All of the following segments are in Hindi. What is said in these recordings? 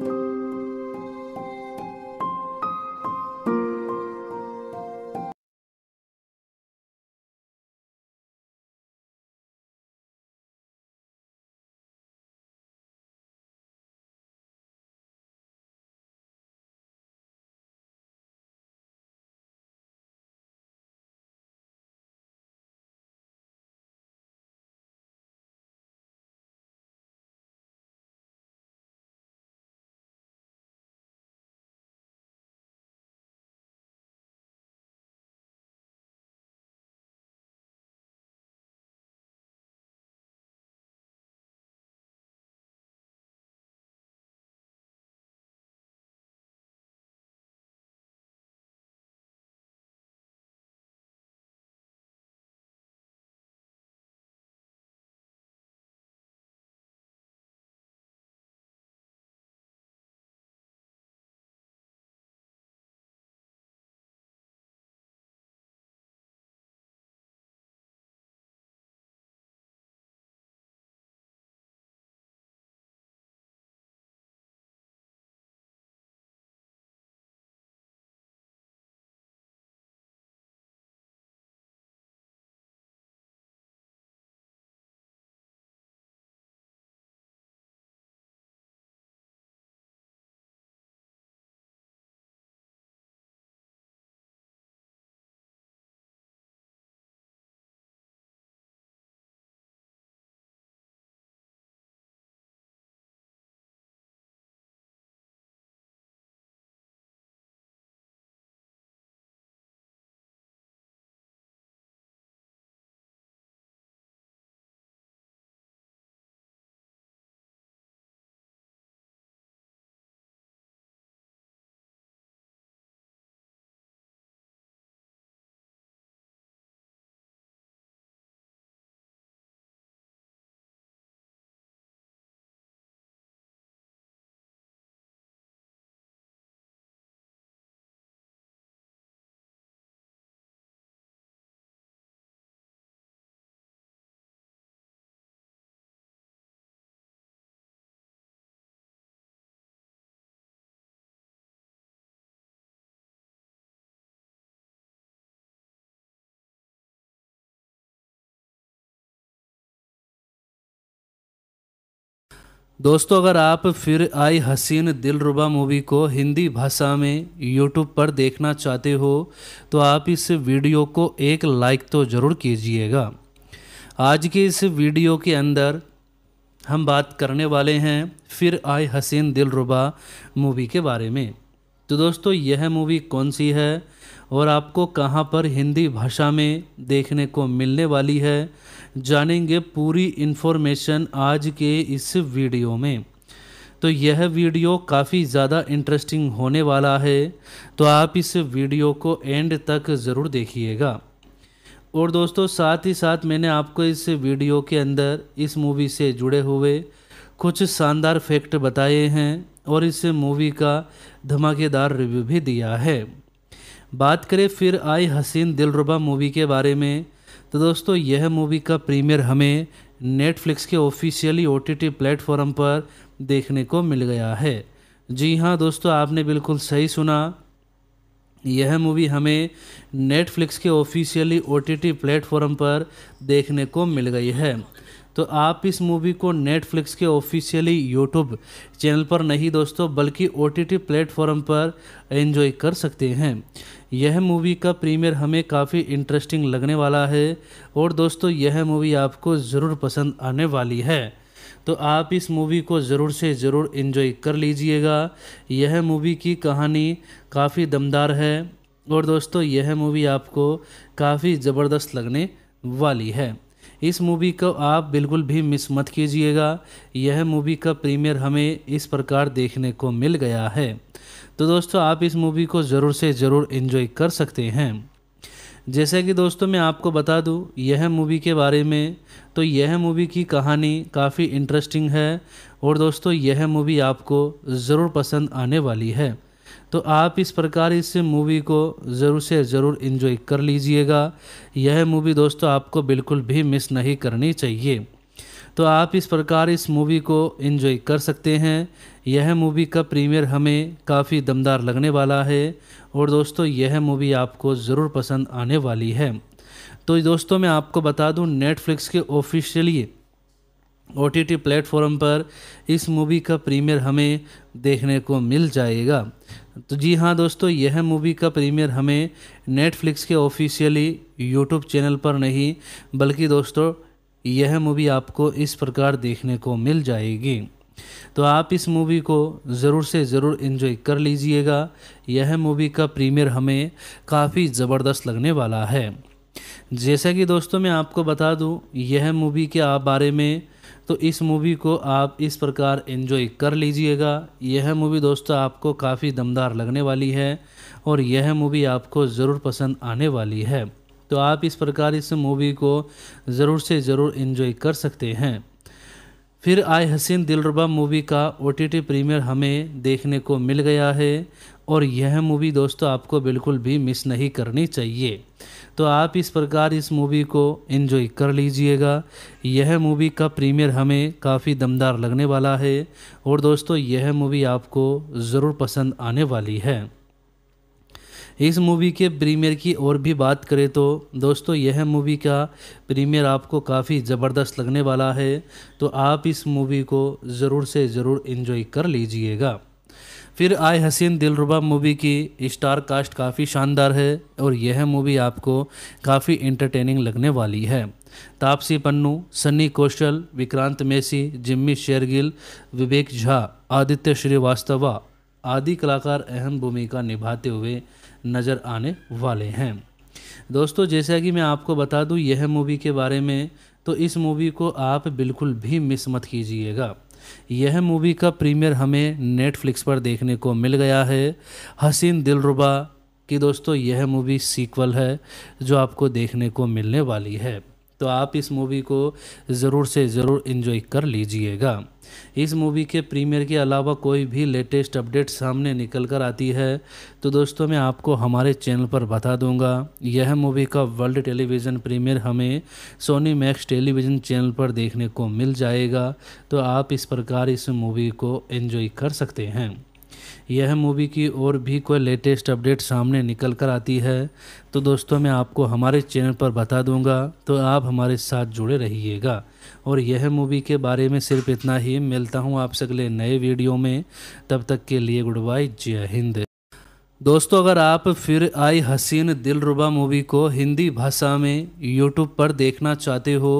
thank you दोस्तों अगर आप फिर आई हसीन दिलरुबा मूवी को हिंदी भाषा में यूट्यूब पर देखना चाहते हो तो आप इस वीडियो को एक लाइक तो ज़रूर कीजिएगा आज के इस वीडियो के अंदर हम बात करने वाले हैं फिर आई हसीन दिलरुबा मूवी के बारे में तो दोस्तों यह मूवी कौन सी है और आपको कहाँ पर हिंदी भाषा में देखने को मिलने वाली है जानेंगे पूरी इन्फॉर्मेशन आज के इस वीडियो में तो यह वीडियो काफ़ी ज़्यादा इंटरेस्टिंग होने वाला है तो आप इस वीडियो को एंड तक ज़रूर देखिएगा और दोस्तों साथ ही साथ मैंने आपको इस वीडियो के अंदर इस मूवी से जुड़े हुए कुछ शानदार फैक्ट बताए हैं और इस मूवी का धमाकेदार रिव्यू भी दिया है बात करें फिर आई हसीन दिलरुबा मूवी के बारे में तो दोस्तों यह मूवी का प्रीमियर हमें नेटफ्लिक्स के ऑफिशियली ओ टी प्लेटफॉर्म पर देखने को मिल गया है जी हाँ दोस्तों आपने बिल्कुल सही सुना यह मूवी हमें नेटफ्लिक्स के ऑफिशियली ओ टी प्लेटफॉर्म पर देखने को मिल गई है तो आप इस मूवी को नेटफ्लिक्स के ऑफिशियली यूट्यूब चैनल पर नहीं दोस्तों बल्कि ओ टी प्लेटफॉर्म पर एंजॉय कर सकते हैं यह मूवी का प्रीमियर हमें काफ़ी इंटरेस्टिंग लगने वाला है और दोस्तों यह मूवी आपको ज़रूर पसंद आने वाली है तो आप इस मूवी को ज़रूर से ज़रूर इन्जॉय कर लीजिएगा यह मूवी की कहानी काफ़ी दमदार है और दोस्तों यह मूवी आपको काफ़ी ज़बरदस्त लगने वाली है इस मूवी को आप बिल्कुल भी मिस मत कीजिएगा यह मूवी का प्रीमियर हमें इस प्रकार देखने को मिल गया है तो दोस्तों आप इस मूवी को ज़रूर से ज़रूर इन्जॉय कर सकते हैं जैसे कि दोस्तों मैं आपको बता दूं यह मूवी के बारे में तो यह मूवी की कहानी काफ़ी इंटरेस्टिंग है और दोस्तों यह मूवी आपको ज़रूर पसंद आने वाली है तो आप इस प्रकार इस मूवी को ज़रूर से ज़रूर इन्जॉय कर लीजिएगा यह मूवी दोस्तों आपको बिल्कुल भी मिस नहीं करनी चाहिए तो आप इस प्रकार इस मूवी को इन्जॉय कर सकते हैं यह मूवी का प्रीमियर हमें काफ़ी दमदार लगने वाला है और दोस्तों यह मूवी आपको ज़रूर पसंद आने वाली है तो दोस्तों मैं आपको बता दूं नेटफ्लिक्स के ऑफिशियली ओ टी प्लेटफॉर्म पर इस मूवी का प्रीमियर हमें देखने को मिल जाएगा तो जी हाँ दोस्तों यह मूवी का प्रीमियर हमें नेटफ्लिक्स के ऑफिशियली यूट्यूब चैनल पर नहीं बल्कि दोस्तों यह मूवी आपको इस प्रकार देखने को मिल जाएगी तो आप इस मूवी को ज़रूर से ज़रूर इन्जॉय कर लीजिएगा यह मूवी का प्रीमियर हमें काफ़ी ज़बरदस्त लगने वाला है जैसा कि दोस्तों मैं आपको बता दूं यह मूवी के आप बारे में तो इस मूवी को आप इस प्रकार इन्जॉय कर लीजिएगा यह मूवी दोस्तों आपको काफ़ी दमदार लगने वाली है और यह मूवी आपको ज़रूर पसंद आने वाली है तो आप इस प्रकार इस मूवी को ज़रूर से ज़रूर इन्जॉय कर सकते हैं फिर आए हसीन दिलरुबा मूवी का ओ टी प्रीमियर हमें देखने को मिल गया है और यह मूवी दोस्तों आपको बिल्कुल भी मिस नहीं करनी चाहिए तो आप इस प्रकार इस मूवी को इन्जॉय कर लीजिएगा यह मूवी का प्रीमियर हमें काफ़ी दमदार लगने वाला है और दोस्तों यह मूवी आपको ज़रूर पसंद आने वाली है इस मूवी के प्रीमियर की और भी बात करें तो दोस्तों यह मूवी का प्रीमियर आपको काफ़ी ज़बरदस्त लगने वाला है तो आप इस मूवी को ज़रूर से ज़रूर इन्जॉय कर लीजिएगा फिर आए हसीन दिलरुबा मूवी की स्टार कास्ट काफ़ी शानदार है और यह मूवी आपको काफ़ी इंटरटेनिंग लगने वाली है तापसी पन्नू सन्नी कौशल विक्रांत मेसी जिम्मी शेरगिल विवेक झा आदित्य श्रीवास्तवा आदि कलाकार अहम भूमिका निभाते हुए नज़र आने वाले हैं दोस्तों जैसा कि मैं आपको बता दूं यह मूवी के बारे में तो इस मूवी को आप बिल्कुल भी मिस मत कीजिएगा यह मूवी का प्रीमियर हमें नेटफ्लिक्स पर देखने को मिल गया है हसीन दिलरुबा कि दोस्तों यह मूवी सीक्वल है जो आपको देखने को मिलने वाली है तो आप इस मूवी को ज़रूर से ज़रूर इन्जॉय कर लीजिएगा इस मूवी के प्रीमियर के अलावा कोई भी लेटेस्ट अपडेट सामने निकल कर आती है तो दोस्तों मैं आपको हमारे चैनल पर बता दूंगा यह मूवी का वर्ल्ड टेलीविज़न प्रीमियर हमें सोनी मैक्स टेलीविज़न चैनल पर देखने को मिल जाएगा तो आप इस प्रकार इस मूवी को एंजॉय कर सकते हैं यह मूवी की और भी कोई लेटेस्ट अपडेट सामने निकल कर आती है तो दोस्तों मैं आपको हमारे चैनल पर बता दूंगा तो आप हमारे साथ जुड़े रहिएगा और यह मूवी के बारे में सिर्फ इतना ही मिलता हूँ आपसे अगले नए वीडियो में तब तक के लिए गुड बाय जय हिंद दोस्तों अगर आप फिर आई हसीन दिलरुबा मूवी को हिंदी भाषा में यूट्यूब पर देखना चाहते हो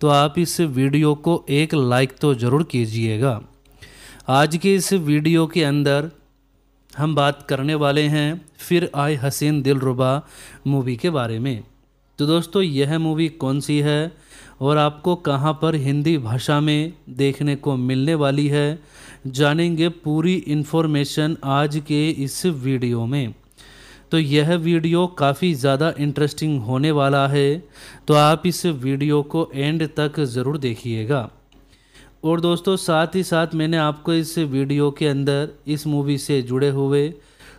तो आप इस वीडियो को एक लाइक तो ज़रूर कीजिएगा आज के इस वीडियो के अंदर हम बात करने वाले हैं फिर आए हसीन दिलरुबा मूवी के बारे में तो दोस्तों यह मूवी कौन सी है और आपको कहाँ पर हिंदी भाषा में देखने को मिलने वाली है जानेंगे पूरी इन्फॉर्मेशन आज के इस वीडियो में तो यह वीडियो काफ़ी ज़्यादा इंटरेस्टिंग होने वाला है तो आप इस वीडियो को एंड तक ज़रूर देखिएगा और दोस्तों साथ ही साथ मैंने आपको इस वीडियो के अंदर इस मूवी से जुड़े हुए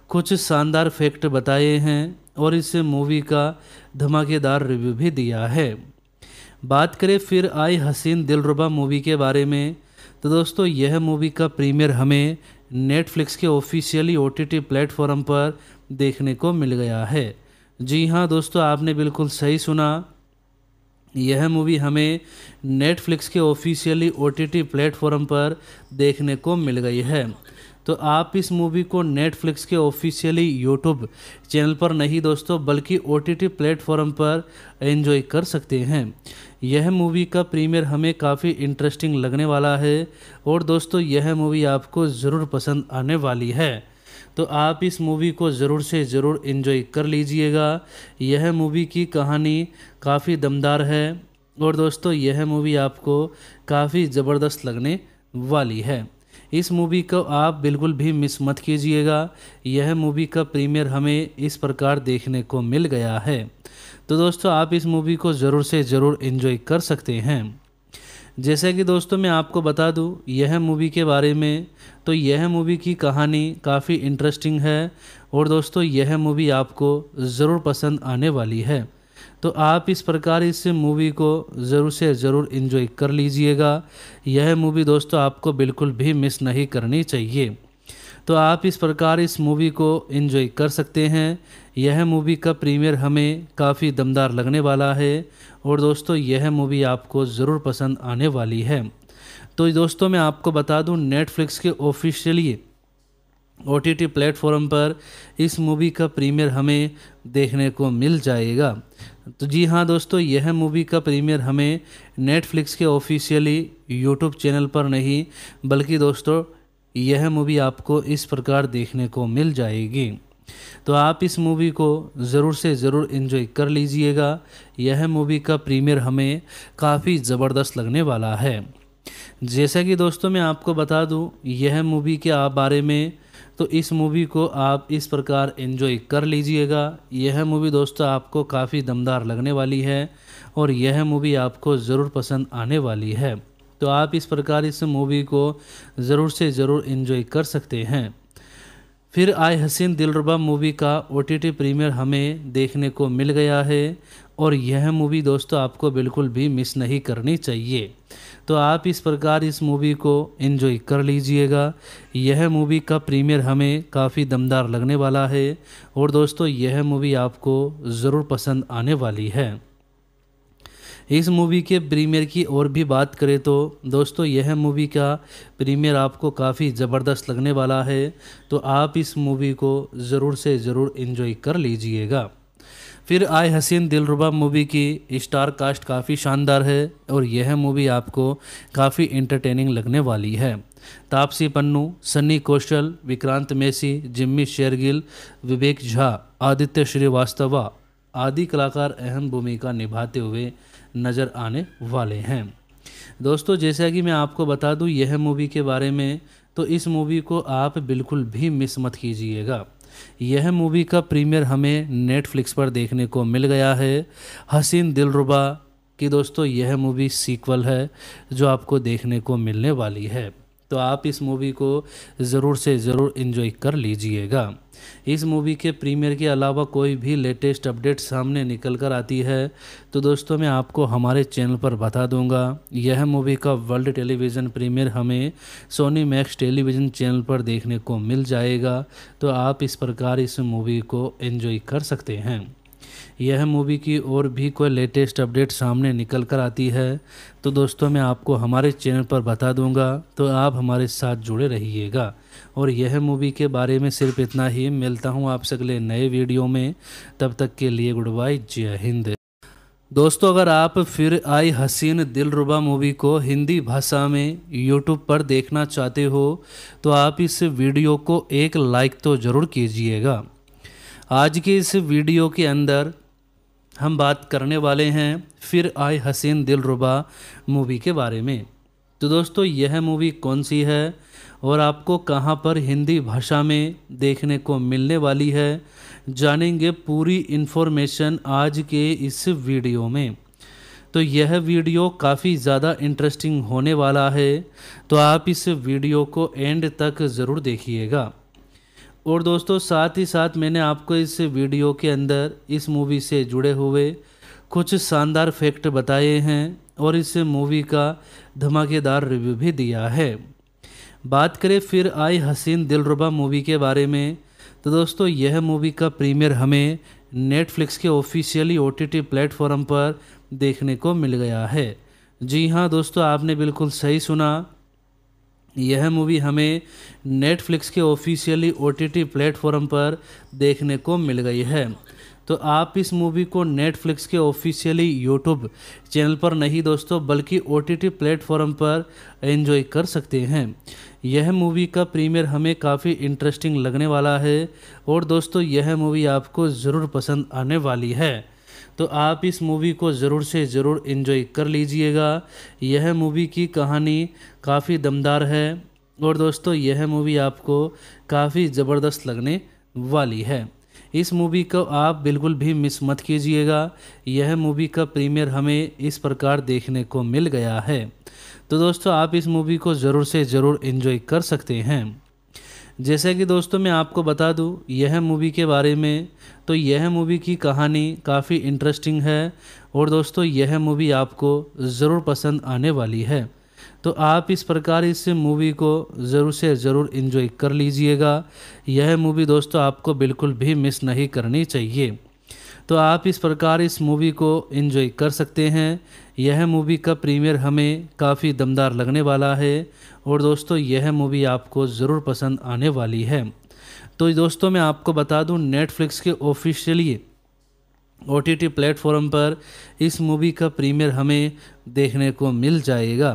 कुछ शानदार फैक्ट बताए हैं और इस मूवी का धमाकेदार रिव्यू भी दिया है बात करें फिर आई हसीन दिलरुबा मूवी के बारे में तो दोस्तों यह मूवी का प्रीमियर हमें नेटफ्लिक्स के ऑफिशियली ओ टी प्लेटफॉर्म पर देखने को मिल गया है जी हाँ दोस्तों आपने बिल्कुल सही सुना यह मूवी हमें नेटफ्लिक्स के ऑफिशियली ओ टी प्लेटफॉर्म पर देखने को मिल गई है तो आप इस मूवी को नेटफ्लिक्स के ऑफिशियली यूट्यूब चैनल पर नहीं दोस्तों बल्कि ओ टी टी प्लेटफॉर्म पर एंजॉय कर सकते हैं यह मूवी का प्रीमियर हमें काफ़ी इंटरेस्टिंग लगने वाला है और दोस्तों यह मूवी आपको ज़रूर पसंद आने वाली है तो आप इस मूवी को ज़रूर से ज़रूर इन्जॉय कर लीजिएगा यह मूवी की कहानी काफ़ी दमदार है और दोस्तों यह मूवी आपको काफ़ी ज़बरदस्त लगने वाली है इस मूवी को आप बिल्कुल भी मिस मत कीजिएगा यह मूवी का प्रीमियर हमें इस प्रकार देखने को मिल गया है तो दोस्तों आप इस मूवी को ज़रूर से ज़रूर इन्जॉय कर सकते हैं जैसे कि दोस्तों मैं आपको बता दूं यह मूवी के बारे में तो यह मूवी की कहानी काफ़ी इंटरेस्टिंग है और दोस्तों यह मूवी आपको ज़रूर पसंद आने वाली है तो आप इस प्रकार इस मूवी को ज़रूर से ज़रूर इन्जॉय कर लीजिएगा यह मूवी दोस्तों आपको बिल्कुल भी मिस नहीं करनी चाहिए तो आप इस प्रकार इस मूवी को इन्जॉय कर सकते हैं यह मूवी का प्रीमियर हमें काफ़ी दमदार लगने वाला है और दोस्तों यह मूवी आपको ज़रूर पसंद आने वाली है तो दोस्तों मैं आपको बता दूं नेटफ्लिक्स के officially O T T platform पर इस मूवी का प्रीमियर हमें देखने को मिल जाएगा तो जी हाँ दोस्तों यह मूवी का प्रीमियर हमें नेटफ्लिक्स के ऑफिशियली यूट्यूब चैनल पर नहीं बल्कि दोस्तों यह मूवी आपको इस प्रकार देखने को मिल जाएगी तो आप इस मूवी को ज़रूर से ज़रूर इन्जॉय कर लीजिएगा यह मूवी का प्रीमियर हमें काफ़ी ज़बरदस्त लगने वाला है जैसा कि दोस्तों मैं आपको बता दूं यह मूवी के आप बारे में तो इस मूवी को आप इस प्रकार इन्जॉय कर लीजिएगा यह मूवी दोस्तों आपको काफ़ी दमदार लगने वाली है और यह मूवी आपको ज़रूर पसंद आने वाली है तो आप इस प्रकार इस मूवी को ज़रूर से ज़रूर इन्जॉय कर सकते हैं फिर आए हसीन दिलरुबा मूवी का ओ टी प्रीमियर हमें देखने को मिल गया है और यह मूवी दोस्तों आपको बिल्कुल भी मिस नहीं करनी चाहिए तो आप इस प्रकार इस मूवी को एंजॉय कर लीजिएगा यह मूवी का प्रीमियर हमें काफ़ी दमदार लगने वाला है और दोस्तों यह मूवी आपको ज़रूर पसंद आने वाली है इस मूवी के प्रीमियर की और भी बात करें तो दोस्तों यह मूवी का प्रीमियर आपको काफ़ी ज़बरदस्त लगने वाला है तो आप इस मूवी को ज़रूर से ज़रूर इन्जॉय कर लीजिएगा फिर आए हसीन दिलरुबा मूवी की स्टार कास्ट काफ़ी शानदार है और यह मूवी आपको काफ़ी इंटरटेनिंग लगने वाली है तापसी पन्नू सन्नी कौशल विक्रांत मेसी जिम्मी शेरगिल विवेक झा आदित्य श्रीवास्तवा आदि कलाकार अहम भूमिका निभाते हुए नज़र आने वाले हैं दोस्तों जैसा कि मैं आपको बता दूं यह मूवी के बारे में तो इस मूवी को आप बिल्कुल भी मिस मत कीजिएगा यह मूवी का प्रीमियर हमें नेटफ्लिक्स पर देखने को मिल गया है हसीन दिलरुबा कि दोस्तों यह मूवी सीक्वल है जो आपको देखने को मिलने वाली है तो आप इस मूवी को ज़रूर से ज़रूर इन्जॉय कर लीजिएगा इस मूवी के प्रीमियर के अलावा कोई भी लेटेस्ट अपडेट सामने निकल कर आती है तो दोस्तों मैं आपको हमारे चैनल पर बता दूंगा यह मूवी का वर्ल्ड टेलीविज़न प्रीमियर हमें सोनी मैक्स टेलीविज़न चैनल पर देखने को मिल जाएगा तो आप इस प्रकार इस मूवी को एंजॉय कर सकते हैं यह मूवी की और भी कोई लेटेस्ट अपडेट सामने निकल कर आती है तो दोस्तों मैं आपको हमारे चैनल पर बता दूंगा तो आप हमारे साथ जुड़े रहिएगा और यह मूवी के बारे में सिर्फ इतना ही मिलता हूँ आपसे अगले नए वीडियो में तब तक के लिए गुड बाय जय हिंद दोस्तों अगर आप फिर आई हसीन दिलरुबा मूवी को हिंदी भाषा में यूट्यूब पर देखना चाहते हो तो आप इस वीडियो को एक लाइक तो ज़रूर कीजिएगा आज के इस वीडियो के अंदर हम बात करने वाले हैं फिर आए हसीन दिलरुबा मूवी के बारे में तो दोस्तों यह मूवी कौन सी है और आपको कहाँ पर हिंदी भाषा में देखने को मिलने वाली है जानेंगे पूरी इन्फॉर्मेशन आज के इस वीडियो में तो यह वीडियो काफ़ी ज़्यादा इंटरेस्टिंग होने वाला है तो आप इस वीडियो को एंड तक ज़रूर देखिएगा और दोस्तों साथ ही साथ मैंने आपको इस वीडियो के अंदर इस मूवी से जुड़े हुए कुछ शानदार फैक्ट बताए हैं और इस मूवी का धमाकेदार रिव्यू भी दिया है बात करें फिर आई हसीन दिलरुबा मूवी के बारे में तो दोस्तों यह मूवी का प्रीमियर हमें नेटफ्लिक्स के ऑफिशियली ओ टी प्लेटफॉर्म पर देखने को मिल गया है जी हाँ दोस्तों आपने बिल्कुल सही सुना यह मूवी हमें नेटफ्लिक्स के ऑफिशियली ओ टी प्लेटफॉर्म पर देखने को मिल गई है तो आप इस मूवी को नेटफ्लिक्स के ऑफिशियली यूट्यूब चैनल पर नहीं दोस्तों बल्कि ओ टी टी प्लेटफॉर्म पर एंजॉय कर सकते हैं यह मूवी का प्रीमियर हमें काफ़ी इंटरेस्टिंग लगने वाला है और दोस्तों यह मूवी आपको ज़रूर पसंद आने वाली है तो आप इस मूवी को ज़रूर से ज़रूर इन्जॉय कर लीजिएगा यह मूवी की कहानी काफ़ी दमदार है और दोस्तों यह मूवी आपको काफ़ी ज़बरदस्त लगने वाली है इस मूवी को आप बिल्कुल भी मिस मत कीजिएगा यह मूवी का प्रीमियर हमें इस प्रकार देखने को मिल गया है तो दोस्तों आप इस मूवी को ज़रूर से ज़रूर इन्जॉय कर सकते हैं जैसे कि दोस्तों मैं आपको बता दूं यह मूवी के बारे में तो यह मूवी की कहानी काफ़ी इंटरेस्टिंग है और दोस्तों यह मूवी आपको ज़रूर पसंद आने वाली है तो आप इस प्रकार इस मूवी को ज़रूर से ज़रूर इन्जॉय कर लीजिएगा यह मूवी दोस्तों आपको बिल्कुल भी मिस नहीं करनी चाहिए तो आप इस प्रकार इस मूवी को इन्जॉय कर सकते हैं यह मूवी का प्रीमियर हमें काफ़ी दमदार लगने वाला है और दोस्तों यह मूवी आपको ज़रूर पसंद आने वाली है तो दोस्तों मैं आपको बता दूं नेटफ्लिक्स के ऑफिशियली ओ टी प्लेटफॉर्म पर इस मूवी का प्रीमियर हमें देखने को मिल जाएगा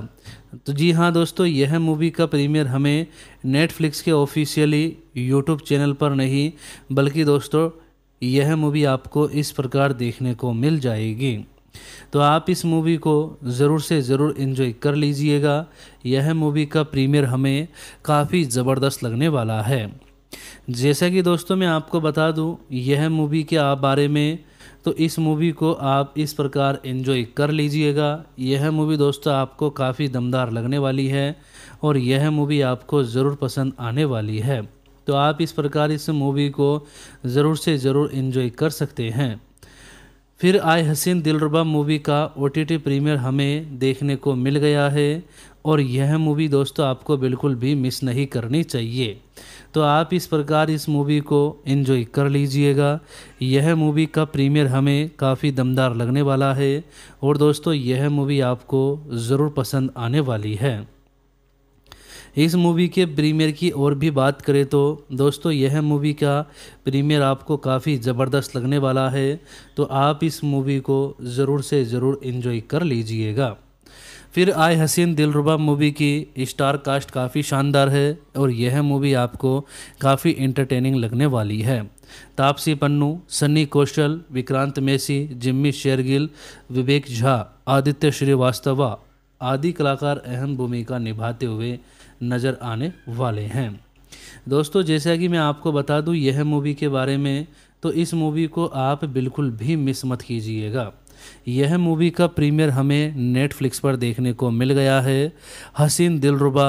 तो जी हाँ दोस्तों यह मूवी का प्रीमियर हमें नेटफ्लिक्स के ऑफिशियली यूट्यूब चैनल पर नहीं बल्कि दोस्तों यह मूवी आपको इस प्रकार देखने को मिल जाएगी तो आप इस मूवी को ज़रूर से ज़रूर इन्जॉय कर लीजिएगा यह मूवी का प्रीमियर हमें काफ़ी ज़बरदस्त लगने वाला है जैसा कि दोस्तों मैं आपको बता दूं यह मूवी के आप बारे में तो इस मूवी को आप इस प्रकार एंजॉय कर लीजिएगा यह मूवी दोस्तों आपको काफ़ी दमदार लगने वाली है और यह मूवी आपको ज़रूर पसंद आने वाली है तो आप इस प्रकार इस मूवी को ज़रूर से ज़रूर इन्जॉय कर सकते हैं फिर आए हसीन दिलरबा मूवी का ओ टी प्रीमियर हमें देखने को मिल गया है और यह मूवी दोस्तों आपको बिल्कुल भी मिस नहीं करनी चाहिए तो आप इस प्रकार इस मूवी को इन्जॉय कर लीजिएगा यह मूवी का प्रीमियर हमें काफ़ी दमदार लगने वाला है और दोस्तों यह मूवी आपको ज़रूर पसंद आने वाली है इस मूवी के प्रीमियर की और भी बात करें तो दोस्तों यह मूवी का प्रीमियर आपको काफ़ी ज़बरदस्त लगने वाला है तो आप इस मूवी को ज़रूर से ज़रूर इन्जॉय कर लीजिएगा फिर आए हसीन दिलरुबा मूवी की स्टार कास्ट काफ़ी शानदार है और यह मूवी आपको काफ़ी इंटरटेनिंग लगने वाली है तापसी पन्नू सन्नी कौशल विक्रांत मेसी जिम्मी शेरगिल विवेक झा आदित्य श्रीवास्तवा आदि कलाकार अहम भूमिका निभाते हुए नज़र आने वाले हैं दोस्तों जैसा कि मैं आपको बता दूं यह मूवी के बारे में तो इस मूवी को आप बिल्कुल भी मिस मत कीजिएगा यह मूवी का प्रीमियर हमें नेटफ्लिक्स पर देखने को मिल गया है हसीन दिलरुबा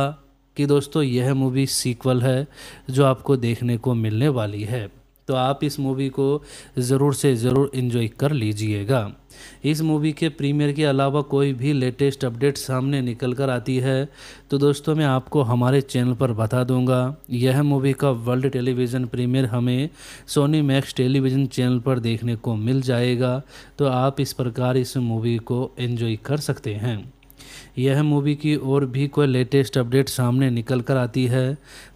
की दोस्तों यह मूवी सीक्वल है जो आपको देखने को मिलने वाली है तो आप इस मूवी को ज़रूर से ज़रूर इन्जॉय कर लीजिएगा इस मूवी के प्रीमियर के अलावा कोई भी लेटेस्ट अपडेट सामने निकल कर आती है तो दोस्तों मैं आपको हमारे चैनल पर बता दूंगा यह मूवी का वर्ल्ड टेलीविज़न प्रीमियर हमें सोनी मैक्स टेलीविज़न चैनल पर देखने को मिल जाएगा तो आप इस प्रकार इस मूवी को एंजॉय कर सकते हैं यह मूवी की और भी कोई लेटेस्ट अपडेट सामने निकल कर आती है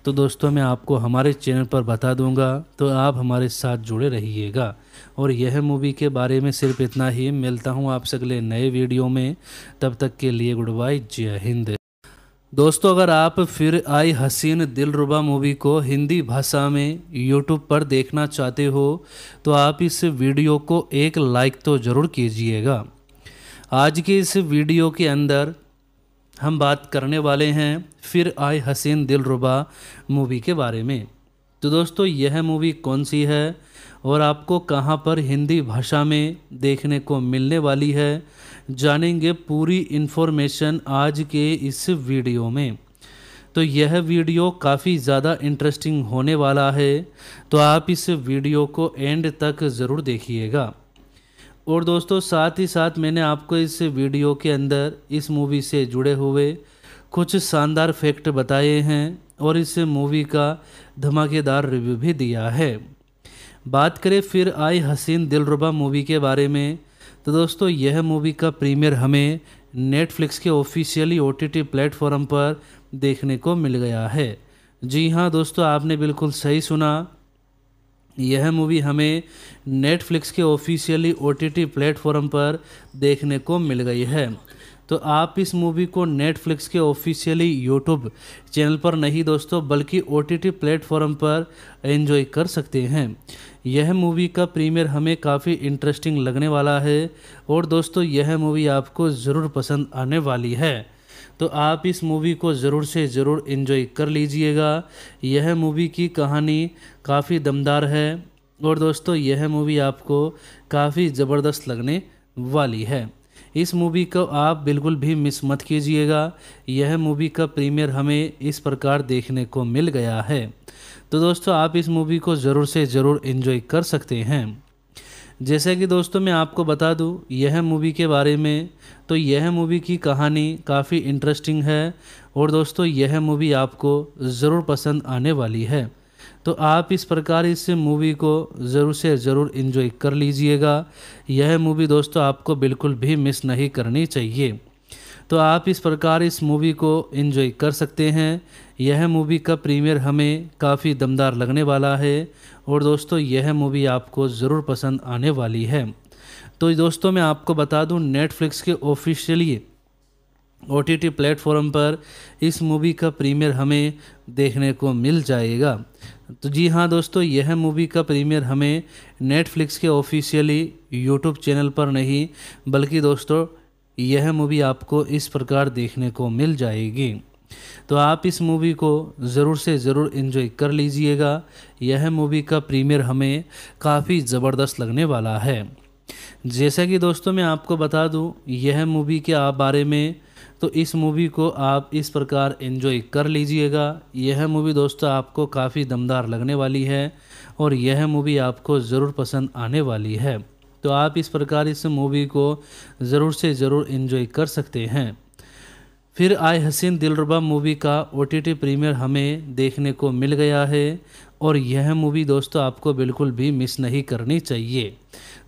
तो दोस्तों मैं आपको हमारे चैनल पर बता दूंगा तो आप हमारे साथ जुड़े रहिएगा और यह मूवी के बारे में सिर्फ इतना ही मिलता हूँ आपसे अगले नए वीडियो में तब तक के लिए गुड बाय जय हिंद दोस्तों अगर आप फिर आई हसीन दिलरुबा मूवी को हिंदी भाषा में यूट्यूब पर देखना चाहते हो तो आप इस वीडियो को एक लाइक तो ज़रूर कीजिएगा आज के इस वीडियो के अंदर हम बात करने वाले हैं फिर आए हसीन दिलरुबा मूवी के बारे में तो दोस्तों यह मूवी कौन सी है और आपको कहाँ पर हिंदी भाषा में देखने को मिलने वाली है जानेंगे पूरी इन्फॉर्मेशन आज के इस वीडियो में तो यह वीडियो काफ़ी ज़्यादा इंटरेस्टिंग होने वाला है तो आप इस वीडियो को एंड तक ज़रूर देखिएगा और दोस्तों साथ ही साथ मैंने आपको इस वीडियो के अंदर इस मूवी से जुड़े हुए कुछ शानदार फैक्ट बताए हैं और इस मूवी का धमाकेदार रिव्यू भी दिया है बात करें फिर आई हसीन दिलरुबा मूवी के बारे में तो दोस्तों यह मूवी का प्रीमियर हमें नेटफ्लिक्स के ऑफिशियली ओ टी प्लेटफॉर्म पर देखने को मिल गया है जी हाँ दोस्तों आपने बिल्कुल सही सुना यह मूवी हमें नेटफ्लिक्स के ऑफिशियली ओ टी प्लेटफॉर्म पर देखने को मिल गई है तो आप इस मूवी को नेटफ्लिक्स के ऑफिशियली यूट्यूब चैनल पर नहीं दोस्तों बल्कि ओ टी प्लेटफॉर्म पर एंजॉय कर सकते हैं यह मूवी का प्रीमियर हमें काफ़ी इंटरेस्टिंग लगने वाला है और दोस्तों यह मूवी आपको ज़रूर पसंद आने वाली है तो आप इस मूवी को ज़रूर से ज़रूर इन्जॉय कर लीजिएगा यह मूवी की कहानी काफ़ी दमदार है और दोस्तों यह मूवी आपको काफ़ी ज़बरदस्त लगने वाली है इस मूवी को आप बिल्कुल भी मिस मत कीजिएगा यह मूवी का प्रीमियर हमें इस प्रकार देखने को मिल गया है तो दोस्तों आप इस मूवी को ज़रूर से ज़रूर इन्जॉय कर सकते हैं जैसे कि दोस्तों मैं आपको बता दूं यह मूवी के बारे में तो यह मूवी की कहानी काफ़ी इंटरेस्टिंग है और दोस्तों यह मूवी आपको ज़रूर पसंद आने वाली है तो आप इस प्रकार इस मूवी को ज़रूर से ज़रूर इन्जॉय कर लीजिएगा यह मूवी दोस्तों आपको बिल्कुल भी मिस नहीं करनी चाहिए तो आप इस प्रकार इस मूवी को इन्जॉय कर सकते हैं यह मूवी का प्रीमियर हमें काफ़ी दमदार लगने वाला है और दोस्तों यह मूवी आपको ज़रूर पसंद आने वाली है तो दोस्तों मैं आपको बता दूं नेटफ्लिक्स के officially O T T platform पर इस मूवी का प्रीमियर हमें देखने को मिल जाएगा तो जी हाँ दोस्तों यह मूवी का प्रीमियर हमें नेटफ्लिक्स के ऑफिशियली यूट्यूब चैनल पर नहीं बल्कि दोस्तों यह मूवी आपको इस प्रकार देखने को मिल जाएगी तो आप इस मूवी को ज़रूर से ज़रूर इन्जॉय कर लीजिएगा यह मूवी का प्रीमियर हमें काफ़ी ज़बरदस्त लगने वाला है जैसा कि दोस्तों मैं आपको बता दूं यह मूवी के आप बारे में तो इस मूवी को आप इस प्रकार इन्जॉय कर लीजिएगा यह मूवी दोस्तों आपको काफ़ी दमदार लगने वाली है और यह मूवी आपको ज़रूर पसंद आने वाली है तो आप इस प्रकार इस मूवी को ज़रूर से ज़रूर इन्जॉय कर सकते हैं फिर आए हसीन दिलरुबा मूवी का ओ टी प्रीमियर हमें देखने को मिल गया है और यह मूवी दोस्तों आपको बिल्कुल भी मिस नहीं करनी चाहिए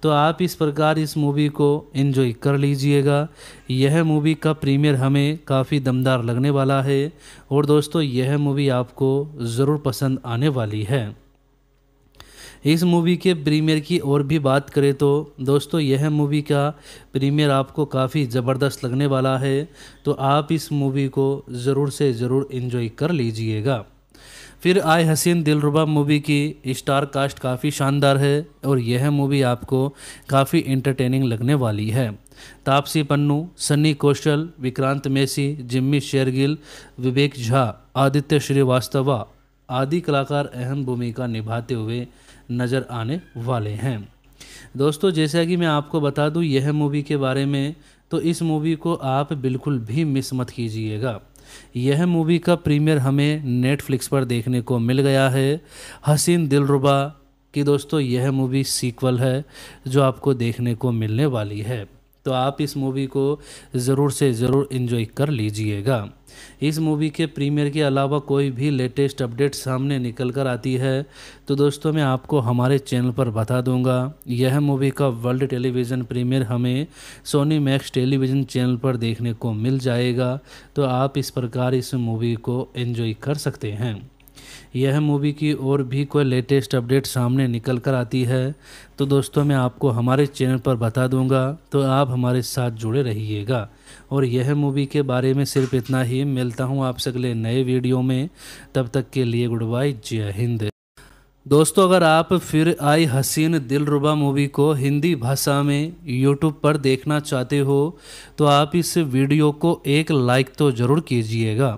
तो आप इस प्रकार इस मूवी को एंजॉय कर लीजिएगा यह मूवी का प्रीमियर हमें काफ़ी दमदार लगने वाला है और दोस्तों यह मूवी आपको ज़रूर पसंद आने वाली है इस मूवी के प्रीमियर की और भी बात करें तो दोस्तों यह मूवी का प्रीमियर आपको काफ़ी ज़बरदस्त लगने वाला है तो आप इस मूवी को ज़रूर से ज़रूर इन्जॉय कर लीजिएगा फिर आए हसीन दिलरुबा मूवी की स्टार कास्ट काफ़ी शानदार है और यह मूवी आपको काफ़ी इंटरटेनिंग लगने वाली है तापसी पन्नू सन्नी कौशल विक्रांत मेसी जिम्मी शेरगिल विवेक झा आदित्य श्रीवास्तवा आदि कलाकार अहम भूमिका निभाते हुए नज़र आने वाले हैं दोस्तों जैसा कि मैं आपको बता दूं यह मूवी के बारे में तो इस मूवी को आप बिल्कुल भी मिस मत कीजिएगा यह मूवी का प्रीमियर हमें नेटफ्लिक्स पर देखने को मिल गया है हसीन दिलरुबा कि दोस्तों यह मूवी सीक्वल है जो आपको देखने को मिलने वाली है तो आप इस मूवी को ज़रूर से ज़रूर इन्जॉय कर लीजिएगा इस मूवी के प्रीमियर के अलावा कोई भी लेटेस्ट अपडेट सामने निकल कर आती है तो दोस्तों मैं आपको हमारे चैनल पर बता दूंगा यह मूवी का वर्ल्ड टेलीविज़न प्रीमियर हमें सोनी मैक्स टेलीविज़न चैनल पर देखने को मिल जाएगा तो आप इस प्रकार इस मूवी को एंजॉय कर सकते हैं यह मूवी की और भी कोई लेटेस्ट अपडेट सामने निकल कर आती है तो दोस्तों मैं आपको हमारे चैनल पर बता दूंगा तो आप हमारे साथ जुड़े रहिएगा और यह मूवी के बारे में सिर्फ इतना ही मिलता हूँ आपसे अगले नए वीडियो में तब तक के लिए गुड बाय जय हिंद दोस्तों अगर आप फिर आई हसीन दिलरुबा मूवी को हिंदी भाषा में यूट्यूब पर देखना चाहते हो तो आप इस वीडियो को एक लाइक तो ज़रूर कीजिएगा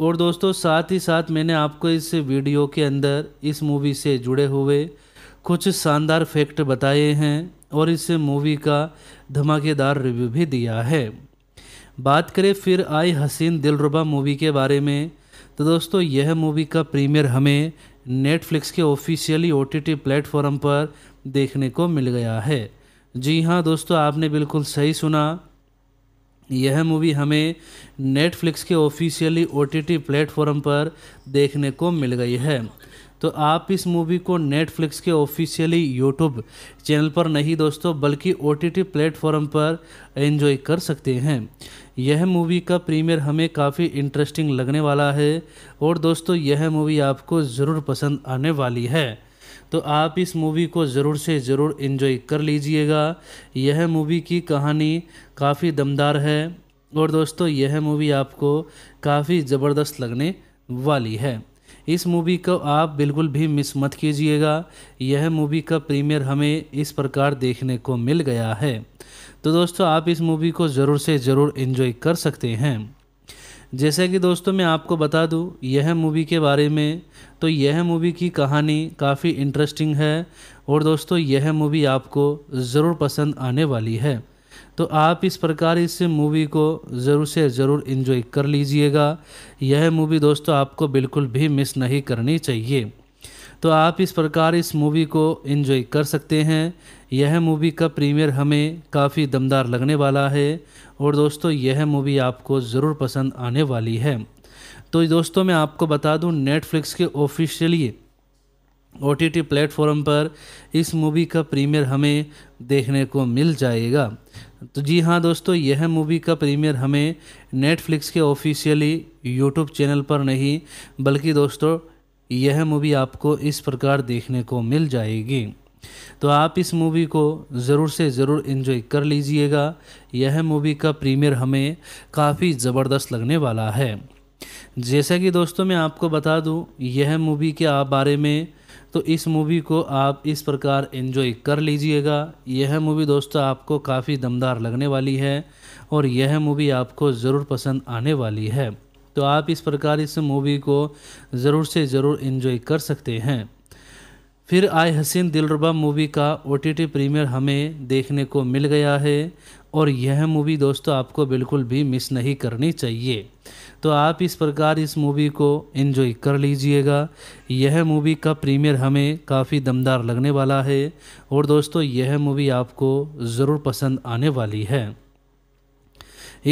और दोस्तों साथ ही साथ मैंने आपको इस वीडियो के अंदर इस मूवी से जुड़े हुए कुछ शानदार फैक्ट बताए हैं और इस मूवी का धमाकेदार रिव्यू भी दिया है बात करें फिर आई हसीन दिलरुबा मूवी के बारे में तो दोस्तों यह मूवी का प्रीमियर हमें नेटफ्लिक्स के ऑफिशियली ओ टी प्लेटफॉर्म पर देखने को मिल गया है जी हाँ दोस्तों आपने बिल्कुल सही सुना यह मूवी हमें नेटफ्लिक्स के ऑफिशियली ओ टी प्लेटफॉर्म पर देखने को मिल गई है तो आप इस मूवी को नेटफ्लिक्स के ऑफिशियली यूट्यूब चैनल पर नहीं दोस्तों बल्कि ओ टी प्लेटफॉर्म पर एंजॉय कर सकते हैं यह मूवी का प्रीमियर हमें काफ़ी इंटरेस्टिंग लगने वाला है और दोस्तों यह मूवी आपको ज़रूर पसंद आने वाली है तो आप इस मूवी को ज़रूर से ज़रूर इन्जॉय कर लीजिएगा यह मूवी की कहानी काफ़ी दमदार है और दोस्तों यह मूवी आपको काफ़ी ज़बरदस्त लगने वाली है इस मूवी को आप बिल्कुल भी मिस मत कीजिएगा यह मूवी का प्रीमियर हमें इस प्रकार देखने को मिल गया है तो दोस्तों आप इस मूवी को ज़रूर से ज़रूर इन्जॉय कर सकते हैं जैसे कि दोस्तों मैं आपको बता दूं यह मूवी के बारे में तो यह मूवी की कहानी काफ़ी इंटरेस्टिंग है और दोस्तों यह मूवी आपको ज़रूर पसंद आने वाली है तो आप इस प्रकार इस मूवी को ज़रूर से ज़रूर इन्जॉय कर लीजिएगा यह मूवी दोस्तों आपको बिल्कुल भी मिस नहीं करनी चाहिए तो आप इस प्रकार इस मूवी को इन्जॉय कर सकते हैं यह मूवी का प्रीमियर हमें काफ़ी दमदार लगने वाला है और दोस्तों यह मूवी आपको ज़रूर पसंद आने वाली है तो दोस्तों मैं आपको बता दूं नेटफ्लिक्स के officially O T T platform पर इस मूवी का प्रीमियर हमें देखने को मिल जाएगा तो जी हाँ दोस्तों यह मूवी का प्रीमियर हमें नेटफ्लिक्स के ऑफिशियली यूट्यूब चैनल पर नहीं बल्कि दोस्तों यह मूवी आपको इस प्रकार देखने को मिल जाएगी तो आप इस मूवी को ज़रूर से ज़रूर इन्जॉय कर लीजिएगा यह मूवी का प्रीमियर हमें काफ़ी ज़बरदस्त लगने वाला है जैसा कि दोस्तों मैं आपको बता दूं यह मूवी के आप बारे में तो इस मूवी को आप इस प्रकार इन्जॉय कर लीजिएगा यह मूवी दोस्तों आपको काफ़ी दमदार लगने वाली है और यह मूवी आपको ज़रूर पसंद आने वाली है तो आप इस प्रकार इस मूवी को ज़रूर से ज़रूर इन्जॉय कर सकते हैं फिर आए हसीन दिलरुबा मूवी का ओ प्रीमियर हमें देखने को मिल गया है और यह मूवी दोस्तों आपको बिल्कुल भी मिस नहीं करनी चाहिए तो आप इस प्रकार इस मूवी को एंजॉय कर लीजिएगा यह मूवी का प्रीमियर हमें काफ़ी दमदार लगने वाला है और दोस्तों यह मूवी आपको ज़रूर पसंद आने वाली है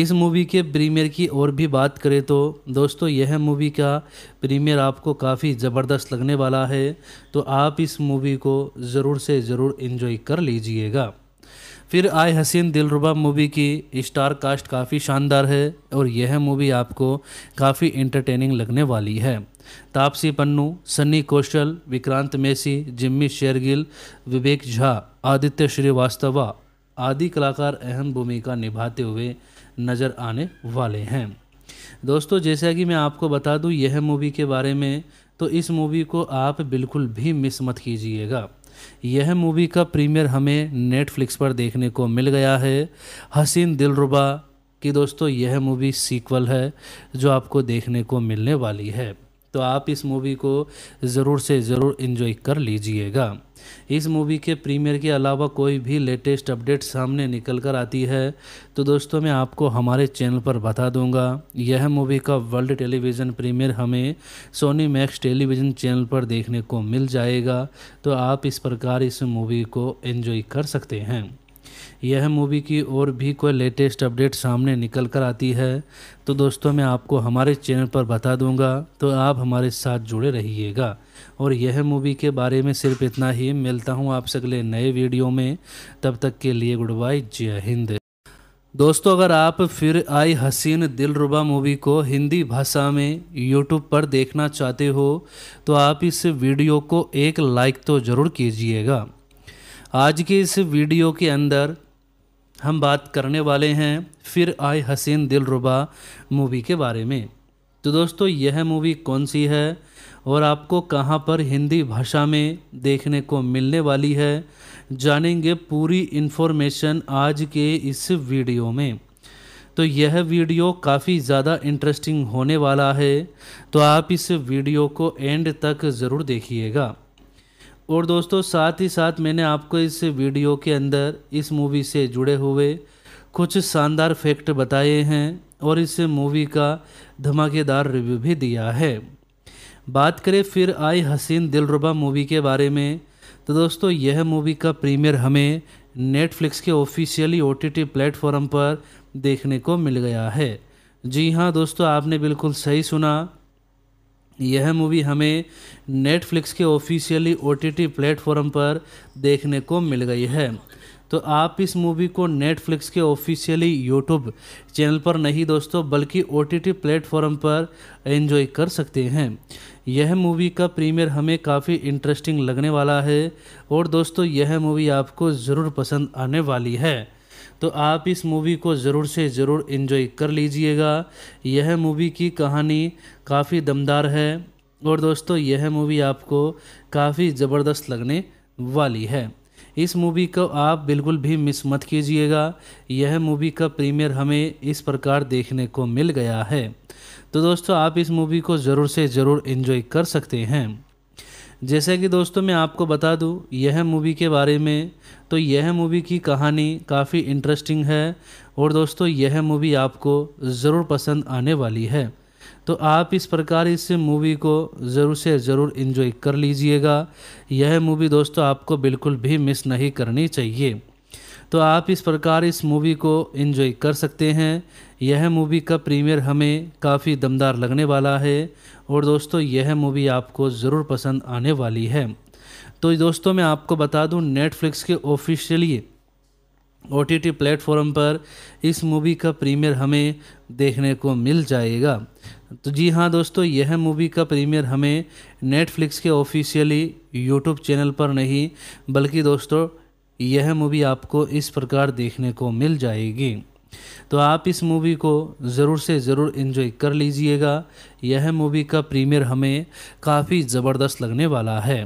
इस मूवी के प्रीमियर की और भी बात करें तो दोस्तों यह मूवी का प्रीमियर आपको काफ़ी ज़बरदस्त लगने वाला है तो आप इस मूवी को ज़रूर से ज़रूर इन्जॉय कर लीजिएगा फिर आए हसीन दिलरुबा मूवी की स्टार कास्ट काफ़ी शानदार है और यह मूवी आपको काफ़ी इंटरटेनिंग लगने वाली है तापसी पन्नू सन्नी कौशल विक्रांत मेसी जिम्मी शेरगिल विवेक झा आदित्य श्रीवास्तवा आदि कलाकार अहम भूमिका निभाते हुए नज़र आने वाले हैं दोस्तों जैसा कि मैं आपको बता दूं यह मूवी के बारे में तो इस मूवी को आप बिल्कुल भी मिस मत कीजिएगा यह मूवी का प्रीमियर हमें नेटफ्लिक्स पर देखने को मिल गया है हसीन दिलरुबा कि दोस्तों यह मूवी सीक्वल है जो आपको देखने को मिलने वाली है तो आप इस मूवी को ज़रूर से ज़रूर इन्जॉय कर लीजिएगा इस मूवी के प्रीमियर के अलावा कोई भी लेटेस्ट अपडेट सामने निकल कर आती है तो दोस्तों मैं आपको हमारे चैनल पर बता दूंगा यह मूवी का वर्ल्ड टेलीविज़न प्रीमियर हमें सोनी मैक्स टेलीविज़न चैनल पर देखने को मिल जाएगा तो आप इस प्रकार इस मूवी को एंजॉय कर सकते हैं यह मूवी की और भी कोई लेटेस्ट अपडेट सामने निकल कर आती है तो दोस्तों मैं आपको हमारे चैनल पर बता दूंगा तो आप हमारे साथ जुड़े रहिएगा और यह मूवी के बारे में सिर्फ इतना ही मिलता हूँ आपसे अगले नए वीडियो में तब तक के लिए गुड बाय जय हिंद दोस्तों अगर आप फिर आई हसीन दिलरुबा मूवी को हिंदी भाषा में यूट्यूब पर देखना चाहते हो तो आप इस वीडियो को एक लाइक तो ज़रूर कीजिएगा आज के इस वीडियो के अंदर हम बात करने वाले हैं फिर आए हसीन दिलरुबा मूवी के बारे में तो दोस्तों यह मूवी कौन सी है और आपको कहाँ पर हिंदी भाषा में देखने को मिलने वाली है जानेंगे पूरी इन्फॉर्मेशन आज के इस वीडियो में तो यह वीडियो काफ़ी ज़्यादा इंटरेस्टिंग होने वाला है तो आप इस वीडियो को एंड तक ज़रूर देखिएगा और दोस्तों साथ ही साथ मैंने आपको इस वीडियो के अंदर इस मूवी से जुड़े हुए कुछ शानदार फैक्ट बताए हैं और इस मूवी का धमाकेदार रिव्यू भी दिया है बात करें फिर आई हसीन दिलरुबा मूवी के बारे में तो दोस्तों यह मूवी का प्रीमियर हमें नेटफ्लिक्स के ऑफिशियली ओ टी प्लेटफॉर्म पर देखने को मिल गया है जी हाँ दोस्तों आपने बिल्कुल सही सुना यह मूवी हमें नेटफ्लिक्स के ऑफिशियली ओ टी प्लेटफॉर्म पर देखने को मिल गई है तो आप इस मूवी को नेटफ्लिक्स के ऑफिशियली यूट्यूब चैनल पर नहीं दोस्तों बल्कि ओ टी प्लेटफॉर्म पर एंजॉय कर सकते हैं यह मूवी का प्रीमियर हमें काफ़ी इंटरेस्टिंग लगने वाला है और दोस्तों यह मूवी आपको ज़रूर पसंद आने वाली है तो आप इस मूवी को ज़रूर से ज़रूर इन्जॉय कर लीजिएगा यह मूवी की कहानी काफ़ी दमदार है और दोस्तों यह मूवी आपको काफ़ी ज़बरदस्त लगने वाली है इस मूवी को आप बिल्कुल भी मिस मत कीजिएगा यह मूवी का प्रीमियर हमें इस प्रकार देखने को मिल गया है तो दोस्तों आप इस मूवी को ज़रूर से ज़रूर इन्जॉय कर सकते हैं जैसे कि दोस्तों मैं आपको बता दूं यह मूवी के बारे में तो यह मूवी की कहानी काफ़ी इंटरेस्टिंग है और दोस्तों यह मूवी आपको ज़रूर पसंद आने वाली है तो आप इस प्रकार इस मूवी को ज़रूर से ज़रूर इन्जॉय कर लीजिएगा यह मूवी दोस्तों आपको बिल्कुल भी मिस नहीं करनी चाहिए तो आप इस प्रकार इस मूवी को इन्जॉय कर सकते हैं यह मूवी का प्रीमियर हमें काफ़ी दमदार लगने वाला है और दोस्तों यह मूवी आपको ज़रूर पसंद आने वाली है तो दोस्तों मैं आपको बता दूं नेटफ्लिक्स के officially O T T platform पर इस मूवी का प्रीमियर हमें देखने को मिल जाएगा तो जी हाँ दोस्तों यह मूवी का प्रीमियर हमें नेटफ्लिक्स के ऑफिशियली यूट्यूब चैनल पर नहीं बल्कि दोस्तों यह मूवी आपको इस प्रकार देखने को मिल जाएगी तो आप इस मूवी को ज़रूर से ज़रूर इन्जॉय कर लीजिएगा यह मूवी का प्रीमियर हमें काफ़ी ज़बरदस्त लगने वाला है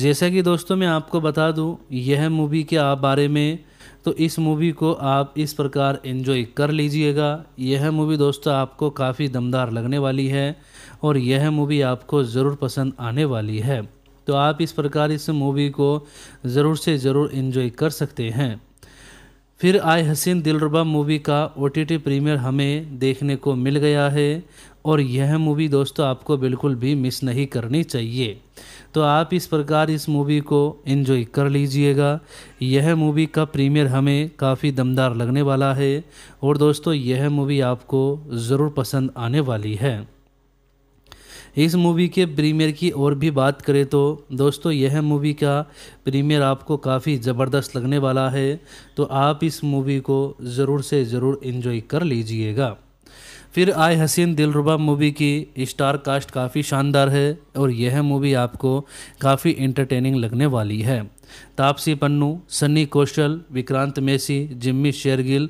जैसा कि दोस्तों मैं आपको बता दूं यह मूवी के आप बारे में तो इस मूवी को आप इस प्रकार इन्जॉय कर लीजिएगा यह मूवी दोस्तों आपको काफ़ी दमदार लगने वाली है और यह मूवी आपको ज़रूर पसंद आने वाली है तो आप इस प्रकार इस मूवी को ज़रूर से ज़रूर इन्जॉय कर सकते हैं फिर आए हसीन दिलरबा मूवी का ओ प्रीमियर हमें देखने को मिल गया है और यह मूवी दोस्तों आपको बिल्कुल भी मिस नहीं करनी चाहिए तो आप इस प्रकार इस मूवी को एंजॉय कर लीजिएगा यह मूवी का प्रीमियर हमें काफ़ी दमदार लगने वाला है और दोस्तों यह मूवी आपको ज़रूर पसंद आने वाली है इस मूवी के प्रीमियर की और भी बात करें तो दोस्तों यह मूवी का प्रीमियर आपको काफ़ी ज़बरदस्त लगने वाला है तो आप इस मूवी को ज़रूर से ज़रूर इन्जॉय कर लीजिएगा फिर आए हसीन दिलरुबा मूवी की स्टार कास्ट काफ़ी शानदार है और यह मूवी आपको काफ़ी इंटरटेनिंग लगने वाली है तापसी पन्नू सन्नी कौशल विक्रांत मेसी जिम्मी शेरगिल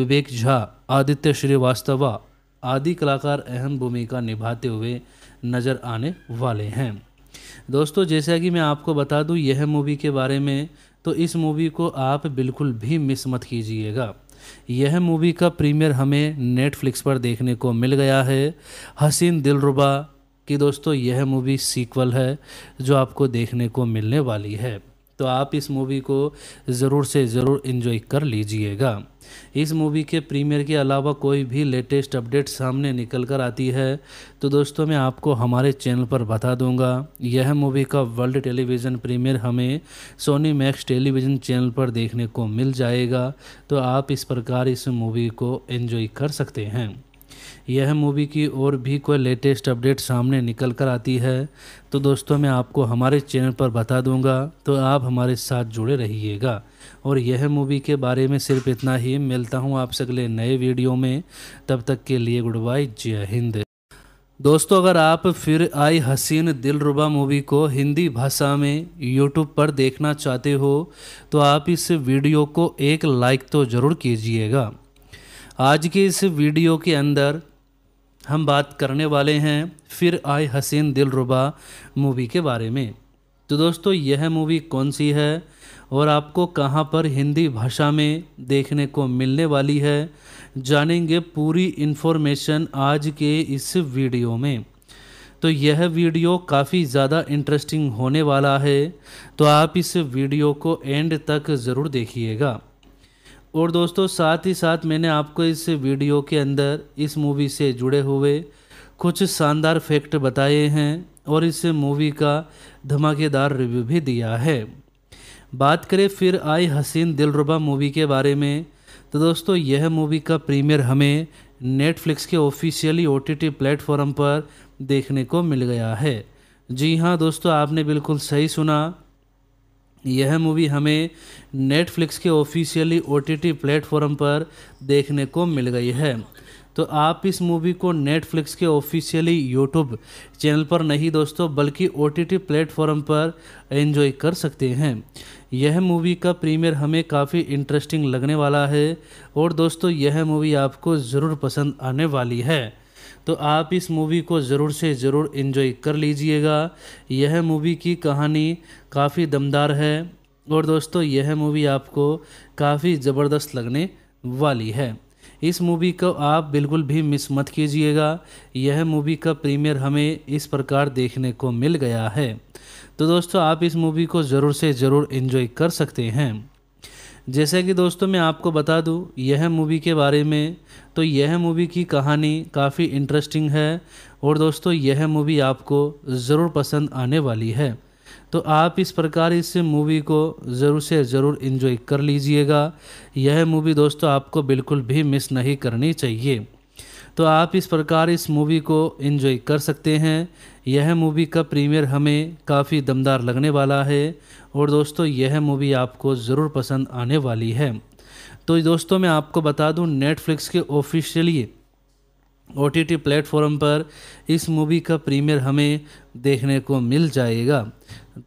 विवेक झा आदित्य श्रीवास्तवा आदि कलाकार अहम भूमिका निभाते हुए नज़र आने वाले हैं दोस्तों जैसा कि मैं आपको बता दूं यह मूवी के बारे में तो इस मूवी को आप बिल्कुल भी मिस मत कीजिएगा यह मूवी का प्रीमियर हमें नेटफ्लिक्स पर देखने को मिल गया है हसीन दिलरुबा की दोस्तों यह मूवी सीक्वल है जो आपको देखने को मिलने वाली है तो आप इस मूवी को ज़रूर से ज़रूर इन्जॉय कर लीजिएगा इस मूवी के प्रीमियर के अलावा कोई भी लेटेस्ट अपडेट सामने निकल कर आती है तो दोस्तों मैं आपको हमारे चैनल पर बता दूंगा यह मूवी का वर्ल्ड टेलीविज़न प्रीमियर हमें सोनी मैक्स टेलीविज़न चैनल पर देखने को मिल जाएगा तो आप इस प्रकार इस मूवी को एंजॉय कर सकते हैं यह मूवी की और भी कोई लेटेस्ट अपडेट सामने निकल कर आती है तो दोस्तों मैं आपको हमारे चैनल पर बता दूंगा तो आप हमारे साथ जुड़े रहिएगा और यह मूवी के बारे में सिर्फ इतना ही मिलता हूँ आपसे अगले नए वीडियो में तब तक के लिए गुड बाय जय हिंद दोस्तों अगर आप फिर आई हसीन दिलरुबा मूवी को हिंदी भाषा में यूट्यूब पर देखना चाहते हो तो आप इस वीडियो को एक लाइक तो ज़रूर कीजिएगा आज के इस वीडियो के अंदर हम बात करने वाले हैं फिर आए हसीन दिलरुबा मूवी के बारे में तो दोस्तों यह मूवी कौन सी है और आपको कहाँ पर हिंदी भाषा में देखने को मिलने वाली है जानेंगे पूरी इन्फॉर्मेशन आज के इस वीडियो में तो यह वीडियो काफ़ी ज़्यादा इंटरेस्टिंग होने वाला है तो आप इस वीडियो को एंड तक ज़रूर देखिएगा और दोस्तों साथ ही साथ मैंने आपको इस वीडियो के अंदर इस मूवी से जुड़े हुए कुछ शानदार फैक्ट बताए हैं और इस मूवी का धमाकेदार रिव्यू भी दिया है बात करें फिर आई हसीन दिलरुबा मूवी के बारे में तो दोस्तों यह मूवी का प्रीमियर हमें नेटफ्लिक्स के ऑफिशियली ओ टी प्लेटफॉर्म पर देखने को मिल गया है जी हाँ दोस्तों आपने बिल्कुल सही सुना यह मूवी हमें नेटफ्लिक्स के ऑफिशियली ओ टी प्लेटफॉर्म पर देखने को मिल गई है तो आप इस मूवी को नेटफ्लिक्स के ऑफिशियली यूट्यूब चैनल पर नहीं दोस्तों बल्कि ओ टी प्लेटफॉर्म पर एंजॉय कर सकते हैं यह मूवी का प्रीमियर हमें काफ़ी इंटरेस्टिंग लगने वाला है और दोस्तों यह मूवी आपको ज़रूर पसंद आने वाली है तो आप इस मूवी को ज़रूर से ज़रूर इन्जॉय कर लीजिएगा यह मूवी की कहानी काफ़ी दमदार है और दोस्तों यह मूवी आपको काफ़ी ज़बरदस्त लगने वाली है इस मूवी को आप बिल्कुल भी मिस मत कीजिएगा यह मूवी का प्रीमियर हमें इस प्रकार देखने को मिल गया है तो दोस्तों आप इस मूवी को ज़रूर से ज़रूर इन्जॉय कर सकते हैं जैसे कि दोस्तों मैं आपको बता दूं यह मूवी के बारे में तो यह मूवी की कहानी काफ़ी इंटरेस्टिंग है और दोस्तों यह मूवी आपको ज़रूर पसंद आने वाली है तो आप इस प्रकार इस मूवी को ज़रूर से ज़रूर इन्जॉय कर लीजिएगा यह मूवी दोस्तों आपको बिल्कुल भी मिस नहीं करनी चाहिए तो आप इस प्रकार इस मूवी को इन्जॉय कर सकते हैं यह मूवी का प्रीमियर हमें काफ़ी दमदार लगने वाला है और दोस्तों यह मूवी आपको ज़रूर पसंद आने वाली है तो दोस्तों मैं आपको बता दूं नेटफ्लिक्स के officially O T T platform पर इस मूवी का प्रीमियर हमें देखने को मिल जाएगा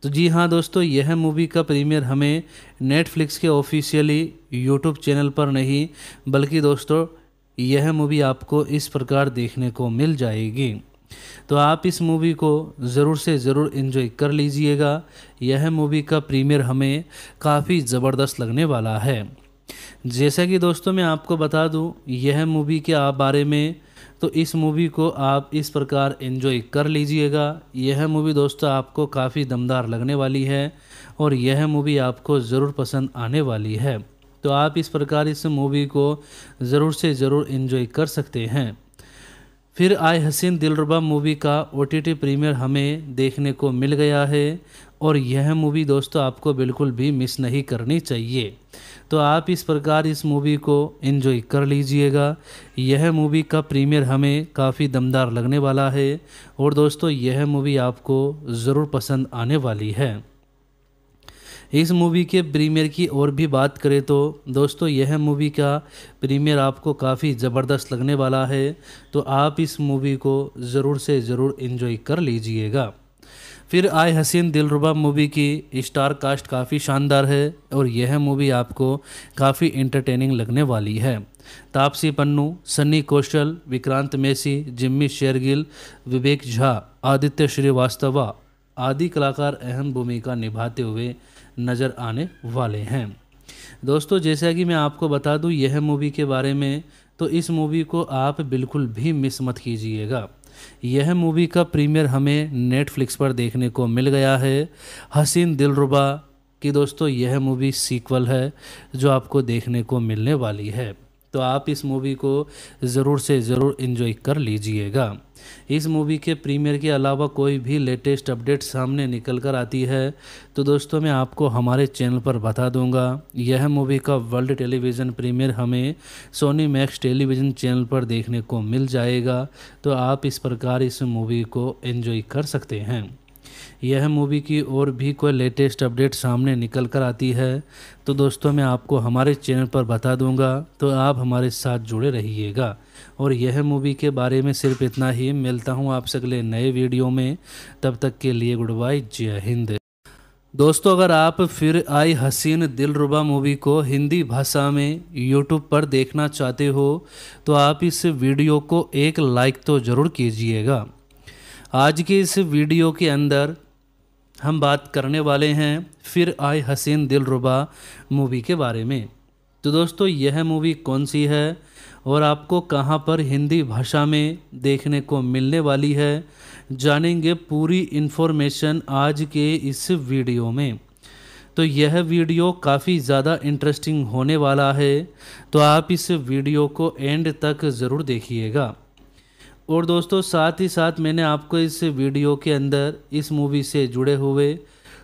तो जी हाँ दोस्तों यह मूवी का प्रीमियर हमें नेटफ्लिक्स के ऑफिशियली यूट्यूब चैनल पर नहीं बल्कि दोस्तों यह मूवी आपको इस प्रकार देखने को मिल जाएगी तो आप इस मूवी को ज़रूर से ज़रूर इन्जॉय कर लीजिएगा यह मूवी का प्रीमियर हमें काफ़ी ज़बरदस्त लगने वाला है जैसा कि दोस्तों मैं आपको बता दूं यह मूवी के आप बारे में तो इस मूवी को आप इस प्रकार एंजॉय कर लीजिएगा यह मूवी दोस्तों आपको काफ़ी दमदार लगने वाली है और यह मूवी आपको ज़रूर पसंद आने वाली है तो आप इस प्रकार इस मूवी को ज़रूर से ज़रूर इन्जॉय कर सकते हैं फिर आए हसीन दिलरबा मूवी का ओ प्रीमियर हमें देखने को मिल गया है और यह मूवी दोस्तों आपको बिल्कुल भी मिस नहीं करनी चाहिए तो आप इस प्रकार इस मूवी को एंजॉय कर लीजिएगा यह मूवी का प्रीमियर हमें काफ़ी दमदार लगने वाला है और दोस्तों यह मूवी आपको ज़रूर पसंद आने वाली है इस मूवी के प्रीमियर की और भी बात करें तो दोस्तों यह मूवी का प्रीमियर आपको काफ़ी ज़बरदस्त लगने वाला है तो आप इस मूवी को ज़रूर से ज़रूर इन्जॉय कर लीजिएगा फिर आए हसीन दिलरुबा मूवी की स्टार कास्ट काफ़ी शानदार है और यह मूवी आपको काफ़ी इंटरटेनिंग लगने वाली है तापसी पन्नू सन्नी कौशल विक्रांत मेसी जिम्मी शेरगिल विवेक झा आदित्य श्रीवास्तवा आदि कलाकार अहम भूमिका निभाते हुए नज़र आने वाले हैं दोस्तों जैसा कि मैं आपको बता दूं यह मूवी के बारे में तो इस मूवी को आप बिल्कुल भी मिस मत कीजिएगा यह मूवी का प्रीमियर हमें नेटफ्लिक्स पर देखने को मिल गया है हसीन दिलरुबा की दोस्तों यह मूवी सीक्वल है जो आपको देखने को मिलने वाली है तो आप इस मूवी को ज़रूर से ज़रूर इन्जॉय कर लीजिएगा इस मूवी के प्रीमियर के अलावा कोई भी लेटेस्ट अपडेट सामने निकल कर आती है तो दोस्तों मैं आपको हमारे चैनल पर बता दूंगा यह मूवी का वर्ल्ड टेलीविज़न प्रीमियर हमें सोनी मैक्स टेलीविज़न चैनल पर देखने को मिल जाएगा तो आप इस प्रकार इस मूवी को इन्जॉय कर सकते हैं यह मूवी की और भी कोई लेटेस्ट अपडेट सामने निकल कर आती है तो दोस्तों मैं आपको हमारे चैनल पर बता दूंगा तो आप हमारे साथ जुड़े रहिएगा और यह मूवी के बारे में सिर्फ इतना ही मिलता हूँ आपसे अगले नए वीडियो में तब तक के लिए गुड बाय जय हिंद दोस्तों अगर आप फिर आई हसीन दिलरुबा मूवी को हिंदी भाषा में यूट्यूब पर देखना चाहते हो तो आप इस वीडियो को एक लाइक तो ज़रूर कीजिएगा आज के इस वीडियो के अंदर हम बात करने वाले हैं फिर आए हसीन दिलरुबा मूवी के बारे में तो दोस्तों यह मूवी कौन सी है और आपको कहाँ पर हिंदी भाषा में देखने को मिलने वाली है जानेंगे पूरी इन्फॉर्मेशन आज के इस वीडियो में तो यह वीडियो काफ़ी ज़्यादा इंटरेस्टिंग होने वाला है तो आप इस वीडियो को एंड तक ज़रूर देखिएगा और दोस्तों साथ ही साथ मैंने आपको इस वीडियो के अंदर इस मूवी से जुड़े हुए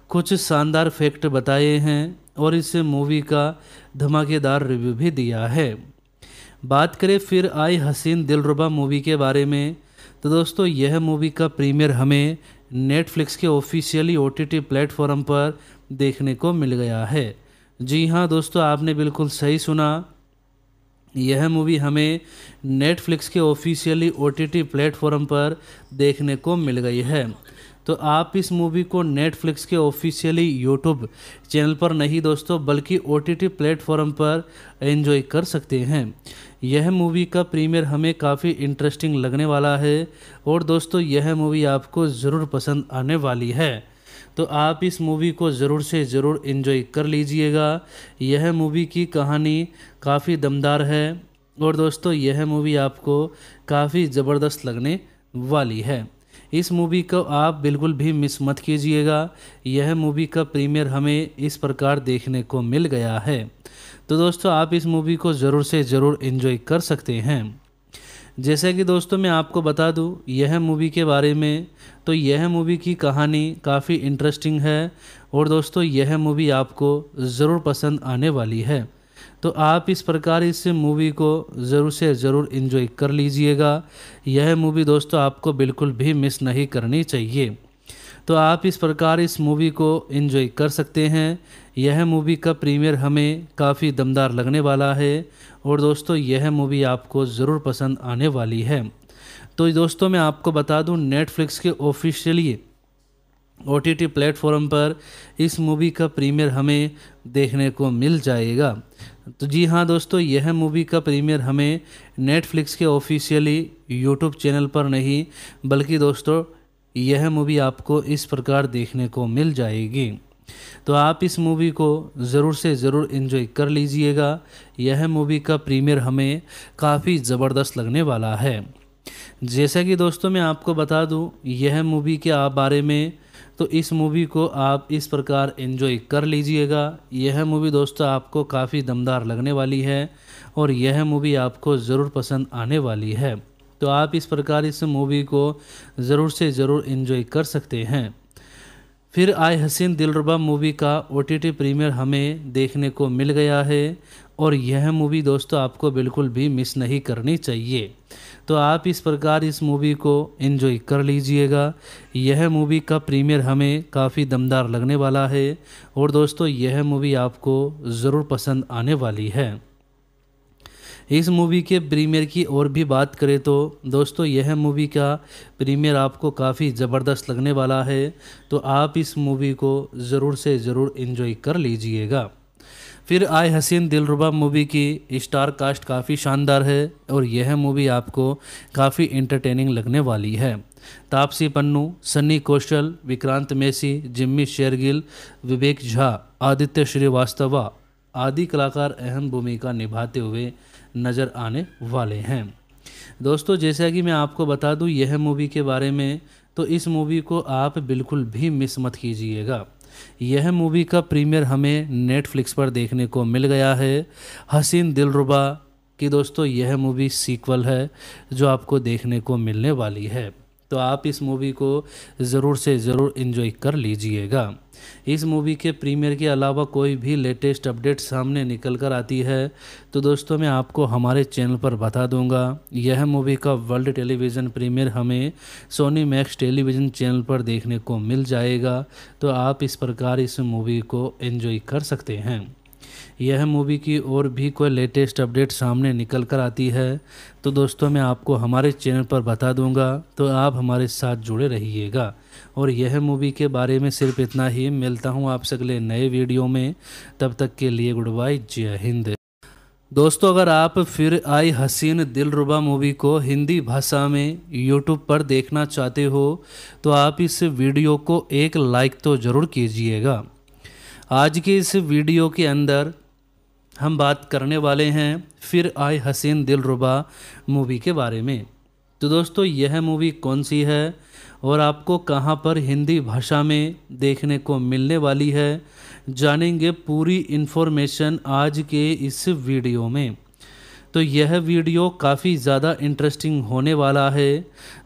कुछ शानदार फैक्ट बताए हैं और इस मूवी का धमाकेदार रिव्यू भी दिया है बात करें फिर आई हसीन दिलरुबा मूवी के बारे में तो दोस्तों यह मूवी का प्रीमियर हमें नेटफ्लिक्स के ऑफिशियली ओ टी प्लेटफॉर्म पर देखने को मिल गया है जी हाँ दोस्तों आपने बिल्कुल सही सुना यह मूवी हमें नेटफ्लिक्स के ऑफिशियली ओ टी प्लेटफॉर्म पर देखने को मिल गई है तो आप इस मूवी को नेटफ्लिक्स के ऑफिशियली यूट्यूब चैनल पर नहीं दोस्तों बल्कि ओ टी प्लेटफॉर्म पर एंजॉय कर सकते हैं यह मूवी का प्रीमियर हमें काफ़ी इंटरेस्टिंग लगने वाला है और दोस्तों यह मूवी आपको ज़रूर पसंद आने वाली है तो आप इस मूवी को ज़रूर से ज़रूर इन्जॉय कर लीजिएगा यह मूवी की कहानी काफ़ी दमदार है और दोस्तों यह मूवी आपको काफ़ी ज़बरदस्त लगने वाली है इस मूवी को आप बिल्कुल भी मिस मत कीजिएगा यह मूवी का प्रीमियर हमें इस प्रकार देखने को मिल गया है तो दोस्तों आप इस मूवी को ज़रूर से ज़रूर इन्जॉय कर सकते हैं जैसे कि दोस्तों मैं आपको बता दूं यह मूवी के बारे में तो यह मूवी की कहानी काफ़ी इंटरेस्टिंग है और दोस्तों यह मूवी आपको ज़रूर पसंद आने वाली है तो आप इस प्रकार इस मूवी को ज़रूर से ज़रूर इन्जॉय कर लीजिएगा यह मूवी दोस्तों आपको बिल्कुल भी मिस नहीं करनी चाहिए तो आप इस प्रकार इस मूवी को इन्जॉय कर सकते हैं यह मूवी का प्रीमियर हमें काफ़ी दमदार लगने वाला है और दोस्तों यह मूवी आपको ज़रूर पसंद आने वाली है तो दोस्तों मैं आपको बता दूं नेटफ्लिक्स के officially O T T platform पर इस मूवी का प्रीमियर हमें देखने को मिल जाएगा तो जी हाँ दोस्तों यह मूवी का प्रीमियर हमें नेटफ्लिक्स के ऑफिशियली यूट्यूब चैनल पर नहीं बल्कि दोस्तों यह मूवी आपको इस प्रकार देखने को मिल जाएगी तो आप इस मूवी को ज़रूर से ज़रूर इन्जॉय कर लीजिएगा यह मूवी का प्रीमियर हमें काफ़ी ज़बरदस्त लगने वाला है जैसा कि दोस्तों मैं आपको बता दूं यह मूवी के आप बारे में तो इस मूवी को आप इस प्रकार इन्जॉय कर लीजिएगा यह मूवी दोस्तों आपको काफ़ी दमदार लगने वाली है और यह मूवी आपको ज़रूर पसंद आने वाली है तो आप इस प्रकार इस मूवी को ज़रूर से ज़रूर इन्जॉय कर सकते हैं फिर आए हसीन दिलरुबा मूवी का ओ टी प्रीमियर हमें देखने को मिल गया है और यह मूवी दोस्तों आपको बिल्कुल भी मिस नहीं करनी चाहिए तो आप इस प्रकार इस मूवी को एंजॉय कर लीजिएगा यह मूवी का प्रीमियर हमें काफ़ी दमदार लगने वाला है और दोस्तों यह मूवी आपको ज़रूर पसंद आने वाली है इस मूवी के प्रीमियर की और भी बात करें तो दोस्तों यह मूवी का प्रीमियर आपको काफ़ी ज़बरदस्त लगने वाला है तो आप इस मूवी को ज़रूर से ज़रूर इन्जॉय कर लीजिएगा फिर आए हसीन दिलरुबा मूवी की स्टार कास्ट काफ़ी शानदार है और यह मूवी आपको काफ़ी इंटरटेनिंग लगने वाली है तापसी पन्नू सन्नी कौशल विक्रांत मेसी जिम्मी शेरगिल विवेक झा आदित्य श्रीवास्तवा आदि कलाकार अहम भूमिका निभाते हुए नज़र आने वाले हैं दोस्तों जैसा कि मैं आपको बता दूं यह मूवी के बारे में तो इस मूवी को आप बिल्कुल भी मिस मत कीजिएगा यह मूवी का प्रीमियर हमें नेटफ्लिक्स पर देखने को मिल गया है हसीन दिलरुबा की दोस्तों यह मूवी सीक्वल है जो आपको देखने को मिलने वाली है तो आप इस मूवी को ज़रूर से ज़रूर इन्जॉय कर लीजिएगा इस मूवी के प्रीमियर के अलावा कोई भी लेटेस्ट अपडेट सामने निकल कर आती है तो दोस्तों मैं आपको हमारे चैनल पर बता दूंगा यह मूवी का वर्ल्ड टेलीविज़न प्रीमियर हमें सोनी मैक्स टेलीविज़न चैनल पर देखने को मिल जाएगा तो आप इस प्रकार इस मूवी को इन्जॉय कर सकते हैं यह मूवी की और भी कोई लेटेस्ट अपडेट सामने निकल कर आती है तो दोस्तों मैं आपको हमारे चैनल पर बता दूंगा तो आप हमारे साथ जुड़े रहिएगा और यह मूवी के बारे में सिर्फ इतना ही मिलता हूँ आपसे अगले नए वीडियो में तब तक के लिए गुड बाय जय हिंद दोस्तों अगर आप फिर आई हसीन दिलरुबा मूवी को हिंदी भाषा में यूट्यूब पर देखना चाहते हो तो आप इस वीडियो को एक लाइक तो ज़रूर कीजिएगा आज के इस वीडियो के अंदर हम बात करने वाले हैं फिर आए हसीन दिलरुबा मूवी के बारे में तो दोस्तों यह मूवी कौन सी है और आपको कहाँ पर हिंदी भाषा में देखने को मिलने वाली है जानेंगे पूरी इन्फॉर्मेशन आज के इस वीडियो में तो यह वीडियो काफ़ी ज़्यादा इंटरेस्टिंग होने वाला है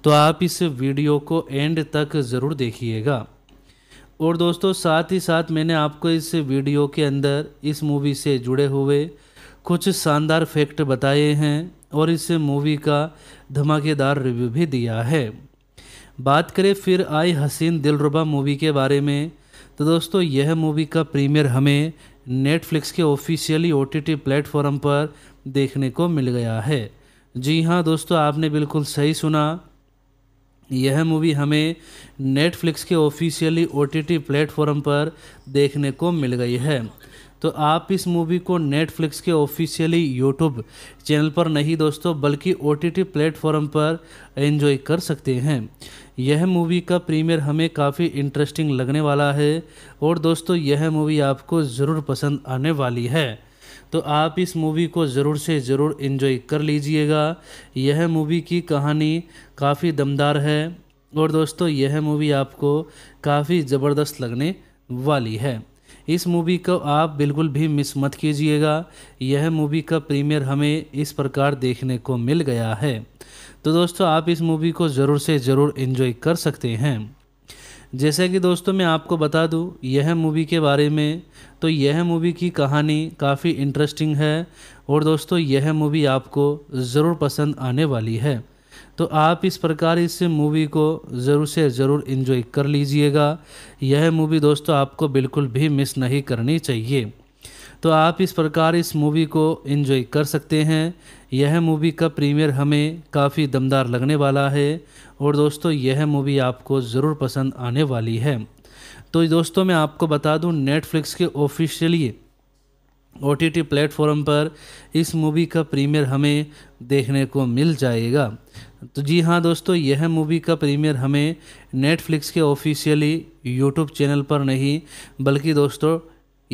तो आप इस वीडियो को एंड तक ज़रूर देखिएगा और दोस्तों साथ ही साथ मैंने आपको इस वीडियो के अंदर इस मूवी से जुड़े हुए कुछ शानदार फैक्ट बताए हैं और इस मूवी का धमाकेदार रिव्यू भी दिया है बात करें फिर आई हसीन दिलरुबा मूवी के बारे में तो दोस्तों यह मूवी का प्रीमियर हमें नेटफ्लिक्स के ऑफिशियली ओ टी प्लेटफॉर्म पर देखने को मिल गया है जी हाँ दोस्तों आपने बिल्कुल सही सुना यह मूवी हमें नेटफ्लिक्स के ऑफिशियली ओ टी प्लेटफॉर्म पर देखने को मिल गई है तो आप इस मूवी को नेटफ्लिक्स के ऑफिशियली यूट्यूब चैनल पर नहीं दोस्तों बल्कि ओ टी टी प्लेटफॉर्म पर एंजॉय कर सकते हैं यह मूवी का प्रीमियर हमें काफ़ी इंटरेस्टिंग लगने वाला है और दोस्तों यह मूवी आपको ज़रूर पसंद आने वाली है तो आप इस मूवी को ज़रूर से ज़रूर इन्जॉय कर लीजिएगा यह मूवी की कहानी काफ़ी दमदार है और दोस्तों यह मूवी आपको काफ़ी ज़बरदस्त लगने वाली है इस मूवी को आप बिल्कुल भी मिस मत कीजिएगा यह मूवी का प्रीमियर हमें इस प्रकार देखने को मिल गया है तो दोस्तों आप इस मूवी को ज़रूर से ज़रूर इन्जॉय कर सकते हैं जैसे कि दोस्तों मैं आपको बता दूं यह मूवी के बारे में तो यह मूवी की कहानी काफ़ी इंटरेस्टिंग है और दोस्तों यह मूवी आपको ज़रूर पसंद आने वाली है तो आप इस प्रकार इस मूवी को ज़रूर से ज़रूर इन्जॉय कर लीजिएगा यह मूवी दोस्तों आपको बिल्कुल भी मिस नहीं करनी चाहिए तो आप इस प्रकार इस मूवी को इन्जॉय कर सकते हैं यह मूवी का प्रीमियर हमें काफ़ी दमदार लगने वाला है और दोस्तों यह मूवी आपको ज़रूर पसंद आने वाली है तो दोस्तों मैं आपको बता दूं नेटफ्लिक्स के officially O T T platform पर इस मूवी का प्रीमियर हमें देखने को मिल जाएगा तो जी हाँ दोस्तों यह मूवी का प्रीमियर हमें नेटफ्लिक्स के ऑफिशियली यूट्यूब चैनल पर नहीं बल्कि दोस्तों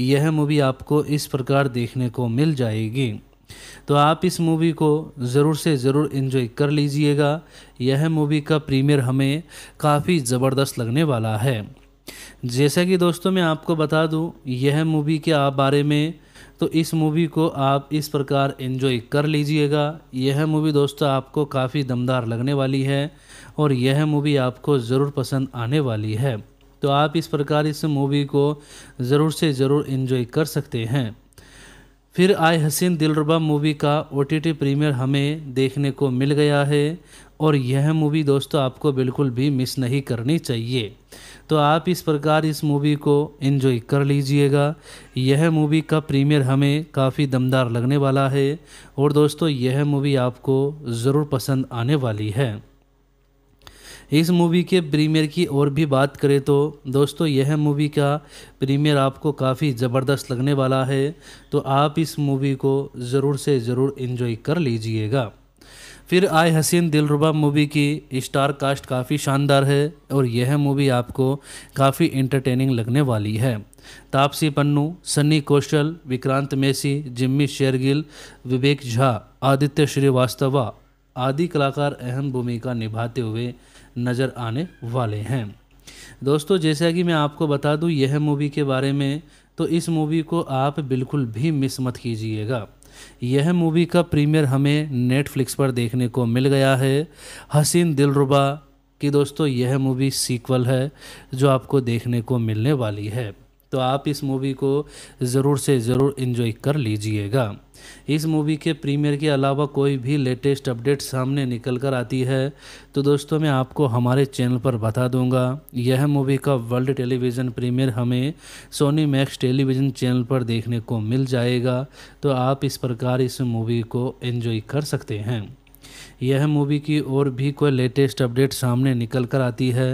यह मूवी आपको इस प्रकार देखने को मिल जाएगी तो आप इस मूवी को ज़रूर से ज़रूर इन्जॉय कर लीजिएगा यह मूवी का प्रीमियर हमें काफ़ी ज़बरदस्त लगने वाला है जैसा कि दोस्तों मैं आपको बता दूं यह मूवी के आप बारे में तो इस मूवी को आप इस प्रकार इन्जॉय कर लीजिएगा यह मूवी दोस्तों आपको काफ़ी दमदार लगने वाली है और यह मूवी आपको ज़रूर पसंद आने वाली है तो आप इस प्रकार इस मूवी को ज़रूर से ज़रूर इन्जॉय कर सकते हैं फिर आए हसीन दिलरुबा मूवी का ओ टी प्रीमियर हमें देखने को मिल गया है और यह मूवी दोस्तों आपको बिल्कुल भी मिस नहीं करनी चाहिए तो आप इस प्रकार इस मूवी को एंजॉय कर लीजिएगा यह मूवी का प्रीमियर हमें काफ़ी दमदार लगने वाला है और दोस्तों यह मूवी आपको ज़रूर पसंद आने वाली है इस मूवी के प्रीमियर की और भी बात करें तो दोस्तों यह मूवी का प्रीमियर आपको काफ़ी ज़बरदस्त लगने वाला है तो आप इस मूवी को ज़रूर से ज़रूर इन्जॉय कर लीजिएगा फिर आए हसीन दिलरुबा मूवी की स्टार कास्ट काफ़ी शानदार है और यह मूवी आपको काफ़ी इंटरटेनिंग लगने वाली है तापसी पन्नू सन्नी कौशल विक्रांत मेसी जिम्मी शेरगिल विवेक झा आदित्य श्रीवास्तवा आदि कलाकार अहम भूमिका निभाते हुए नज़र आने वाले हैं दोस्तों जैसा कि मैं आपको बता दूं यह मूवी के बारे में तो इस मूवी को आप बिल्कुल भी मिस मत कीजिएगा यह मूवी का प्रीमियर हमें नेटफ्लिक्स पर देखने को मिल गया है हसीन दिलरुबा की दोस्तों यह मूवी सीक्वल है जो आपको देखने को मिलने वाली है तो आप इस मूवी को ज़रूर से ज़रूर इन्जॉय कर लीजिएगा इस मूवी के प्रीमियर के अलावा कोई भी लेटेस्ट अपडेट सामने निकल कर आती है तो दोस्तों मैं आपको हमारे चैनल पर बता दूंगा यह मूवी का वर्ल्ड टेलीविज़न प्रीमियर हमें सोनी मैक्स टेलीविज़न चैनल पर देखने को मिल जाएगा तो आप इस प्रकार इस मूवी को एंजॉय कर सकते हैं यह मूवी की और भी कोई लेटेस्ट अपडेट सामने निकल कर आती है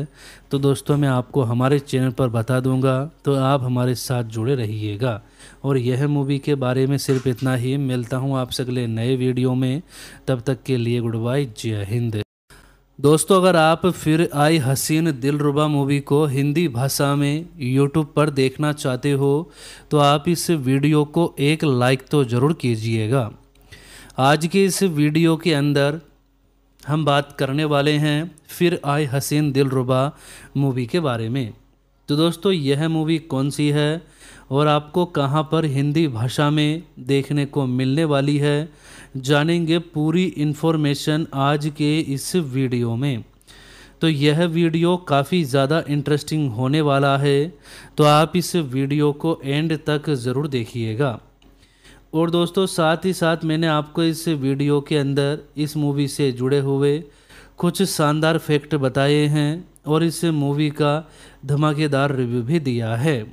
तो दोस्तों मैं आपको हमारे चैनल पर बता दूंगा तो आप हमारे साथ जुड़े रहिएगा और यह मूवी के बारे में सिर्फ इतना ही मिलता हूँ आपसे अगले नए वीडियो में तब तक के लिए गुड बाय जय हिंद दोस्तों अगर आप फिर आई हसीन दिलरुबा मूवी को हिंदी भाषा में यूट्यूब पर देखना चाहते हो तो आप इस वीडियो को एक लाइक तो ज़रूर कीजिएगा आज के इस वीडियो के अंदर हम बात करने वाले हैं फिर आए हसीन दिलरुबा मूवी के बारे में तो दोस्तों यह मूवी कौन सी है और आपको कहाँ पर हिंदी भाषा में देखने को मिलने वाली है जानेंगे पूरी इन्फॉर्मेशन आज के इस वीडियो में तो यह वीडियो काफ़ी ज़्यादा इंटरेस्टिंग होने वाला है तो आप इस वीडियो को एंड तक ज़रूर देखिएगा और दोस्तों साथ ही साथ मैंने आपको इस वीडियो के अंदर इस मूवी से जुड़े हुए कुछ शानदार फैक्ट बताए हैं और इस मूवी का धमाकेदार रिव्यू भी दिया है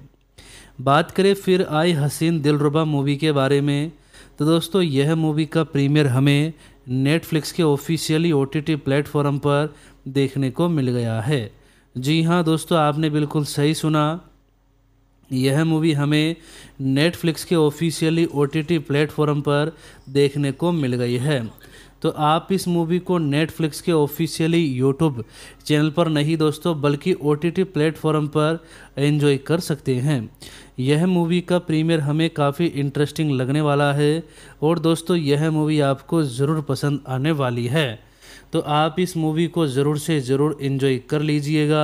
बात करें फिर आई हसीन दिलरुबा मूवी के बारे में तो दोस्तों यह मूवी का प्रीमियर हमें नेटफ्लिक्स के ऑफिशियली ओ टी प्लेटफॉर्म पर देखने को मिल गया है जी हाँ दोस्तों आपने बिल्कुल सही सुना यह मूवी हमें नेटफ्लिक्स के officially O T T platform पर देखने को मिल गई है तो आप इस मूवी को नेटफ्लिक्स के ऑफिशियली यूट्यूब चैनल पर नहीं दोस्तों बल्कि ओ टी प्लेटफॉर्म पर एंजॉय कर सकते हैं यह मूवी का प्रीमियर हमें काफ़ी इंटरेस्टिंग लगने वाला है और दोस्तों यह मूवी आपको ज़रूर पसंद आने वाली है तो आप इस मूवी को ज़रूर से ज़रूर इन्जॉय कर लीजिएगा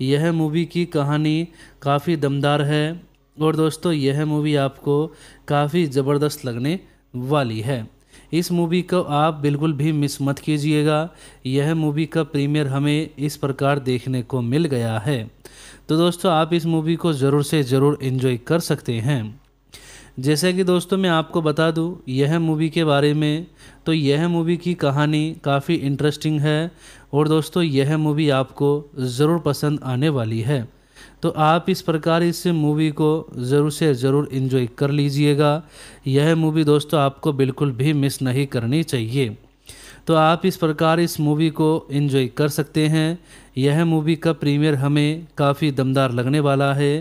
यह मूवी की कहानी काफ़ी दमदार है और दोस्तों यह मूवी आपको काफ़ी ज़बरदस्त लगने वाली है इस मूवी को आप बिल्कुल भी मिस मत कीजिएगा यह मूवी का प्रीमियर हमें इस प्रकार देखने को मिल गया है तो दोस्तों आप इस मूवी को ज़रूर से ज़रूर इन्जॉय कर सकते हैं जैसे कि दोस्तों मैं आपको बता दूं यह मूवी के बारे में तो यह मूवी की कहानी काफ़ी इंटरेस्टिंग है और दोस्तों यह मूवी आपको ज़रूर पसंद आने वाली है तो आप इस प्रकार इस मूवी को ज़रूर से ज़रूर इन्जॉय कर लीजिएगा यह मूवी दोस्तों आपको बिल्कुल भी मिस नहीं करनी चाहिए तो आप इस प्रकार इस मूवी को इन्जॉय कर सकते हैं यह मूवी का प्रीमियर हमें काफ़ी दमदार लगने वाला है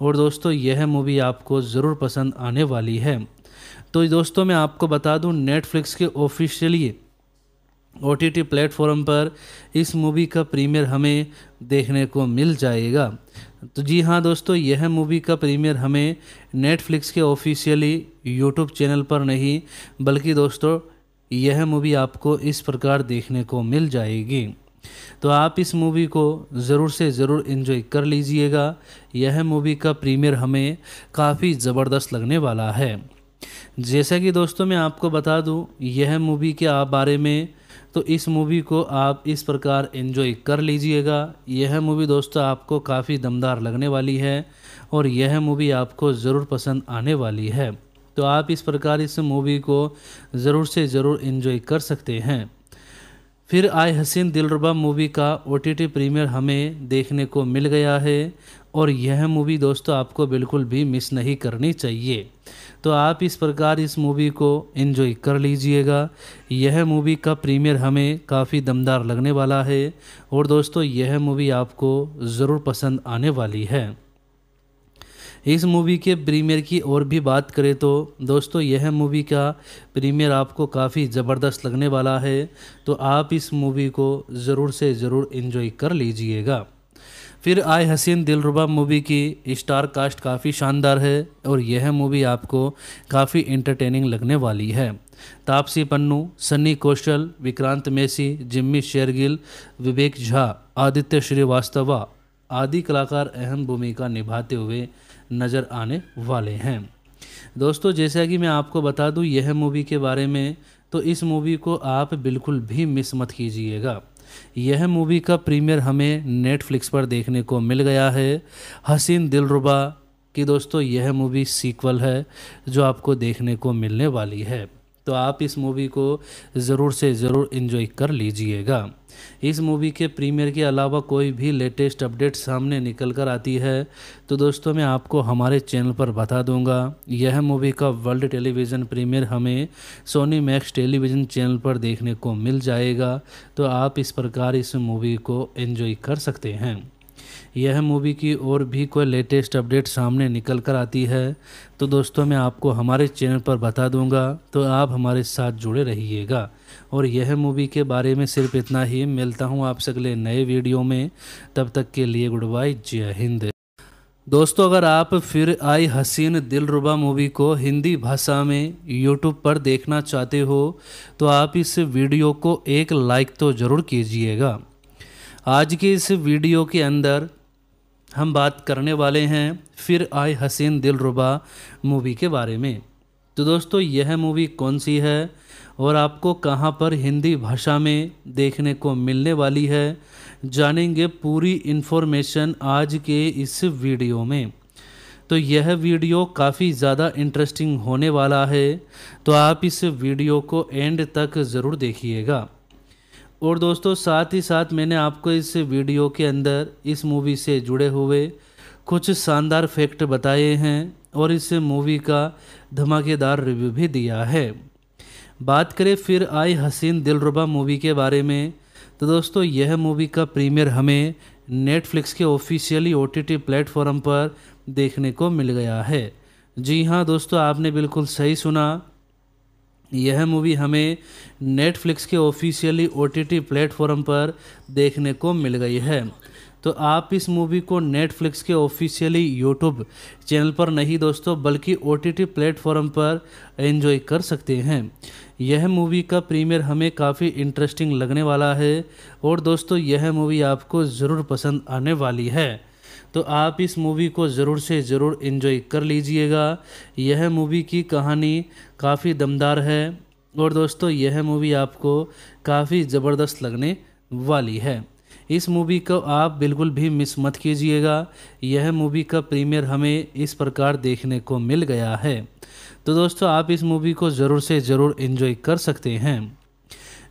और दोस्तों यह मूवी आपको ज़रूर पसंद आने वाली है तो दोस्तों मैं आपको बता दूं नेटफ्लिक्स के ऑफिशियली ओ टी प्लेटफॉर्म पर इस मूवी का प्रीमियर हमें देखने को मिल जाएगा तो जी हाँ दोस्तों यह मूवी का प्रीमियर हमें नेटफ्लिक्स के ऑफिशियली यूट्यूब चैनल पर नहीं बल्कि दोस्तों यह मूवी आपको इस प्रकार देखने को मिल जाएगी तो आप इस मूवी को ज़रूर से ज़रूर इन्जॉय कर लीजिएगा यह मूवी का प्रीमियर हमें काफ़ी ज़बरदस्त लगने वाला है जैसा कि दोस्तों मैं आपको बता दूं यह मूवी के आप बारे में तो इस मूवी को आप इस प्रकार एंजॉय कर लीजिएगा यह मूवी दोस्तों आपको काफ़ी दमदार लगने वाली है और यह मूवी आपको ज़रूर पसंद आने वाली है तो आप इस प्रकार इस मूवी को ज़रूर से ज़रूर इन्जॉय कर सकते हैं फिर आए हसीन दिलरुबा मूवी का ओ टी प्रीमियर हमें देखने को मिल गया है और यह मूवी दोस्तों आपको बिल्कुल भी मिस नहीं करनी चाहिए तो आप इस प्रकार इस मूवी को एंजॉय कर लीजिएगा यह मूवी का प्रीमियर हमें काफ़ी दमदार लगने वाला है और दोस्तों यह मूवी आपको ज़रूर पसंद आने वाली है इस मूवी के प्रीमियर की और भी बात करें तो दोस्तों यह मूवी का प्रीमियर आपको काफ़ी ज़बरदस्त लगने वाला है तो आप इस मूवी को ज़रूर से ज़रूर इन्जॉय कर लीजिएगा फिर आए हसीन दिलरुबा मूवी की स्टार कास्ट काफ़ी शानदार है और यह मूवी आपको काफ़ी इंटरटेनिंग लगने वाली है तापसी पन्नू सन्नी कौशल विक्रांत मेसी जिम्मी शेरगिल विवेक झा आदित्य श्रीवास्तवा आदि कलाकार अहम भूमिका निभाते हुए नज़र आने वाले हैं दोस्तों जैसा कि मैं आपको बता दूं यह मूवी के बारे में तो इस मूवी को आप बिल्कुल भी मिस मत कीजिएगा यह मूवी का प्रीमियर हमें नेटफ्लिक्स पर देखने को मिल गया है हसीन दिलरुबा की दोस्तों यह मूवी सीक्वल है जो आपको देखने को मिलने वाली है तो आप इस मूवी को ज़रूर से ज़रूर इन्जॉय कर लीजिएगा इस मूवी के प्रीमियर के अलावा कोई भी लेटेस्ट अपडेट सामने निकल कर आती है तो दोस्तों मैं आपको हमारे चैनल पर बता दूंगा यह मूवी का वर्ल्ड टेलीविज़न प्रीमियर हमें सोनी मैक्स टेलीविज़न चैनल पर देखने को मिल जाएगा तो आप इस प्रकार इस मूवी को एंजॉय कर सकते हैं यह मूवी की और भी कोई लेटेस्ट अपडेट सामने निकल कर आती है तो दोस्तों मैं आपको हमारे चैनल पर बता दूंगा तो आप हमारे साथ जुड़े रहिएगा और यह मूवी के बारे में सिर्फ इतना ही मिलता हूँ आपसे अगले नए वीडियो में तब तक के लिए गुड बाय जय हिंद दोस्तों अगर आप फिर आई हसीन दिलरुबा मूवी को हिंदी भाषा में यूट्यूब पर देखना चाहते हो तो आप इस वीडियो को एक लाइक तो ज़रूर कीजिएगा आज के इस वीडियो के अंदर हम बात करने वाले हैं फिर आए हसीन दिलरुबा मूवी के बारे में तो दोस्तों यह मूवी कौन सी है और आपको कहाँ पर हिंदी भाषा में देखने को मिलने वाली है जानेंगे पूरी इन्फॉर्मेशन आज के इस वीडियो में तो यह वीडियो काफ़ी ज़्यादा इंटरेस्टिंग होने वाला है तो आप इस वीडियो को एंड तक ज़रूर देखिएगा और दोस्तों साथ ही साथ मैंने आपको इस वीडियो के अंदर इस मूवी से जुड़े हुए कुछ शानदार फैक्ट बताए हैं और इस मूवी का धमाकेदार रिव्यू भी दिया है बात करें फिर आई हसीन दिलरुबा मूवी के बारे में तो दोस्तों यह मूवी का प्रीमियर हमें नेटफ्लिक्स के ऑफिशियली ओ टी प्लेटफॉर्म पर देखने को मिल गया है जी हाँ दोस्तों आपने बिल्कुल सही सुना यह मूवी हमें नेटफ्लिक्स के ऑफिशियली ओ टी प्लेटफॉर्म पर देखने को मिल गई है तो आप इस मूवी को नेटफ्लिक्स के ऑफिशियली यूट्यूब चैनल पर नहीं दोस्तों बल्कि ओ टी टी प्लेटफॉर्म पर एंजॉय कर सकते हैं यह मूवी का प्रीमियर हमें काफ़ी इंटरेस्टिंग लगने वाला है और दोस्तों यह मूवी आपको ज़रूर पसंद आने वाली है तो आप इस मूवी को ज़रूर से ज़रूर इन्जॉय कर लीजिएगा यह मूवी की कहानी काफ़ी दमदार है और दोस्तों यह मूवी आपको काफ़ी ज़बरदस्त लगने वाली है इस मूवी को आप बिल्कुल भी मिस मत कीजिएगा यह मूवी का प्रीमियर हमें इस प्रकार देखने को मिल गया है तो दोस्तों आप इस मूवी को ज़रूर से ज़रूर इन्जॉय कर सकते हैं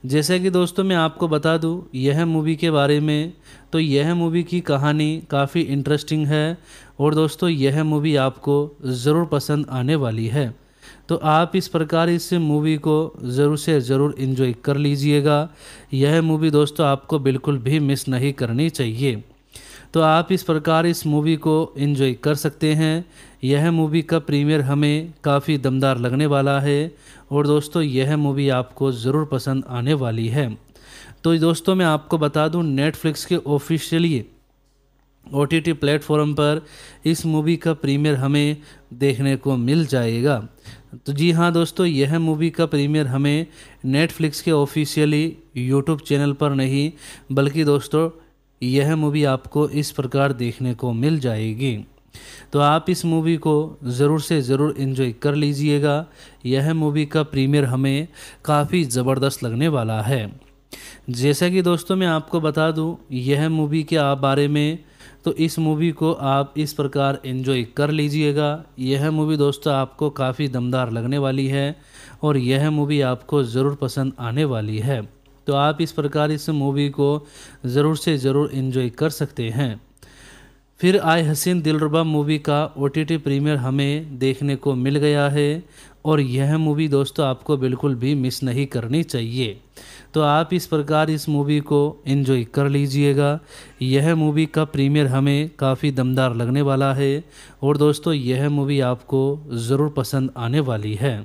जैसे कि दोस्तों मैं आपको बता दूं यह मूवी के बारे में तो यह मूवी की कहानी काफ़ी इंटरेस्टिंग है और दोस्तों यह मूवी आपको ज़रूर पसंद आने वाली है तो आप इस प्रकार इस मूवी को ज़रूर से ज़रूर इन्जॉय कर लीजिएगा यह मूवी दोस्तों आपको बिल्कुल भी मिस नहीं करनी चाहिए तो आप इस प्रकार इस मूवी को इन्जॉय कर सकते हैं यह मूवी का प्रीमियर हमें काफ़ी दमदार लगने वाला है और दोस्तों यह मूवी आपको ज़रूर पसंद आने वाली है तो दोस्तों मैं आपको बता दूं नेटफ्लिक्स के officially O T T platform पर इस मूवी का प्रीमियर हमें देखने को मिल जाएगा तो जी हाँ दोस्तों यह मूवी का प्रीमियर हमें नेटफ्लिक्स के ऑफिशियली यूट्यूब चैनल पर नहीं बल्कि दोस्तों यह मूवी आपको इस प्रकार देखने को मिल जाएगी तो आप इस मूवी को ज़रूर से ज़रूर इन्जॉय कर लीजिएगा यह मूवी का प्रीमियर हमें काफ़ी ज़बरदस्त लगने वाला है जैसा कि दोस्तों मैं आपको बता दूं यह मूवी के आप बारे में तो इस मूवी को आप इस प्रकार एंजॉय कर लीजिएगा यह मूवी दोस्तों आपको काफ़ी दमदार लगने वाली है और यह मूवी आपको ज़रूर पसंद आने वाली है तो आप इस प्रकार इस मूवी को ज़रूर से ज़रूर इन्जॉय कर सकते हैं फिर आए हसीन दिलरबा मूवी का ओ टी प्रीमियर हमें देखने को मिल गया है और यह मूवी दोस्तों आपको बिल्कुल भी मिस नहीं करनी चाहिए तो आप इस प्रकार इस मूवी को एंजॉय कर लीजिएगा यह मूवी का प्रीमियर हमें काफ़ी दमदार लगने वाला है और दोस्तों यह मूवी आपको ज़रूर पसंद आने वाली है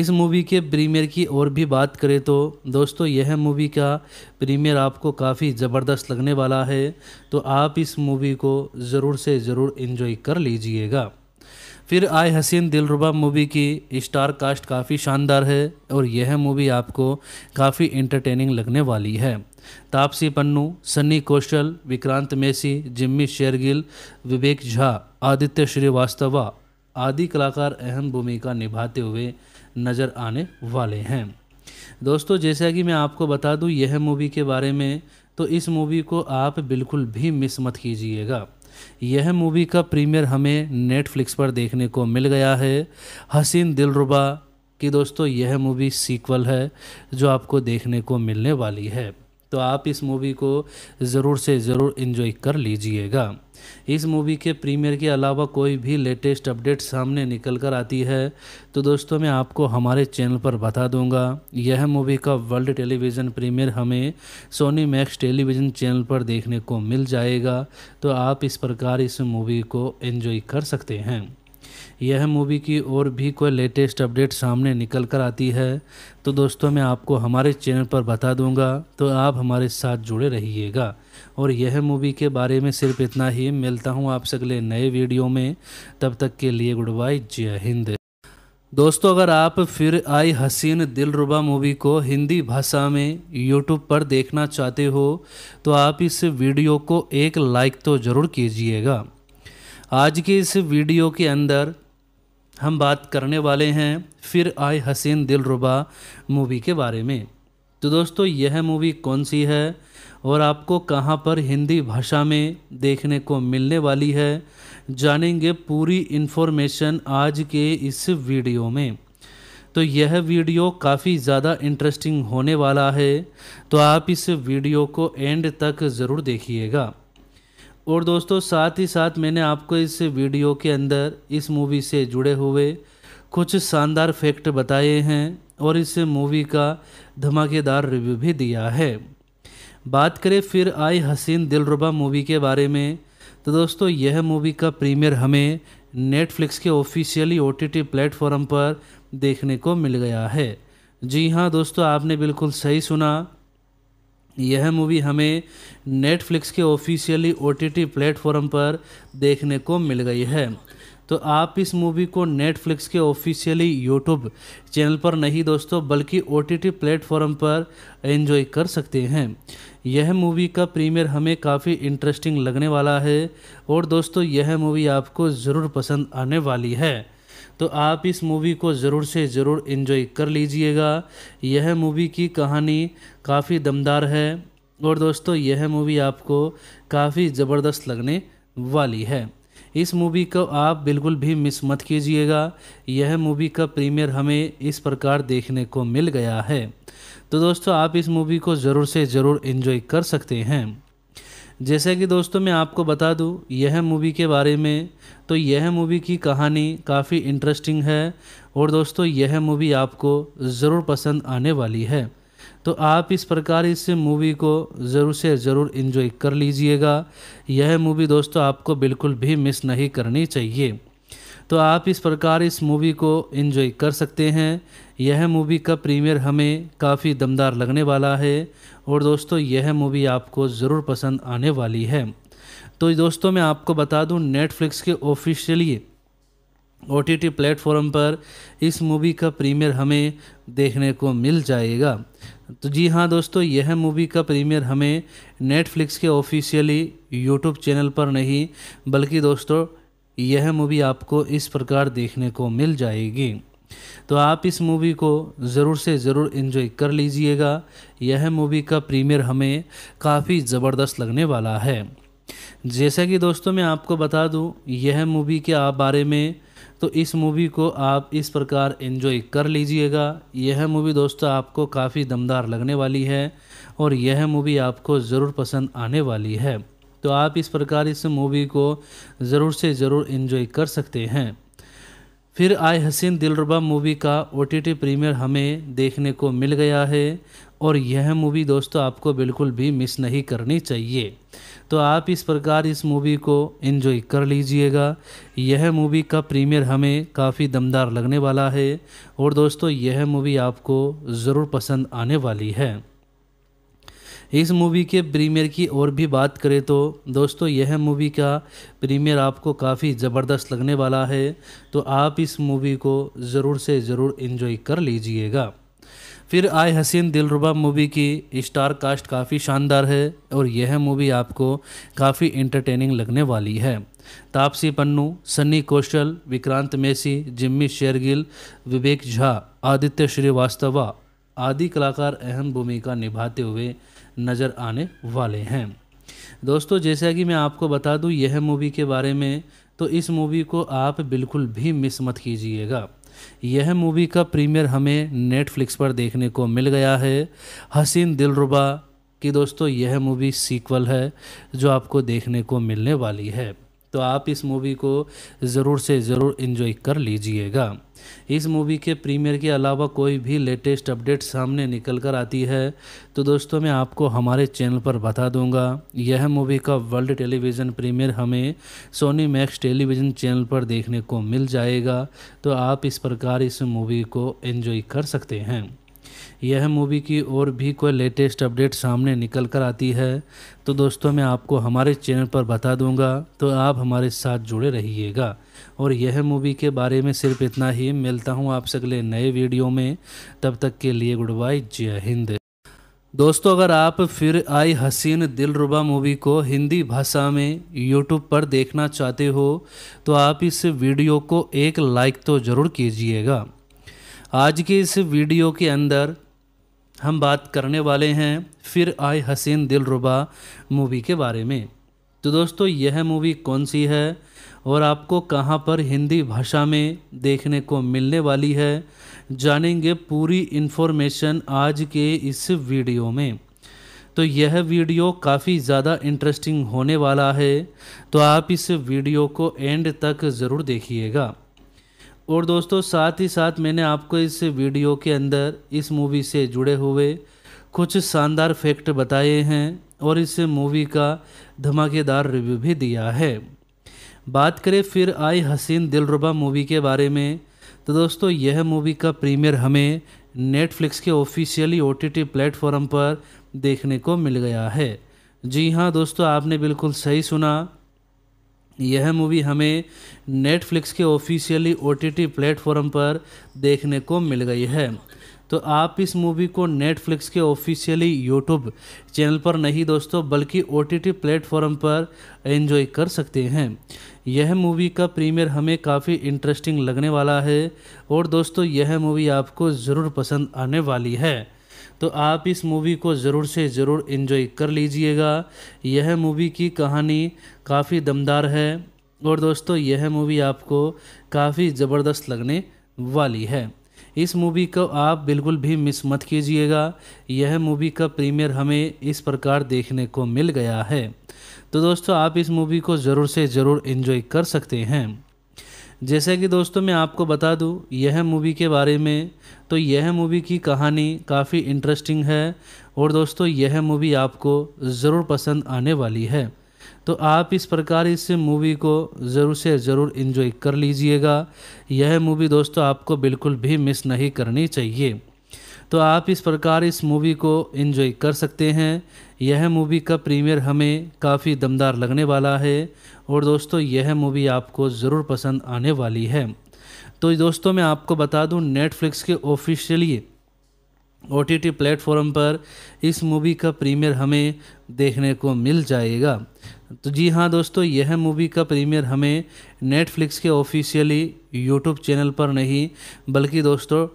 इस मूवी के प्रीमियर की और भी बात करें तो दोस्तों यह मूवी का प्रीमियर आपको काफ़ी ज़बरदस्त लगने वाला है तो आप इस मूवी को ज़रूर से ज़रूर इन्जॉय कर लीजिएगा फिर आए हसीन दिलरुबा मूवी की स्टार कास्ट काफ़ी शानदार है और यह मूवी आपको काफ़ी इंटरटेनिंग लगने वाली है तापसी पन्नू सन्नी कौशल विक्रांत मेसी जिम्मी शेरगिल विवेक झा आदित्य श्रीवास्तवा आदि कलाकार अहम भूमिका निभाते हुए नज़र आने वाले हैं दोस्तों जैसा कि मैं आपको बता दूं यह मूवी के बारे में तो इस मूवी को आप बिल्कुल भी मिस मत कीजिएगा यह मूवी का प्रीमियर हमें नेटफ्लिक्स पर देखने को मिल गया है हसीन दिलरुबा की दोस्तों यह मूवी सीक्वल है जो आपको देखने को मिलने वाली है तो आप इस मूवी को ज़रूर से ज़रूर इन्जॉय कर लीजिएगा इस मूवी के प्रीमियर के अलावा कोई भी लेटेस्ट अपडेट सामने निकल कर आती है तो दोस्तों मैं आपको हमारे चैनल पर बता दूंगा यह मूवी का वर्ल्ड टेलीविज़न प्रीमियर हमें सोनी मैक्स टेलीविज़न चैनल पर देखने को मिल जाएगा तो आप इस प्रकार इस मूवी को एंजॉय कर सकते हैं यह मूवी की और भी कोई लेटेस्ट अपडेट सामने निकल कर आती है तो दोस्तों मैं आपको हमारे चैनल पर बता दूंगा तो आप हमारे साथ जुड़े रहिएगा और यह मूवी के बारे में सिर्फ इतना ही मिलता हूँ आपसे अगले नए वीडियो में तब तक के लिए गुड बाय जय हिंद दोस्तों अगर आप फिर आई हसीन दिलरुबा मूवी को हिंदी भाषा में यूट्यूब पर देखना चाहते हो तो आप इस वीडियो को एक लाइक तो ज़रूर कीजिएगा आज के इस वीडियो के अंदर हम बात करने वाले हैं फिर आए हसीन दिलरुबा मूवी के बारे में तो दोस्तों यह मूवी कौन सी है और आपको कहाँ पर हिंदी भाषा में देखने को मिलने वाली है जानेंगे पूरी इन्फॉर्मेशन आज के इस वीडियो में तो यह वीडियो काफ़ी ज़्यादा इंटरेस्टिंग होने वाला है तो आप इस वीडियो को एंड तक ज़रूर देखिएगा और दोस्तों साथ ही साथ मैंने आपको इस वीडियो के अंदर इस मूवी से जुड़े हुए कुछ शानदार फैक्ट बताए हैं और इस मूवी का धमाकेदार रिव्यू भी दिया है बात करें फिर आई हसीन दिलरुबा मूवी के बारे में तो दोस्तों यह मूवी का प्रीमियर हमें नेटफ्लिक्स के ऑफिशियली ओ टी प्लेटफॉर्म पर देखने को मिल गया है जी हाँ दोस्तों आपने बिल्कुल सही सुना यह मूवी हमें नेटफ्लिक्स के ऑफिशियली ओ टी प्लेटफॉर्म पर देखने को मिल गई है तो आप इस मूवी को नेटफ्लिक्स के ऑफिशियली यूट्यूब चैनल पर नहीं दोस्तों बल्कि ओ टी प्लेटफॉर्म पर एंजॉय कर सकते हैं यह मूवी का प्रीमियर हमें काफ़ी इंटरेस्टिंग लगने वाला है और दोस्तों यह मूवी आपको ज़रूर पसंद आने वाली है तो आप इस मूवी को ज़रूर से ज़रूर इन्जॉय कर लीजिएगा यह मूवी की कहानी काफ़ी दमदार है और दोस्तों यह मूवी आपको काफ़ी ज़बरदस्त लगने वाली है इस मूवी को आप बिल्कुल भी मिस मत कीजिएगा यह मूवी का प्रीमियर हमें इस प्रकार देखने को मिल गया है तो दोस्तों आप इस मूवी को ज़रूर से ज़रूर इन्जॉय कर सकते हैं जैसे कि दोस्तों मैं आपको बता दूं यह मूवी के बारे में तो यह मूवी की कहानी काफ़ी इंटरेस्टिंग है और दोस्तों यह मूवी आपको ज़रूर पसंद आने वाली है तो आप इस प्रकार इस मूवी को ज़रूर से ज़रूर इन्जॉय कर लीजिएगा यह मूवी दोस्तों आपको बिल्कुल भी मिस नहीं करनी चाहिए तो आप इस प्रकार इस मूवी को इन्जॉय कर सकते हैं यह मूवी का प्रीमियर हमें काफ़ी दमदार लगने वाला है और दोस्तों यह मूवी आपको ज़रूर पसंद आने वाली है तो दोस्तों मैं आपको बता दूं नेटफ्लिक्स के officially O T T platform पर इस मूवी का प्रीमियर हमें देखने को मिल जाएगा तो जी हाँ दोस्तों यह मूवी का प्रीमियर हमें नेटफ्लिक्स के ऑफिशियली यूट्यूब चैनल पर नहीं बल्कि दोस्तों यह मूवी आपको इस प्रकार देखने को मिल जाएगी तो आप इस मूवी को ज़रूर से ज़रूर इन्जॉय कर लीजिएगा यह मूवी का प्रीमियर हमें काफ़ी ज़बरदस्त लगने वाला है जैसा कि दोस्तों मैं आपको बता दूं यह मूवी के आप बारे में तो इस मूवी को आप इस प्रकार एंजॉय कर लीजिएगा यह मूवी दोस्तों आपको काफ़ी दमदार लगने वाली है और यह मूवी आपको ज़रूर पसंद आने वाली है तो आप इस प्रकार इस मूवी को ज़रूर से ज़रूर एंजॉय कर सकते हैं फिर आए हसीन दिलरुबा मूवी का ओ टी प्रीमियर हमें देखने को मिल गया है और यह मूवी दोस्तों आपको बिल्कुल भी मिस नहीं करनी चाहिए तो आप इस प्रकार इस मूवी को एंजॉय कर लीजिएगा यह मूवी का प्रीमियर हमें काफ़ी दमदार लगने वाला है और दोस्तों यह मूवी आपको ज़रूर पसंद आने वाली है इस मूवी के प्रीमियर की और भी बात करें तो दोस्तों यह मूवी का प्रीमियर आपको काफ़ी ज़बरदस्त लगने वाला है तो आप इस मूवी को ज़रूर से ज़रूर इन्जॉय कर लीजिएगा फिर आए हसीन दिलरुबा मूवी की स्टार कास्ट काफ़ी शानदार है और यह मूवी आपको काफ़ी इंटरटेनिंग लगने वाली है तापसी पन्नू सन्नी कौशल विक्रांत मेसी जिम्मी शेरगिल विवेक झा आदित्य श्रीवास्तवा आदि कलाकार अहम भूमिका निभाते हुए नज़र आने वाले हैं दोस्तों जैसा कि मैं आपको बता दूं यह मूवी के बारे में तो इस मूवी को आप बिल्कुल भी मिस मत कीजिएगा यह मूवी का प्रीमियर हमें नेटफ्लिक्स पर देखने को मिल गया है हसीन दिलरुबा कि दोस्तों यह मूवी सीक्वल है जो आपको देखने को मिलने वाली है तो आप इस मूवी को ज़रूर से ज़रूर इन्जॉय कर लीजिएगा इस मूवी के प्रीमियर के अलावा कोई भी लेटेस्ट अपडेट सामने निकल कर आती है तो दोस्तों मैं आपको हमारे चैनल पर बता दूंगा यह मूवी का वर्ल्ड टेलीविज़न प्रीमियर हमें सोनी मैक्स टेलीविज़न चैनल पर देखने को मिल जाएगा तो आप इस प्रकार इस मूवी को एंजॉय कर सकते हैं यह मूवी की और भी कोई लेटेस्ट अपडेट सामने निकल कर आती है तो दोस्तों मैं आपको हमारे चैनल पर बता दूंगा तो आप हमारे साथ जुड़े रहिएगा और यह मूवी के बारे में सिर्फ इतना ही मिलता हूँ आपसे अगले नए वीडियो में तब तक के लिए गुड बाय जय हिंद दोस्तों अगर आप फिर आई हसीन दिलरुबा मूवी को हिंदी भाषा में यूट्यूब पर देखना चाहते हो तो आप इस वीडियो को एक लाइक तो ज़रूर कीजिएगा आज के इस वीडियो के अंदर हम बात करने वाले हैं फिर आए हसीन दिलरुबा मूवी के बारे में तो दोस्तों यह मूवी कौन सी है और आपको कहाँ पर हिंदी भाषा में देखने को मिलने वाली है जानेंगे पूरी इन्फॉर्मेशन आज के इस वीडियो में तो यह वीडियो काफ़ी ज़्यादा इंटरेस्टिंग होने वाला है तो आप इस वीडियो को एंड तक ज़रूर देखिएगा और दोस्तों साथ ही साथ मैंने आपको इस वीडियो के अंदर इस मूवी से जुड़े हुए कुछ शानदार फैक्ट बताए हैं और इस मूवी का धमाकेदार रिव्यू भी दिया है बात करें फिर आई हसीन दिलरुबा मूवी के बारे में तो दोस्तों यह मूवी का प्रीमियर हमें नेटफ्लिक्स के ऑफिशियली ओ टी प्लेटफॉर्म पर देखने को मिल गया है जी हाँ दोस्तों आपने बिल्कुल सही सुना यह मूवी हमें नेटफ्लिक्स के ऑफिशियली ओ टी प्लेटफॉर्म पर देखने को मिल गई है तो आप इस मूवी को नेटफ्लिक्स के ऑफिशियली यूट्यूब चैनल पर नहीं दोस्तों बल्कि ओ टी प्लेटफॉर्म पर एंजॉय कर सकते हैं यह मूवी का प्रीमियर हमें काफ़ी इंटरेस्टिंग लगने वाला है और दोस्तों यह मूवी आपको ज़रूर पसंद आने वाली है तो आप इस मूवी को ज़रूर से ज़रूर इन्जॉय कर लीजिएगा यह मूवी की कहानी काफ़ी दमदार है और दोस्तों यह मूवी आपको काफ़ी ज़बरदस्त लगने वाली है इस मूवी को आप बिल्कुल भी मिस मत कीजिएगा यह मूवी का प्रीमियर हमें इस प्रकार देखने को मिल गया है तो दोस्तों आप इस मूवी को ज़रूर से ज़रूर इन्जॉय कर सकते हैं जैसे कि दोस्तों मैं आपको बता दूं यह मूवी के बारे में तो यह मूवी की कहानी काफ़ी इंटरेस्टिंग है और दोस्तों यह मूवी आपको ज़रूर पसंद आने वाली है तो आप इस प्रकार इस मूवी को ज़रूर से ज़रूर इन्जॉय कर लीजिएगा यह मूवी दोस्तों आपको बिल्कुल भी मिस नहीं करनी चाहिए तो आप इस प्रकार इस मूवी को इन्जॉय कर सकते हैं यह मूवी का प्रीमियर हमें काफ़ी दमदार लगने वाला है और दोस्तों यह मूवी आपको ज़रूर पसंद आने वाली है तो दोस्तों मैं आपको बता दूं नेटफ्लिक्स के officially O T T platform पर इस मूवी का प्रीमियर हमें देखने को मिल जाएगा तो जी हाँ दोस्तों यह मूवी का प्रीमियर हमें नेटफ्लिक्स के ऑफिशियली यूट्यूब चैनल पर नहीं बल्कि दोस्तों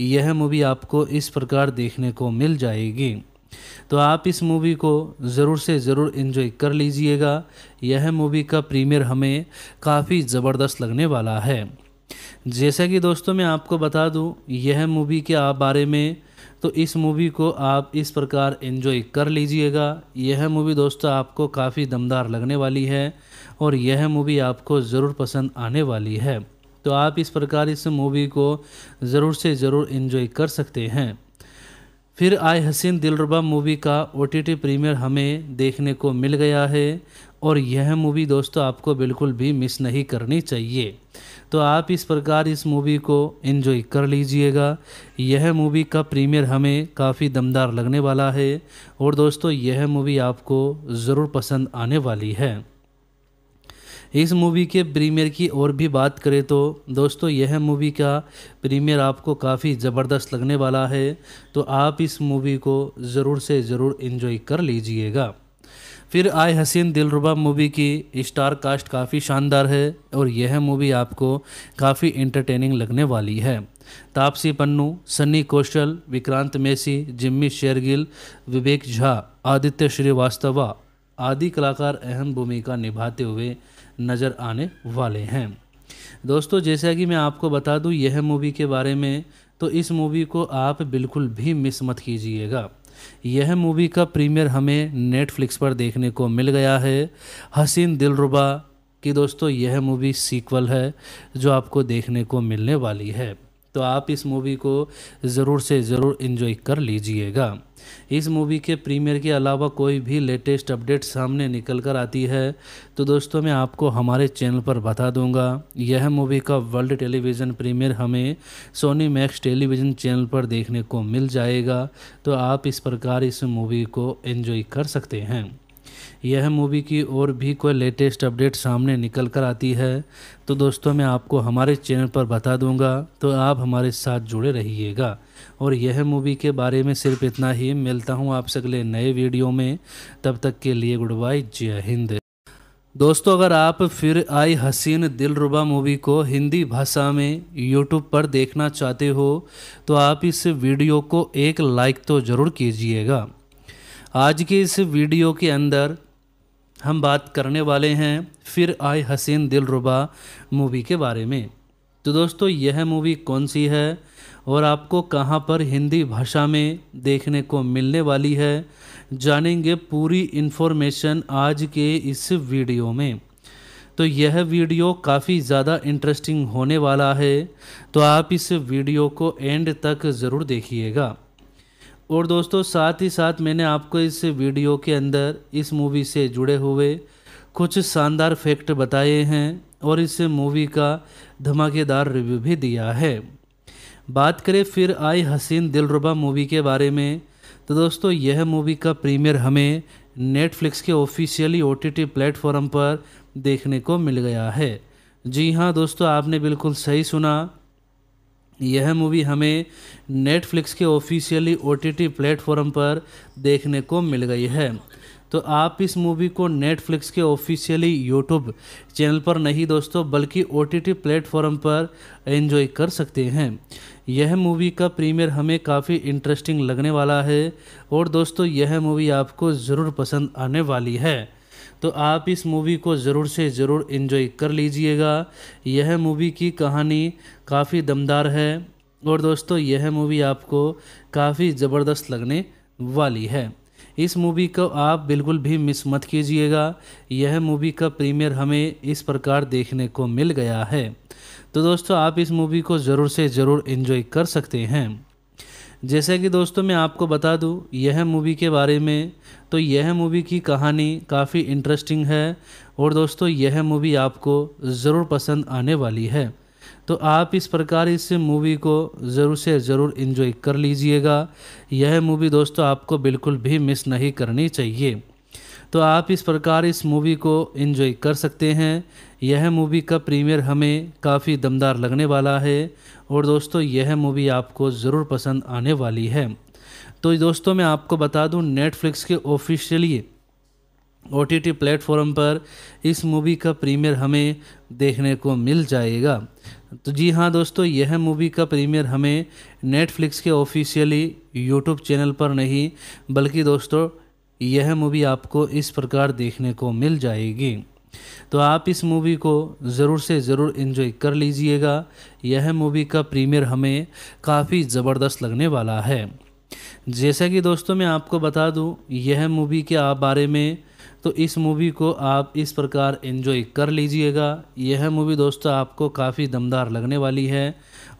यह मूवी आपको इस प्रकार देखने को मिल जाएगी तो आप इस मूवी को ज़रूर से ज़रूर इन्जॉय कर लीजिएगा यह मूवी का प्रीमियर हमें काफ़ी ज़बरदस्त लगने वाला है जैसा कि दोस्तों मैं आपको बता दूं यह मूवी के आप बारे में तो इस मूवी को आप इस प्रकार इन्जॉय कर लीजिएगा यह मूवी दोस्तों आपको काफ़ी दमदार लगने वाली है और यह मूवी आपको ज़रूर पसंद आने वाली है तो आप इस प्रकार इस मूवी को ज़रूर से ज़रूर इन्जॉय कर सकते हैं फिर आए हसीन दिलरबा मूवी का ओ टी प्रीमियर हमें देखने को मिल गया है और यह मूवी दोस्तों आपको बिल्कुल भी मिस नहीं करनी चाहिए तो आप इस प्रकार इस मूवी को एंजॉय कर लीजिएगा यह मूवी का प्रीमियर हमें काफ़ी दमदार लगने वाला है और दोस्तों यह मूवी आपको ज़रूर पसंद आने वाली है इस मूवी के प्रीमियर की और भी बात करें तो दोस्तों यह मूवी का प्रीमियर आपको काफ़ी ज़बरदस्त लगने वाला है तो आप इस मूवी को ज़रूर से ज़रूर इन्जॉय कर लीजिएगा फिर आए हसीन दिलरुबा मूवी की स्टार कास्ट काफ़ी शानदार है और यह मूवी आपको काफ़ी इंटरटेनिंग लगने वाली है तापसी पन्नू सनी कौशल विक्रांत मेसी जिम्मी शेरगिल विवेक झा आदित्य श्रीवास्तवा आदि कलाकार अहम भूमिका निभाते हुए नज़र आने वाले हैं दोस्तों जैसा कि मैं आपको बता दूं यह मूवी के बारे में तो इस मूवी को आप बिल्कुल भी मिस मत कीजिएगा यह मूवी का प्रीमियर हमें नेटफ्लिक्स पर देखने को मिल गया है हसीन दिलरुबा कि दोस्तों यह मूवी सीक्वल है जो आपको देखने को मिलने वाली है तो आप इस मूवी को ज़रूर से ज़रूर इन्जॉय कर लीजिएगा इस मूवी के प्रीमियर के अलावा कोई भी लेटेस्ट अपडेट सामने निकल कर आती है तो दोस्तों मैं आपको हमारे चैनल पर बता दूंगा यह मूवी का वर्ल्ड टेलीविज़न प्रीमियर हमें सोनी मैक्स टेलीविज़न चैनल पर देखने को मिल जाएगा तो आप इस प्रकार इस मूवी को एंजॉय कर सकते हैं यह मूवी की और भी कोई लेटेस्ट अपडेट सामने निकल कर आती है तो दोस्तों मैं आपको हमारे चैनल पर बता दूंगा तो आप हमारे साथ जुड़े रहिएगा और यह मूवी के बारे में सिर्फ इतना ही मिलता हूँ आपसे अगले नए वीडियो में तब तक के लिए गुड बाय जय हिंद दोस्तों अगर आप फिर आई हसीन दिलरुबा मूवी को हिंदी भाषा में यूट्यूब पर देखना चाहते हो तो आप इस वीडियो को एक लाइक तो ज़रूर कीजिएगा आज के इस वीडियो के अंदर हम बात करने वाले हैं फिर आए हसीन दिलरुबा मूवी के बारे में तो दोस्तों यह मूवी कौन सी है और आपको कहाँ पर हिंदी भाषा में देखने को मिलने वाली है जानेंगे पूरी इन्फॉर्मेशन आज के इस वीडियो में तो यह वीडियो काफ़ी ज़्यादा इंटरेस्टिंग होने वाला है तो आप इस वीडियो को एंड तक ज़रूर देखिएगा और दोस्तों साथ ही साथ मैंने आपको इस वीडियो के अंदर इस मूवी से जुड़े हुए कुछ शानदार फैक्ट बताए हैं और इस मूवी का धमाकेदार रिव्यू भी दिया है बात करें फिर आई हसीन दिलरुबा मूवी के बारे में तो दोस्तों यह मूवी का प्रीमियर हमें नेटफ्लिक्स के ऑफिशियली ओ टी प्लेटफॉर्म पर देखने को मिल गया है जी हाँ दोस्तों आपने बिल्कुल सही सुना यह मूवी हमें नेटफ्लिक्स के ऑफिशियली ओ टी प्लेटफॉर्म पर देखने को मिल गई है तो आप इस मूवी को नेटफ्लिक्स के ऑफिशियली यूट्यूब चैनल पर नहीं दोस्तों बल्कि ओ टी प्लेटफॉर्म पर एंजॉय कर सकते हैं यह मूवी का प्रीमियर हमें काफ़ी इंटरेस्टिंग लगने वाला है और दोस्तों यह मूवी आपको ज़रूर पसंद आने वाली है तो आप इस मूवी को ज़रूर से ज़रूर इन्जॉय कर लीजिएगा यह मूवी की कहानी काफ़ी दमदार है और दोस्तों यह मूवी आपको काफ़ी ज़बरदस्त लगने वाली है इस मूवी को आप बिल्कुल भी मिस मत कीजिएगा यह मूवी का प्रीमियर हमें इस प्रकार देखने को मिल गया है तो दोस्तों आप इस मूवी को ज़रूर से ज़रूर इन्जॉय कर सकते हैं जैसे कि दोस्तों मैं आपको बता दूं यह मूवी के बारे में तो यह मूवी की कहानी काफ़ी इंटरेस्टिंग है और दोस्तों यह मूवी आपको ज़रूर पसंद आने वाली है तो आप इस प्रकार इस मूवी को ज़रूर से ज़रूर इन्जॉय कर लीजिएगा यह मूवी दोस्तों आपको बिल्कुल भी मिस नहीं करनी चाहिए तो आप इस प्रकार इस मूवी को इन्जॉय कर सकते हैं यह मूवी का प्रीमियर हमें काफ़ी दमदार लगने वाला है और दोस्तों यह मूवी आपको ज़रूर पसंद आने वाली है तो दोस्तों मैं आपको बता दूं नेटफ्लिक्स के officially O T T platform पर इस मूवी का प्रीमियर हमें देखने को मिल जाएगा तो जी हाँ दोस्तों यह मूवी का प्रीमियर हमें नेटफ्लिक्स के ऑफिशियली यूट्यूब चैनल पर नहीं बल्कि दोस्तों यह मूवी आपको इस प्रकार देखने को मिल जाएगी तो आप इस मूवी को ज़रूर से ज़रूर इन्जॉय कर लीजिएगा यह मूवी का प्रीमियर हमें काफ़ी ज़बरदस्त लगने वाला है जैसा कि दोस्तों मैं आपको बता दूं यह मूवी के आप बारे में तो इस मूवी को आप इस प्रकार इन्जॉय कर लीजिएगा यह मूवी दोस्तों आपको काफ़ी दमदार लगने वाली है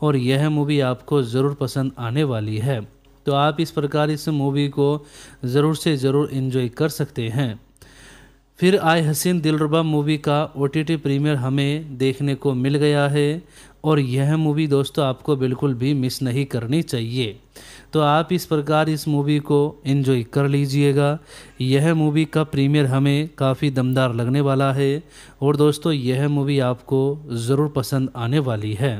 और यह मूवी आपको ज़रूर पसंद आने वाली है तो आप इस प्रकार इस मूवी को ज़रूर से ज़रूर इन्जॉय कर सकते हैं फिर आए हसीन दिलरबा मूवी का ओ टी प्रीमियर हमें देखने को मिल गया है और यह मूवी दोस्तों आपको बिल्कुल भी मिस नहीं करनी चाहिए तो आप इस प्रकार इस मूवी को एंजॉय कर लीजिएगा यह मूवी का प्रीमियर हमें काफ़ी दमदार लगने वाला है और दोस्तों यह मूवी आपको ज़रूर पसंद आने वाली है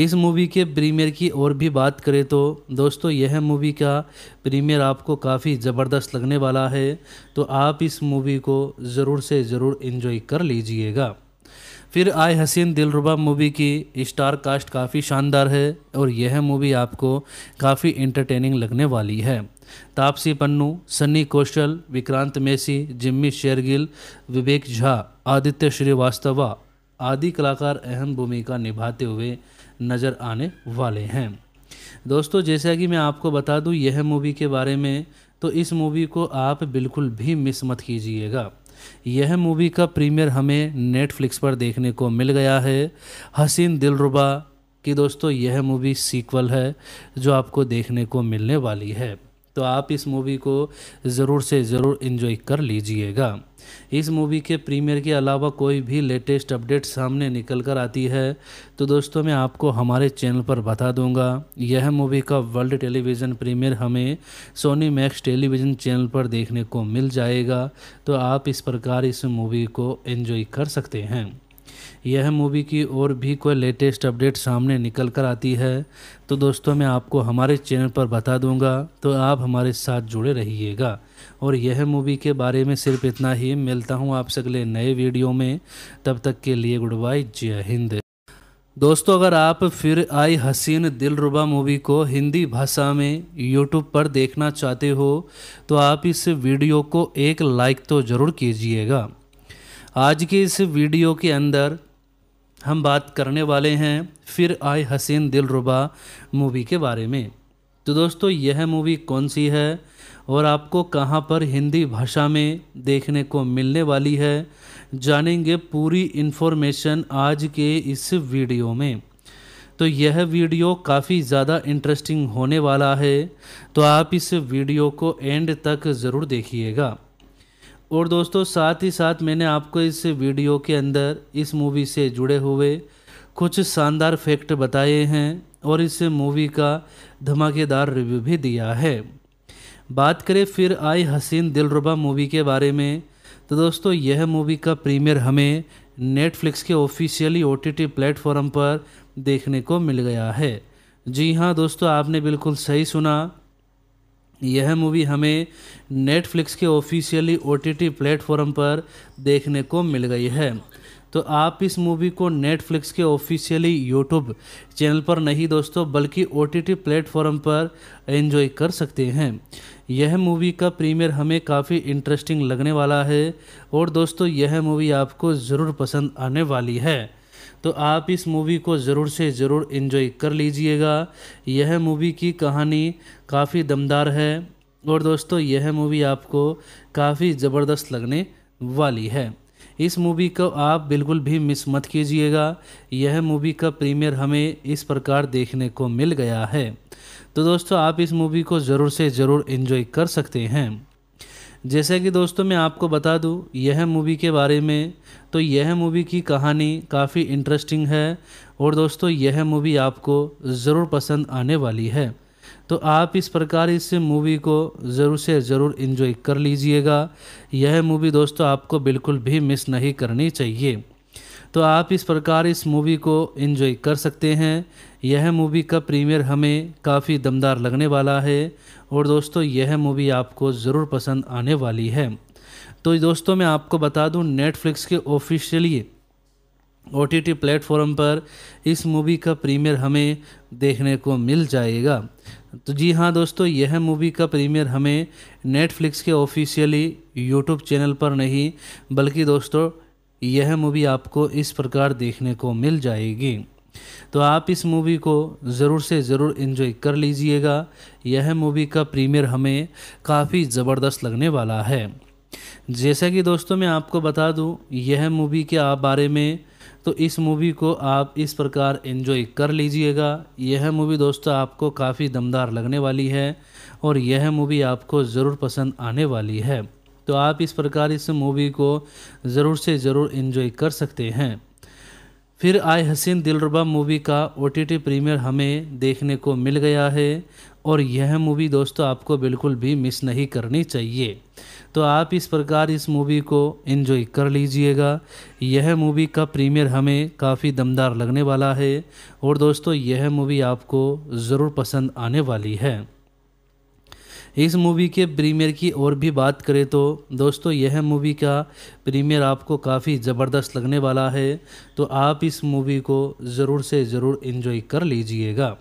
इस मूवी के प्रीमियर की और भी बात करें तो दोस्तों यह मूवी का प्रीमियर आपको काफ़ी ज़बरदस्त लगने वाला है तो आप इस मूवी को ज़रूर से ज़रूर इन्जॉय कर लीजिएगा फिर आए हसीन दिलरुबा मूवी की स्टार कास्ट काफ़ी शानदार है और यह मूवी आपको काफ़ी इंटरटेनिंग लगने वाली है तापसी पन्नू सन्नी कौशल विक्रांत मेसी जिम्मी शेरगिल विवेक झा आदित्य श्रीवास्तवा आदि कलाकार अहम भूमिका निभाते हुए नज़र आने वाले हैं दोस्तों जैसा कि मैं आपको बता दूं यह मूवी के बारे में तो इस मूवी को आप बिल्कुल भी मिस मत कीजिएगा यह मूवी का प्रीमियर हमें नेटफ्लिक्स पर देखने को मिल गया है हसीन दिलरुबा की दोस्तों यह मूवी सीक्वल है जो आपको देखने को मिलने वाली है तो आप इस मूवी को ज़रूर से ज़रूर इन्जॉय कर लीजिएगा इस मूवी के प्रीमियर के अलावा कोई भी लेटेस्ट अपडेट सामने निकल कर आती है तो दोस्तों मैं आपको हमारे चैनल पर बता दूंगा यह मूवी का वर्ल्ड टेलीविज़न प्रीमियर हमें सोनी मैक्स टेलीविज़न चैनल पर देखने को मिल जाएगा तो आप इस प्रकार इस मूवी को एंजॉय कर सकते हैं यह मूवी की और भी कोई लेटेस्ट अपडेट सामने निकल कर आती है तो दोस्तों मैं आपको हमारे चैनल पर बता दूंगा तो आप हमारे साथ जुड़े रहिएगा और यह मूवी के बारे में सिर्फ इतना ही मिलता हूँ आपसे अगले नए वीडियो में तब तक के लिए गुड बाय जय हिंद दोस्तों अगर आप फिर आई हसीन दिलरुबा मूवी को हिंदी भाषा में यूट्यूब पर देखना चाहते हो तो आप इस वीडियो को एक लाइक तो ज़रूर कीजिएगा आज के इस वीडियो के अंदर हम बात करने वाले हैं फिर आए हसीन दिलरुबा मूवी के बारे में तो दोस्तों यह मूवी कौन सी है और आपको कहाँ पर हिंदी भाषा में देखने को मिलने वाली है जानेंगे पूरी इन्फॉर्मेशन आज के इस वीडियो में तो यह वीडियो काफ़ी ज़्यादा इंटरेस्टिंग होने वाला है तो आप इस वीडियो को एंड तक ज़रूर देखिएगा और दोस्तों साथ ही साथ मैंने आपको इस वीडियो के अंदर इस मूवी से जुड़े हुए कुछ शानदार फैक्ट बताए हैं और इस मूवी का धमाकेदार रिव्यू भी दिया है बात करें फिर आई हसीन दिलरुबा मूवी के बारे में तो दोस्तों यह मूवी का प्रीमियर हमें नेटफ्लिक्स के ऑफिशियली ओ टी प्लेटफॉर्म पर देखने को मिल गया है जी हाँ दोस्तों आपने बिल्कुल सही सुना यह मूवी हमें नेटफ्लिक्स के ऑफिशियली ओ टी प्लेटफॉर्म पर देखने को मिल गई है तो आप इस मूवी को नेटफ्लिक्स के ऑफिशियली यूट्यूब चैनल पर नहीं दोस्तों बल्कि ओ टी प्लेटफॉर्म पर एंजॉय कर सकते हैं यह मूवी का प्रीमियर हमें काफ़ी इंटरेस्टिंग लगने वाला है और दोस्तों यह मूवी आपको ज़रूर पसंद आने वाली है तो आप इस मूवी को ज़रूर से ज़रूर इन्जॉय कर लीजिएगा यह मूवी की कहानी काफ़ी दमदार है और दोस्तों यह मूवी आपको काफ़ी ज़बरदस्त लगने वाली है इस मूवी को आप बिल्कुल भी मिस मत कीजिएगा यह मूवी का प्रीमियर हमें इस प्रकार देखने को मिल गया है तो दोस्तों आप इस मूवी को ज़रूर से ज़रूर इन्जॉय कर सकते हैं जैसे कि दोस्तों मैं आपको बता दूं यह मूवी के बारे में तो यह मूवी की कहानी काफ़ी इंटरेस्टिंग है और दोस्तों यह मूवी आपको ज़रूर पसंद आने वाली है तो आप इस प्रकार इस मूवी को ज़रूर से ज़रूर इन्जॉय कर लीजिएगा यह मूवी दोस्तों आपको बिल्कुल भी मिस नहीं करनी चाहिए तो आप इस प्रकार इस मूवी को इन्जॉय कर सकते हैं यह मूवी का प्रीमियर हमें काफ़ी दमदार लगने वाला है और दोस्तों यह मूवी आपको ज़रूर पसंद आने वाली है तो दोस्तों मैं आपको बता दूं नेटफ्लिक्स के officially O T T platform पर इस मूवी का प्रीमियर हमें देखने को मिल जाएगा तो जी हाँ दोस्तों यह मूवी का प्रीमियर हमें नेटफ्लिक्स के ऑफिशियली यूट्यूब चैनल पर नहीं बल्कि दोस्तों यह मूवी आपको इस प्रकार देखने को मिल जाएगी तो आप इस मूवी को ज़रूर से ज़रूर इन्जॉय कर लीजिएगा यह मूवी का प्रीमियर हमें काफ़ी ज़बरदस्त लगने वाला है जैसा कि दोस्तों मैं आपको बता दूं यह मूवी के आप बारे में तो इस मूवी को आप इस प्रकार इन्जॉय कर लीजिएगा यह मूवी दोस्तों आपको काफ़ी दमदार लगने वाली है और यह मूवी आपको ज़रूर पसंद आने वाली है तो आप इस प्रकार इस मूवी को ज़रूर से ज़रूर इन्जॉय कर सकते हैं फिर आए हसीन दिलरुबा मूवी का ओ टी प्रीमियर हमें देखने को मिल गया है और यह मूवी दोस्तों आपको बिल्कुल भी मिस नहीं करनी चाहिए तो आप इस प्रकार इस मूवी को एंजॉय कर लीजिएगा यह मूवी का प्रीमियर हमें काफ़ी दमदार लगने वाला है और दोस्तों यह मूवी आपको ज़रूर पसंद आने वाली है इस मूवी के प्रीमियर की और भी बात करें तो दोस्तों यह मूवी का प्रीमियर आपको काफ़ी ज़बरदस्त लगने वाला है तो आप इस मूवी को ज़रूर से ज़रूर इन्जॉय कर लीजिएगा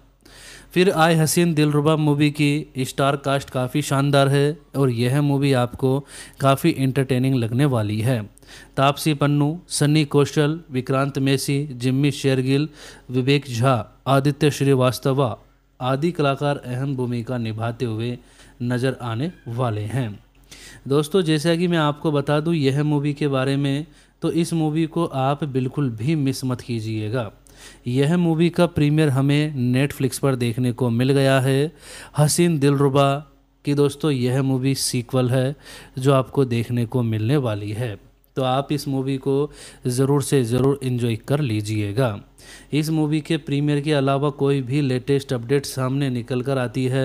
फिर आए हसीन दिलरुबा मूवी की स्टार कास्ट काफ़ी शानदार है और यह मूवी आपको काफ़ी इंटरटेनिंग लगने वाली है तापसी पन्नू सन्नी कौशल विक्रांत मेसी जिम्मी शेरगिल विवेक झा आदित्य श्रीवास्तवा आदि कलाकार अहम भूमिका निभाते हुए नज़र आने वाले हैं दोस्तों जैसा कि मैं आपको बता दूं यह मूवी के बारे में तो इस मूवी को आप बिल्कुल भी मिस मत कीजिएगा यह मूवी का प्रीमियर हमें नेटफ्लिक्स पर देखने को मिल गया है हसीन दिलरुबा की दोस्तों यह मूवी सीक्वल है जो आपको देखने को मिलने वाली है तो आप इस मूवी को ज़रूर से ज़रूर इन्जॉय कर लीजिएगा इस मूवी के प्रीमियर के अलावा कोई भी लेटेस्ट अपडेट सामने निकल कर आती है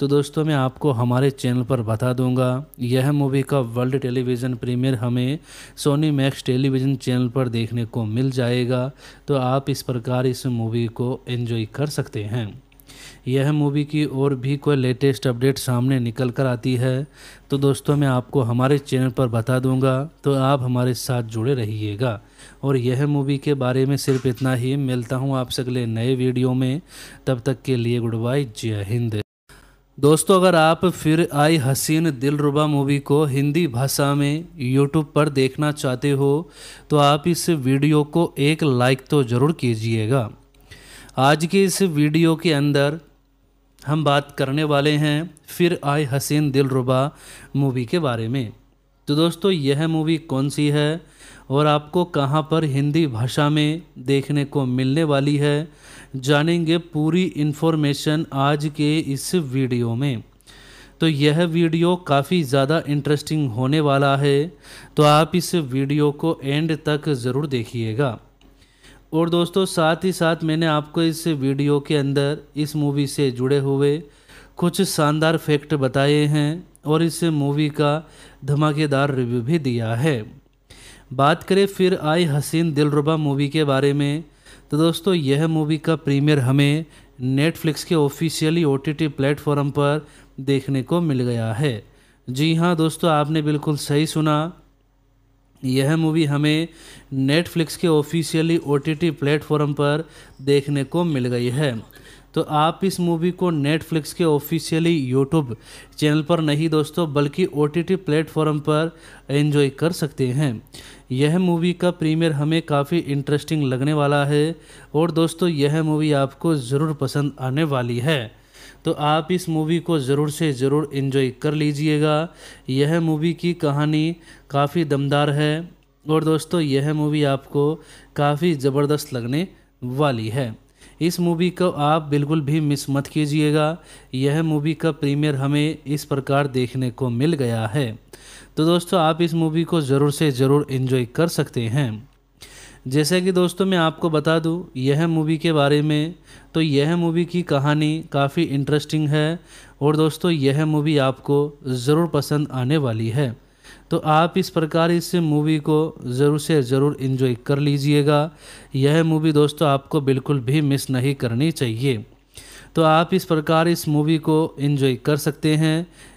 तो दोस्तों मैं आपको हमारे चैनल पर बता दूंगा यह मूवी का वर्ल्ड टेलीविज़न प्रीमियर हमें सोनी मैक्स टेलीविज़न चैनल पर देखने को मिल जाएगा तो आप इस प्रकार इस मूवी को एंजॉय कर सकते हैं यह मूवी की और भी कोई लेटेस्ट अपडेट सामने निकल कर आती है तो दोस्तों मैं आपको हमारे चैनल पर बता दूंगा तो आप हमारे साथ जुड़े रहिएगा और यह मूवी के बारे में सिर्फ इतना ही मिलता हूँ आपसे अगले नए वीडियो में तब तक के लिए गुड बाय जय हिंद दोस्तों अगर आप फिर आई हसीन दिलरुबा मूवी को हिंदी भाषा में यूट्यूब पर देखना चाहते हो तो आप इस वीडियो को एक लाइक तो ज़रूर कीजिएगा आज के इस वीडियो के अंदर हम बात करने वाले हैं फिर आए हसीन दिल रुबा मूवी के बारे में तो दोस्तों यह मूवी कौन सी है और आपको कहाँ पर हिंदी भाषा में देखने को मिलने वाली है जानेंगे पूरी इन्फॉर्मेशन आज के इस वीडियो में तो यह वीडियो काफ़ी ज़्यादा इंटरेस्टिंग होने वाला है तो आप इस वीडियो को एंड तक ज़रूर देखिएगा और दोस्तों साथ ही साथ मैंने आपको इस वीडियो के अंदर इस मूवी से जुड़े हुए कुछ शानदार फैक्ट बताए हैं और इस मूवी का धमाकेदार रिव्यू भी दिया है बात करें फिर आई हसीन दिलरुबा मूवी के बारे में तो दोस्तों यह मूवी का प्रीमियर हमें नेटफ्लिक्स के ऑफिशियली ओ टी प्लेटफॉर्म पर देखने को मिल गया है जी हाँ दोस्तों आपने बिल्कुल सही सुना यह मूवी हमें नेटफ्लिक्स के ऑफिशियली ओ टी प्लेटफॉर्म पर देखने को मिल गई है तो आप इस मूवी को नेटफ्लिक्स के ऑफिशियली यूट्यूब चैनल पर नहीं दोस्तों बल्कि ओ टी प्लेटफॉर्म पर एंजॉय कर सकते हैं यह मूवी का प्रीमियर हमें काफ़ी इंटरेस्टिंग लगने वाला है और दोस्तों यह मूवी आपको ज़रूर पसंद आने वाली है तो आप इस मूवी को ज़रूर से ज़रूर इन्जॉय कर लीजिएगा यह मूवी की कहानी काफ़ी दमदार है और दोस्तों यह मूवी आपको काफ़ी ज़बरदस्त लगने वाली है इस मूवी को आप बिल्कुल भी मिस मत कीजिएगा यह मूवी का प्रीमियर हमें इस प्रकार देखने को मिल गया है तो दोस्तों आप इस मूवी को ज़रूर से ज़रूर इन्जॉय कर सकते हैं जैसे कि दोस्तों मैं आपको बता दूं यह मूवी के बारे में तो यह मूवी की कहानी काफ़ी इंटरेस्टिंग है और दोस्तों यह मूवी आपको ज़रूर पसंद आने वाली है तो आप इस प्रकार इस मूवी को ज़रूर से ज़रूर इन्जॉय कर लीजिएगा यह मूवी दोस्तों आपको बिल्कुल भी मिस नहीं करनी चाहिए तो आप इस प्रकार इस मूवी को इन्जॉय कर सकते हैं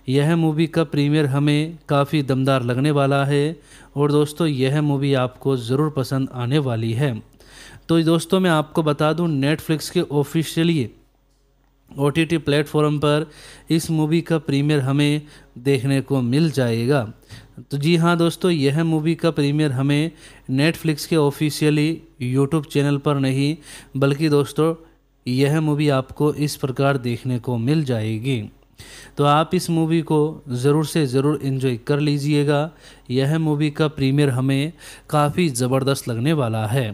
यह मूवी का प्रीमियर हमें काफ़ी दमदार लगने वाला है और दोस्तों यह मूवी आपको ज़रूर पसंद आने वाली है तो दोस्तों मैं आपको बता दूं नेटफ्लिक्स के officially O T T platform पर इस मूवी का प्रीमियर हमें देखने को मिल जाएगा तो जी हाँ दोस्तों यह मूवी का प्रीमियर हमें नेटफ्लिक्स के ऑफिशियली यूट्यूब चैनल पर नहीं बल्कि दोस्तों यह मूवी आपको इस प्रकार देखने को मिल जाएगी तो आप इस मूवी को ज़रूर से ज़रूर इन्जॉय कर लीजिएगा यह मूवी का प्रीमियर हमें काफ़ी ज़बरदस्त लगने वाला है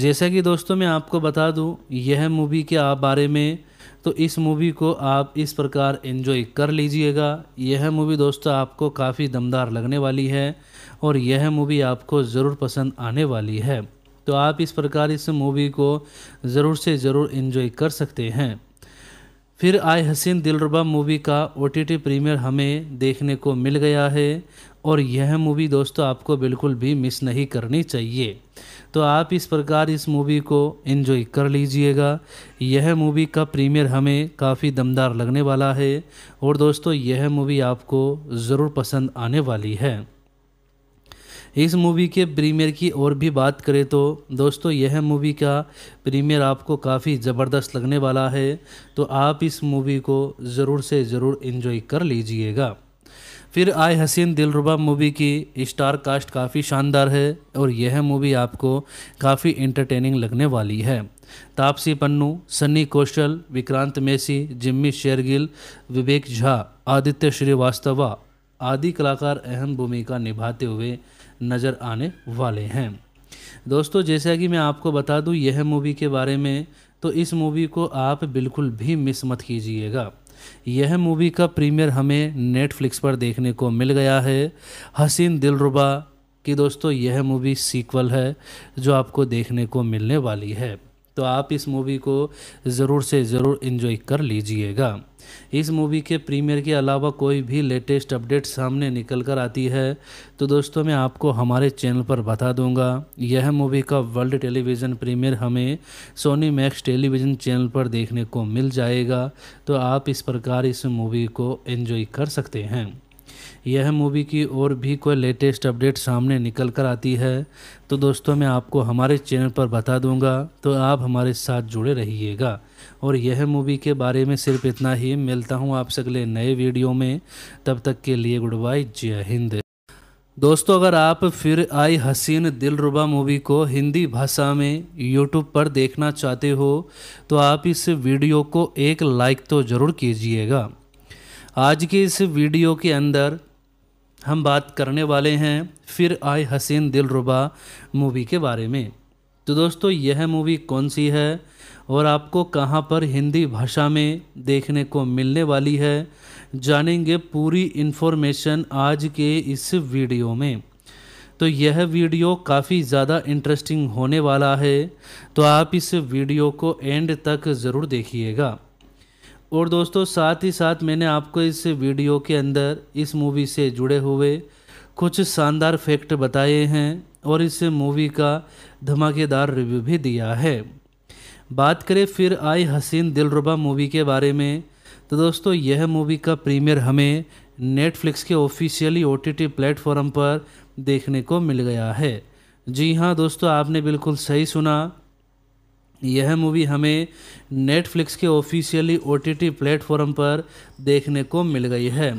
जैसा कि दोस्तों मैं आपको बता दूं यह मूवी के आप बारे में तो इस मूवी को आप इस प्रकार इन्जॉय कर लीजिएगा यह मूवी दोस्तों आपको काफ़ी दमदार लगने वाली है और यह मूवी आपको ज़रूर पसंद आने वाली है तो आप इस प्रकार इस मूवी को ज़रूर से ज़रूर इन्जॉय कर सकते हैं फिर आए हसीन दिलरुबा मूवी का ओ टी प्रीमियर हमें देखने को मिल गया है और यह मूवी दोस्तों आपको बिल्कुल भी मिस नहीं करनी चाहिए तो आप इस प्रकार इस मूवी को एंजॉय कर लीजिएगा यह मूवी का प्रीमियर हमें काफ़ी दमदार लगने वाला है और दोस्तों यह मूवी आपको ज़रूर पसंद आने वाली है इस मूवी के प्रीमियर की और भी बात करें तो दोस्तों यह मूवी का प्रीमियर आपको काफ़ी ज़बरदस्त लगने वाला है तो आप इस मूवी को ज़रूर से ज़रूर इन्जॉय कर लीजिएगा फिर आए हसीन दिलरुबा मूवी की स्टार कास्ट काफ़ी शानदार है और यह मूवी आपको काफ़ी इंटरटेनिंग लगने वाली है तापसी पन्नू सन्नी कौशल विक्रांत मेसी जिम्मी शेरगिल विवेक झा आदित्य श्रीवास्तवा आदि कलाकार अहम भूमिका निभाते हुए नज़र आने वाले हैं दोस्तों जैसा कि मैं आपको बता दूं यह मूवी के बारे में तो इस मूवी को आप बिल्कुल भी मिस मत कीजिएगा यह मूवी का प्रीमियर हमें नेटफ्लिक्स पर देखने को मिल गया है हसीन दिलरुबा की दोस्तों यह मूवी सीक्वल है जो आपको देखने को मिलने वाली है तो आप इस मूवी को ज़रूर से ज़रूर इन्जॉय कर लीजिएगा इस मूवी के प्रीमियर के अलावा कोई भी लेटेस्ट अपडेट सामने निकल कर आती है तो दोस्तों मैं आपको हमारे चैनल पर बता दूंगा यह मूवी का वर्ल्ड टेलीविज़न प्रीमियर हमें सोनी मैक्स टेलीविज़न चैनल पर देखने को मिल जाएगा तो आप इस प्रकार इस मूवी को एंजॉय कर सकते हैं यह मूवी की और भी कोई लेटेस्ट अपडेट सामने निकल कर आती है तो दोस्तों मैं आपको हमारे चैनल पर बता दूंगा तो आप हमारे साथ जुड़े रहिएगा और यह मूवी के बारे में सिर्फ इतना ही मिलता हूँ आपसे अगले नए वीडियो में तब तक के लिए गुड बाय जय हिंद दोस्तों अगर आप फिर आई हसीन दिलरुबा मूवी को हिंदी भाषा में यूट्यूब पर देखना चाहते हो तो आप इस वीडियो को एक लाइक तो ज़रूर कीजिएगा आज के इस वीडियो के अंदर हम बात करने वाले हैं फिर आए हसीन दिलरुबा मूवी के बारे में तो दोस्तों यह मूवी कौन सी है और आपको कहाँ पर हिंदी भाषा में देखने को मिलने वाली है जानेंगे पूरी इन्फॉर्मेशन आज के इस वीडियो में तो यह वीडियो काफ़ी ज़्यादा इंटरेस्टिंग होने वाला है तो आप इस वीडियो को एंड तक ज़रूर देखिएगा और दोस्तों साथ ही साथ मैंने आपको इस वीडियो के अंदर इस मूवी से जुड़े हुए कुछ शानदार फैक्ट बताए हैं और इस मूवी का धमाकेदार रिव्यू भी दिया है बात करें फिर आई हसीन दिलरुबा मूवी के बारे में तो दोस्तों यह मूवी का प्रीमियर हमें नेटफ्लिक्स के ऑफिशियली ओ टी प्लेटफॉर्म पर देखने को मिल गया है जी हाँ दोस्तों आपने बिल्कुल सही सुना यह मूवी हमें नेटफ्लिक्स के ऑफिशियली ओ टी प्लेटफॉर्म पर देखने को मिल गई है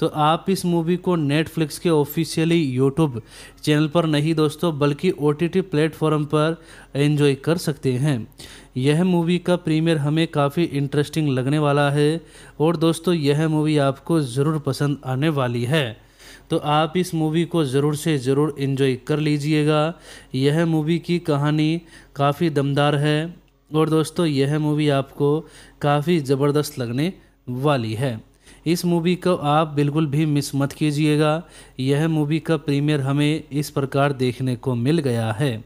तो आप इस मूवी को नेटफ्लिक्स के ऑफिशियली यूट्यूब चैनल पर नहीं दोस्तों बल्कि ओ टी प्लेटफॉर्म पर एंजॉय कर सकते हैं यह मूवी का प्रीमियर हमें काफ़ी इंटरेस्टिंग लगने वाला है और दोस्तों यह मूवी आपको ज़रूर पसंद आने वाली है तो आप इस मूवी को ज़रूर से ज़रूर इन्जॉय कर लीजिएगा यह मूवी की कहानी काफ़ी दमदार है और दोस्तों यह मूवी आपको काफ़ी ज़बरदस्त लगने वाली है इस मूवी को आप बिल्कुल भी मिस मत कीजिएगा यह मूवी का प्रीमियर हमें इस प्रकार देखने को मिल गया है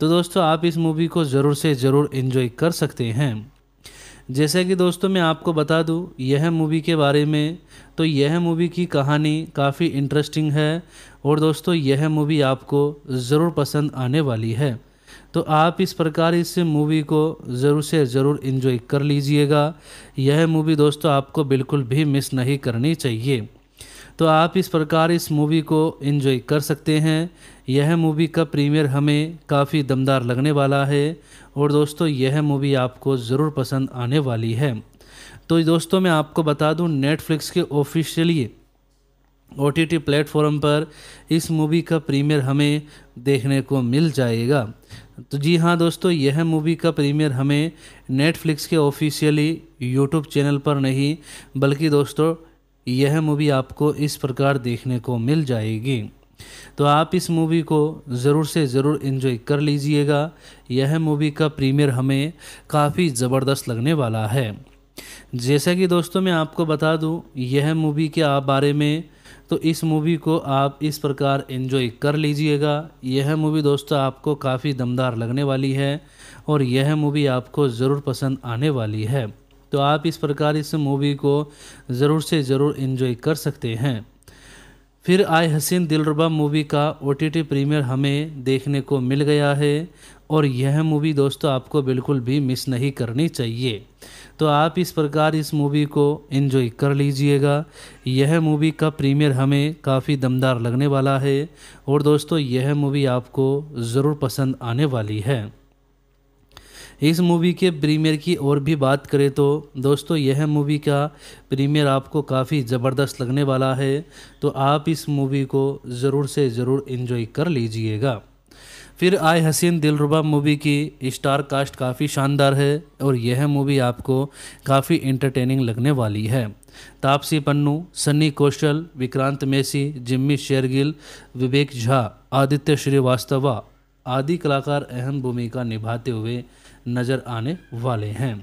तो दोस्तों आप इस मूवी को ज़रूर से ज़रूर इन्जॉय कर सकते हैं जैसे कि दोस्तों मैं आपको बता दूं यह मूवी के बारे में तो यह मूवी की कहानी काफ़ी इंटरेस्टिंग है और दोस्तों यह मूवी आपको ज़रूर पसंद आने वाली है तो आप इस प्रकार इस मूवी को ज़रूर से ज़रूर इन्जॉय कर लीजिएगा यह मूवी दोस्तों आपको बिल्कुल भी मिस नहीं करनी चाहिए तो आप इस प्रकार इस मूवी को इन्जॉय कर सकते हैं यह मूवी का प्रीमियर हमें काफ़ी दमदार लगने वाला है और दोस्तों यह मूवी आपको ज़रूर पसंद आने वाली है तो दोस्तों मैं आपको बता दूं नेटफ्लिक्स के officially O T T platform पर इस मूवी का प्रीमियर हमें देखने को मिल जाएगा तो जी हाँ दोस्तों यह मूवी का प्रीमियर हमें नेटफ्लिक्स के ऑफिशियली यूट्यूब चैनल पर नहीं बल्कि दोस्तों यह मूवी आपको इस प्रकार देखने को मिल जाएगी तो आप इस मूवी को ज़रूर से ज़रूर इन्जॉय कर लीजिएगा यह मूवी का प्रीमियर हमें काफ़ी ज़बरदस्त लगने वाला है जैसा कि दोस्तों मैं आपको बता दूं यह मूवी के आप बारे में तो इस मूवी को आप इस प्रकार इन्जॉय कर लीजिएगा यह मूवी दोस्तों आपको काफ़ी दमदार लगने वाली है और यह मूवी आपको ज़रूर पसंद आने वाली है तो आप इस प्रकार इस मूवी को ज़रूर से ज़रूर इन्जॉय कर सकते हैं फिर आए हसीन दिलरुबा मूवी का ओ टी प्रीमियर हमें देखने को मिल गया है और यह मूवी दोस्तों आपको बिल्कुल भी मिस नहीं करनी चाहिए तो आप इस प्रकार इस मूवी को एंजॉय कर लीजिएगा यह मूवी का प्रीमियर हमें काफ़ी दमदार लगने वाला है और दोस्तों यह मूवी आपको ज़रूर पसंद आने वाली है इस मूवी के प्रीमियर की और भी बात करें तो दोस्तों यह मूवी का प्रीमियर आपको काफ़ी ज़बरदस्त लगने वाला है तो आप इस मूवी को ज़रूर से ज़रूर इन्जॉय कर लीजिएगा फिर आए हसीन दिलरुबा मूवी की स्टार कास्ट काफ़ी शानदार है और यह मूवी आपको काफ़ी इंटरटेनिंग लगने वाली है तापसी पन्नू सन्नी कौशल विक्रांत मेसी जिम्मी शेरगिल विवेक झा आदित्य श्रीवास्तवा आदि कलाकार अहम भूमिका निभाते हुए नज़र आने वाले हैं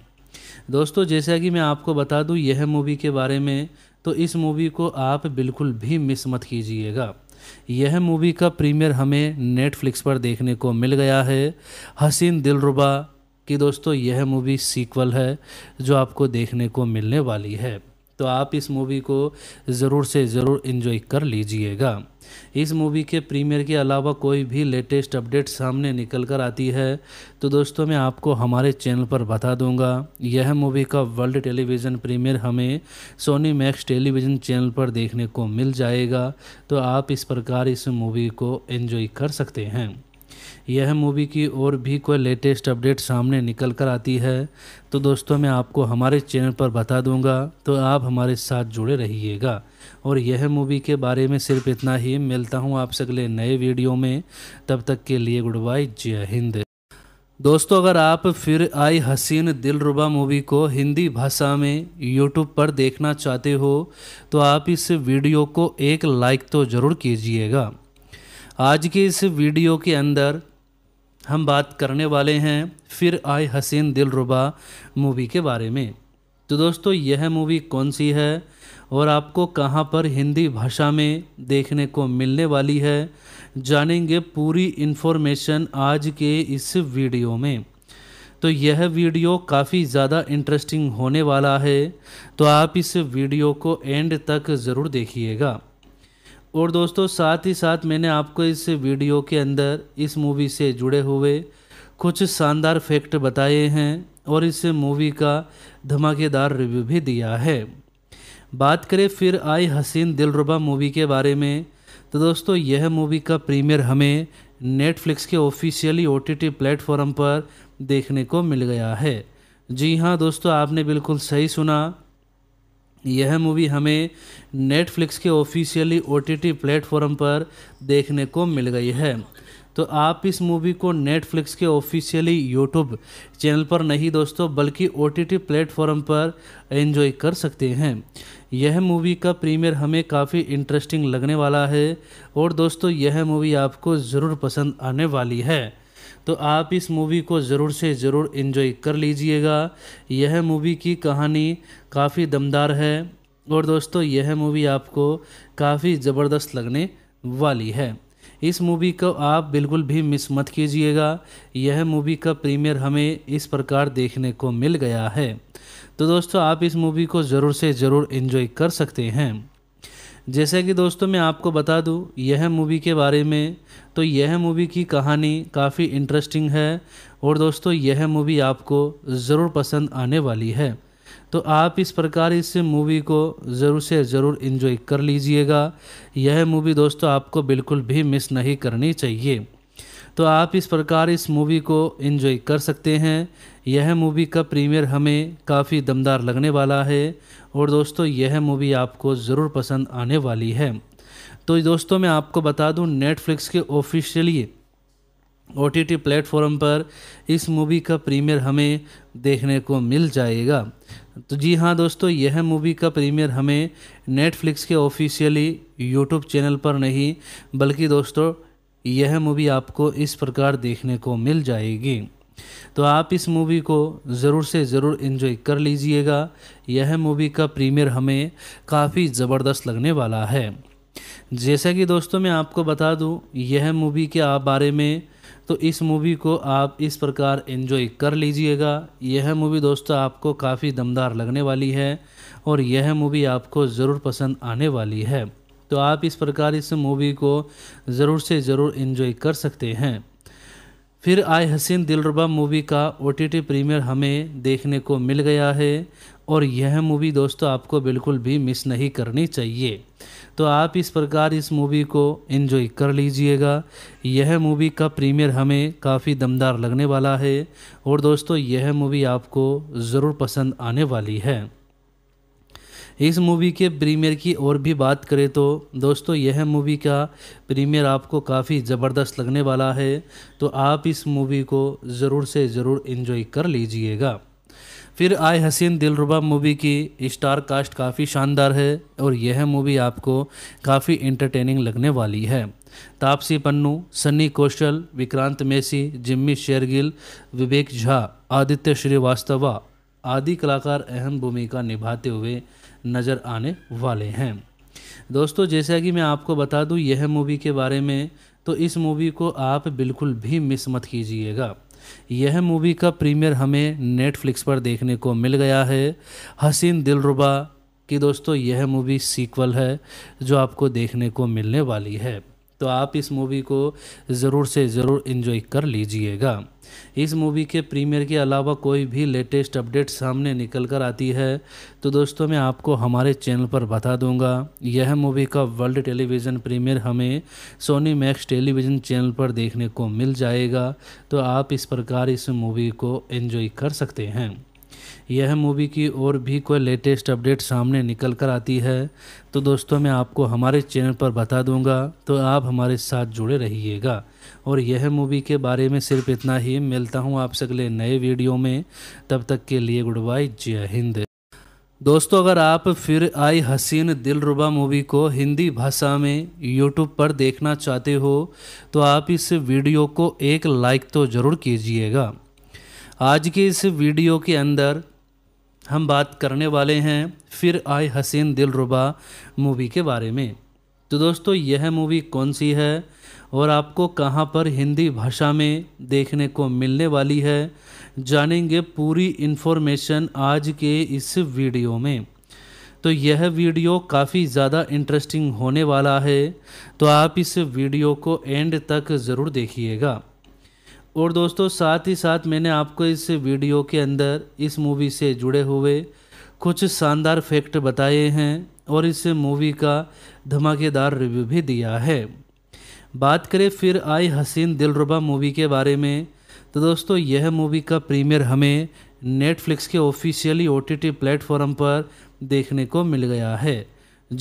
दोस्तों जैसा कि मैं आपको बता दूं यह मूवी के बारे में तो इस मूवी को आप बिल्कुल भी मिस मत कीजिएगा यह मूवी का प्रीमियर हमें नेटफ्लिक्स पर देखने को मिल गया है हसीन दिलरुबा की दोस्तों यह मूवी सीक्वल है जो आपको देखने को मिलने वाली है तो आप इस मूवी को ज़रूर से ज़रूर इन्जॉय कर लीजिएगा इस मूवी के प्रीमियर के अलावा कोई भी लेटेस्ट अपडेट सामने निकल कर आती है तो दोस्तों मैं आपको हमारे चैनल पर बता दूंगा यह मूवी का वर्ल्ड टेलीविज़न प्रीमियर हमें सोनी मैक्स टेलीविज़न चैनल पर देखने को मिल जाएगा तो आप इस प्रकार इस मूवी को एंजॉय कर सकते हैं यह मूवी की और भी कोई लेटेस्ट अपडेट सामने निकल कर आती है तो दोस्तों मैं आपको हमारे चैनल पर बता दूंगा तो आप हमारे साथ जुड़े रहिएगा और यह मूवी के बारे में सिर्फ इतना ही मिलता हूँ आपसे अगले नए वीडियो में तब तक के लिए गुड बाय जय हिंद दोस्तों अगर आप फिर आई हसीन दिलरुबा मूवी को हिंदी भाषा में यूट्यूब पर देखना चाहते हो तो आप इस वीडियो को एक लाइक तो ज़रूर कीजिएगा आज के इस वीडियो के अंदर हम बात करने वाले हैं फिर आए हसीन दिलरुबा मूवी के बारे में तो दोस्तों यह मूवी कौन सी है और आपको कहाँ पर हिंदी भाषा में देखने को मिलने वाली है जानेंगे पूरी इन्फॉर्मेशन आज के इस वीडियो में तो यह वीडियो काफ़ी ज़्यादा इंटरेस्टिंग होने वाला है तो आप इस वीडियो को एंड तक ज़रूर देखिएगा और दोस्तों साथ ही साथ मैंने आपको इस वीडियो के अंदर इस मूवी से जुड़े हुए कुछ शानदार फैक्ट बताए हैं और इस मूवी का धमाकेदार रिव्यू भी दिया है बात करें फिर आई हसीन दिलरुबा मूवी के बारे में तो दोस्तों यह मूवी का प्रीमियर हमें नेटफ्लिक्स के ऑफिशियली ओ टी प्लेटफॉर्म पर देखने को मिल गया है जी हाँ दोस्तों आपने बिल्कुल सही सुना यह मूवी हमें नेटफ्लिक्स के officially O T T platform पर देखने को मिल गई है तो आप इस मूवी को नेटफ्लिक्स के ऑफिशियली यूट्यूब चैनल पर नहीं दोस्तों बल्कि ओ टी टी प्लेटफॉर्म पर एंजॉय कर सकते हैं यह मूवी का प्रीमियर हमें काफ़ी इंटरेस्टिंग लगने वाला है और दोस्तों यह मूवी आपको ज़रूर पसंद आने वाली है तो आप इस मूवी को ज़रूर से ज़रूर इन्जॉय कर लीजिएगा यह मूवी की कहानी काफ़ी दमदार है और दोस्तों यह मूवी आपको काफ़ी ज़बरदस्त लगने वाली है इस मूवी को आप बिल्कुल भी मिस मत कीजिएगा यह मूवी का प्रीमियर हमें इस प्रकार देखने को मिल गया है तो दोस्तों आप इस मूवी को ज़रूर से ज़रूर इन्जॉय कर सकते हैं जैसे कि दोस्तों मैं आपको बता दूं यह मूवी के बारे में तो यह मूवी की कहानी काफ़ी इंटरेस्टिंग है और दोस्तों यह मूवी आपको ज़रूर पसंद आने वाली है तो आप इस प्रकार इस मूवी को ज़रूर से ज़रूर इन्जॉय कर लीजिएगा यह मूवी दोस्तों आपको बिल्कुल भी मिस नहीं करनी चाहिए तो आप इस प्रकार इस मूवी को इन्जॉय कर सकते हैं यह मूवी का प्रीमियर हमें काफ़ी दमदार लगने वाला है और दोस्तों यह मूवी आपको ज़रूर पसंद आने वाली है तो दोस्तों मैं आपको बता दूं नेटफ्लिक्स के officially O T T platform पर इस मूवी का प्रीमियर हमें देखने को मिल जाएगा तो जी हाँ दोस्तों यह मूवी का प्रीमियर हमें नेटफ्लिक्स के ऑफिशियली यूट्यूब चैनल पर नहीं बल्कि दोस्तों यह मूवी आपको इस प्रकार देखने को मिल जाएगी तो आप इस मूवी को ज़रूर से ज़रूर इन्जॉय कर लीजिएगा यह मूवी का प्रीमियर हमें काफ़ी ज़बरदस्त लगने वाला है जैसा कि दोस्तों मैं आपको बता दूं यह मूवी के आप बारे में तो इस मूवी को आप इस प्रकार इन्जॉय कर लीजिएगा यह मूवी दोस्तों आपको काफ़ी दमदार लगने वाली है और यह मूवी आपको ज़रूर पसंद आने वाली है तो आप इस प्रकार इस मूवी को ज़रूर से ज़रूर इन्जॉय कर सकते हैं फिर आए हसीन दिलरुबा मूवी का ओ टी प्रीमियर हमें देखने को मिल गया है और यह मूवी दोस्तों आपको बिल्कुल भी मिस नहीं करनी चाहिए तो आप इस प्रकार इस मूवी को एंजॉय कर लीजिएगा यह मूवी का प्रीमियर हमें काफ़ी दमदार लगने वाला है और दोस्तों यह मूवी आपको ज़रूर पसंद आने वाली है इस मूवी के प्रीमियर की और भी बात करें तो दोस्तों यह मूवी का प्रीमियर आपको काफ़ी ज़बरदस्त लगने वाला है तो आप इस मूवी को ज़रूर से ज़रूर इन्जॉय कर लीजिएगा फिर आए हसीन दिलरुबा मूवी की स्टार कास्ट काफ़ी शानदार है और यह मूवी आपको काफ़ी इंटरटेनिंग लगने वाली है तापसी पन्नू सन्नी कौशल विक्रांत मेसी जिम्मी शेरगिल विवेक झा आदित्य श्रीवास्तवा आदि कलाकार अहम भूमिका निभाते हुए नज़र आने वाले हैं दोस्तों जैसा कि मैं आपको बता दूं यह मूवी के बारे में तो इस मूवी को आप बिल्कुल भी मिस मत कीजिएगा यह मूवी का प्रीमियर हमें नेटफ्लिक्स पर देखने को मिल गया है हसीन दिलरुबा की दोस्तों यह मूवी सीक्वल है जो आपको देखने को मिलने वाली है तो आप इस मूवी को ज़रूर से ज़रूर इन्जॉय कर लीजिएगा इस मूवी के प्रीमियर के अलावा कोई भी लेटेस्ट अपडेट सामने निकल कर आती है तो दोस्तों मैं आपको हमारे चैनल पर बता दूंगा यह मूवी का वर्ल्ड टेलीविज़न प्रीमियर हमें सोनी मैक्स टेलीविज़न चैनल पर देखने को मिल जाएगा तो आप इस प्रकार इस मूवी को एंजॉय कर सकते हैं यह मूवी की और भी कोई लेटेस्ट अपडेट सामने निकल कर आती है तो दोस्तों मैं आपको हमारे चैनल पर बता दूंगा तो आप हमारे साथ जुड़े रहिएगा और यह मूवी के बारे में सिर्फ इतना ही मिलता हूँ आपसे अगले नए वीडियो में तब तक के लिए गुड बाय जय हिंद दोस्तों अगर आप फिर आई हसीन दिलरुबा मूवी को हिंदी भाषा में यूट्यूब पर देखना चाहते हो तो आप इस वीडियो को एक लाइक तो ज़रूर कीजिएगा आज के इस वीडियो के अंदर हम बात करने वाले हैं फिर आए हसीन दिलरुबा मूवी के बारे में तो दोस्तों यह मूवी कौन सी है और आपको कहाँ पर हिंदी भाषा में देखने को मिलने वाली है जानेंगे पूरी इन्फॉर्मेशन आज के इस वीडियो में तो यह वीडियो काफ़ी ज़्यादा इंटरेस्टिंग होने वाला है तो आप इस वीडियो को एंड तक ज़रूर देखिएगा और दोस्तों साथ ही साथ मैंने आपको इस वीडियो के अंदर इस मूवी से जुड़े हुए कुछ शानदार फैक्ट बताए हैं और इस मूवी का धमाकेदार रिव्यू भी दिया है बात करें फिर आई हसीन दिलरुबा मूवी के बारे में तो दोस्तों यह मूवी का प्रीमियर हमें नेटफ्लिक्स के ऑफिशियली ओ टी प्लेटफॉर्म पर देखने को मिल गया है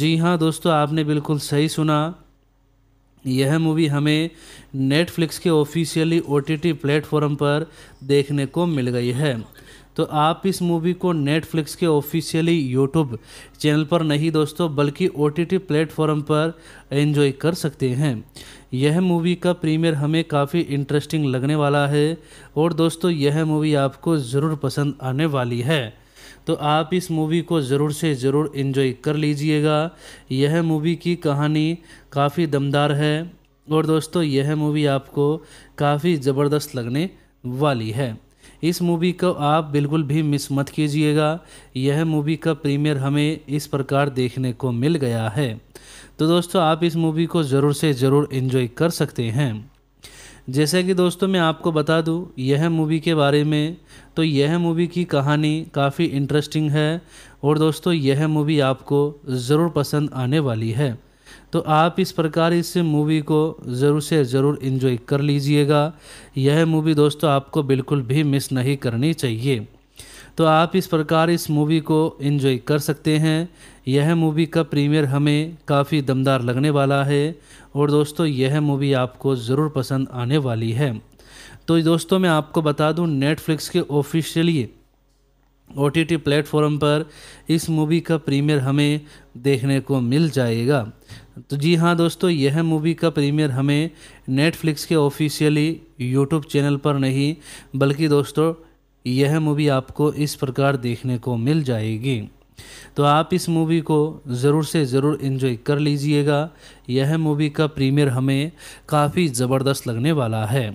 जी हाँ दोस्तों आपने बिल्कुल सही सुना यह मूवी हमें नेटफ्लिक्स के ऑफिशियली ओ टी प्लेटफॉर्म पर देखने को मिल गई है तो आप इस मूवी को नेटफ्लिक्स के ऑफिशियली यूट्यूब चैनल पर नहीं दोस्तों बल्कि ओ टी प्लेटफॉर्म पर एंजॉय कर सकते हैं यह मूवी का प्रीमियर हमें काफ़ी इंटरेस्टिंग लगने वाला है और दोस्तों यह मूवी आपको ज़रूर पसंद आने वाली है तो आप इस मूवी को ज़रूर से ज़रूर इन्जॉय कर लीजिएगा यह मूवी की कहानी काफ़ी दमदार है और दोस्तों यह मूवी आपको काफ़ी ज़बरदस्त लगने वाली है इस मूवी को आप बिल्कुल भी मिस मत कीजिएगा यह मूवी का प्रीमियर हमें इस प्रकार देखने को मिल गया है तो दोस्तों आप इस मूवी को ज़रूर से ज़रूर इन्जॉय कर सकते हैं जैसे कि दोस्तों मैं आपको बता दूं यह मूवी के बारे में तो यह मूवी की कहानी काफ़ी इंटरेस्टिंग है और दोस्तों यह मूवी आपको ज़रूर पसंद आने वाली है तो आप इस प्रकार इस मूवी को ज़रूर से ज़रूर इन्जॉय कर लीजिएगा यह मूवी दोस्तों आपको बिल्कुल भी मिस नहीं करनी चाहिए तो आप इस प्रकार इस मूवी को इन्जॉय कर सकते हैं यह मूवी का प्रीमियर हमें काफ़ी दमदार लगने वाला है और दोस्तों यह मूवी आपको ज़रूर पसंद आने वाली है तो दोस्तों मैं आपको बता दूं नेटफ्लिक्स के officially O T T platform पर इस मूवी का प्रीमियर हमें देखने को मिल जाएगा तो जी हाँ दोस्तों यह मूवी का प्रीमियर हमें नेटफ्लिक्स के ऑफिशियली यूट्यूब चैनल पर नहीं बल्कि दोस्तों यह मूवी आपको इस प्रकार देखने को मिल जाएगी तो आप इस मूवी को ज़रूर से ज़रूर इन्जॉय कर लीजिएगा यह मूवी का प्रीमियर हमें काफ़ी ज़बरदस्त लगने वाला है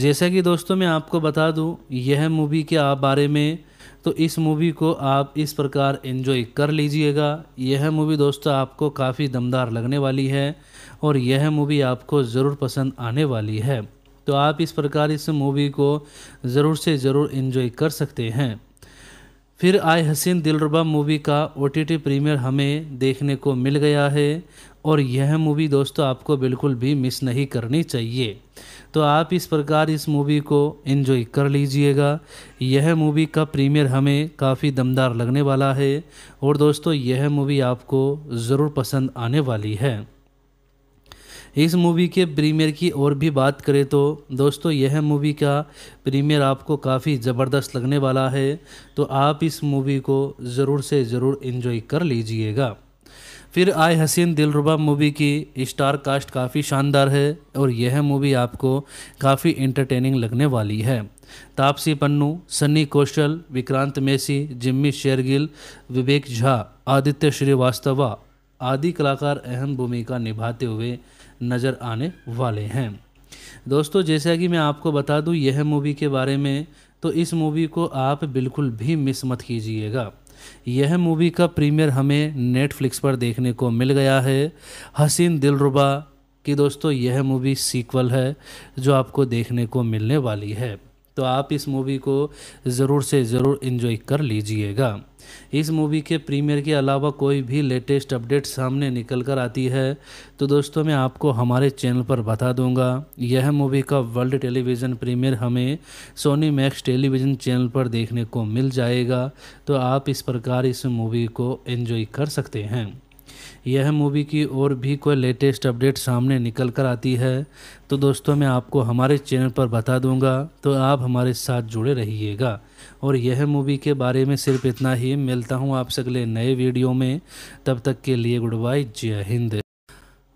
जैसा कि दोस्तों मैं आपको बता दूं यह मूवी के आप बारे में तो इस मूवी को आप इस प्रकार इन्जॉय कर लीजिएगा यह मूवी दोस्तों आपको काफ़ी दमदार लगने वाली है और यह मूवी आपको ज़रूर पसंद आने वाली है तो आप इस प्रकार इस मूवी को ज़रूर से ज़रूर इन्जॉय कर सकते हैं फिर आए हसीन दिलरुबा मूवी का ओ टी प्रीमियर हमें देखने को मिल गया है और यह मूवी दोस्तों आपको बिल्कुल भी मिस नहीं करनी चाहिए तो आप इस प्रकार इस मूवी को एंजॉय कर लीजिएगा यह मूवी का प्रीमियर हमें काफ़ी दमदार लगने वाला है और दोस्तों यह मूवी आपको ज़रूर पसंद आने वाली है इस मूवी के प्रीमियर की और भी बात करें तो दोस्तों यह मूवी का प्रीमियर आपको काफ़ी ज़बरदस्त लगने वाला है तो आप इस मूवी को ज़रूर से ज़रूर इन्जॉय कर लीजिएगा फिर आए हसीन दिलरुबा मूवी की स्टार कास्ट काफ़ी शानदार है और यह मूवी आपको काफ़ी इंटरटेनिंग लगने वाली है तापसी पन्नू सन्नी कौशल विक्रांत मेसी जिम्मी शेरगिल विवेक झा आदित्य श्रीवास्तवा आदि कलाकार अहम भूमिका निभाते हुए नज़र आने वाले हैं दोस्तों जैसा कि मैं आपको बता दूं यह मूवी के बारे में तो इस मूवी को आप बिल्कुल भी मिस मत कीजिएगा यह मूवी का प्रीमियर हमें नेटफ्लिक्स पर देखने को मिल गया है हसीन दिलरुबा कि दोस्तों यह मूवी सीक्वल है जो आपको देखने को मिलने वाली है तो आप इस मूवी को ज़रूर से ज़रूर इन्जॉय कर लीजिएगा इस मूवी के प्रीमियर के अलावा कोई भी लेटेस्ट अपडेट सामने निकल कर आती है तो दोस्तों मैं आपको हमारे चैनल पर बता दूंगा यह मूवी का वर्ल्ड टेलीविज़न प्रीमियर हमें सोनी मैक्स टेलीविज़न चैनल पर देखने को मिल जाएगा तो आप इस प्रकार इस मूवी को इन्जॉय कर सकते हैं यह मूवी की और भी कोई लेटेस्ट अपडेट सामने निकल कर आती है तो दोस्तों मैं आपको हमारे चैनल पर बता दूंगा तो आप हमारे साथ जुड़े रहिएगा और यह मूवी के बारे में सिर्फ इतना ही मिलता हूँ आपसे अगले नए वीडियो में तब तक के लिए गुड बाय जय हिंद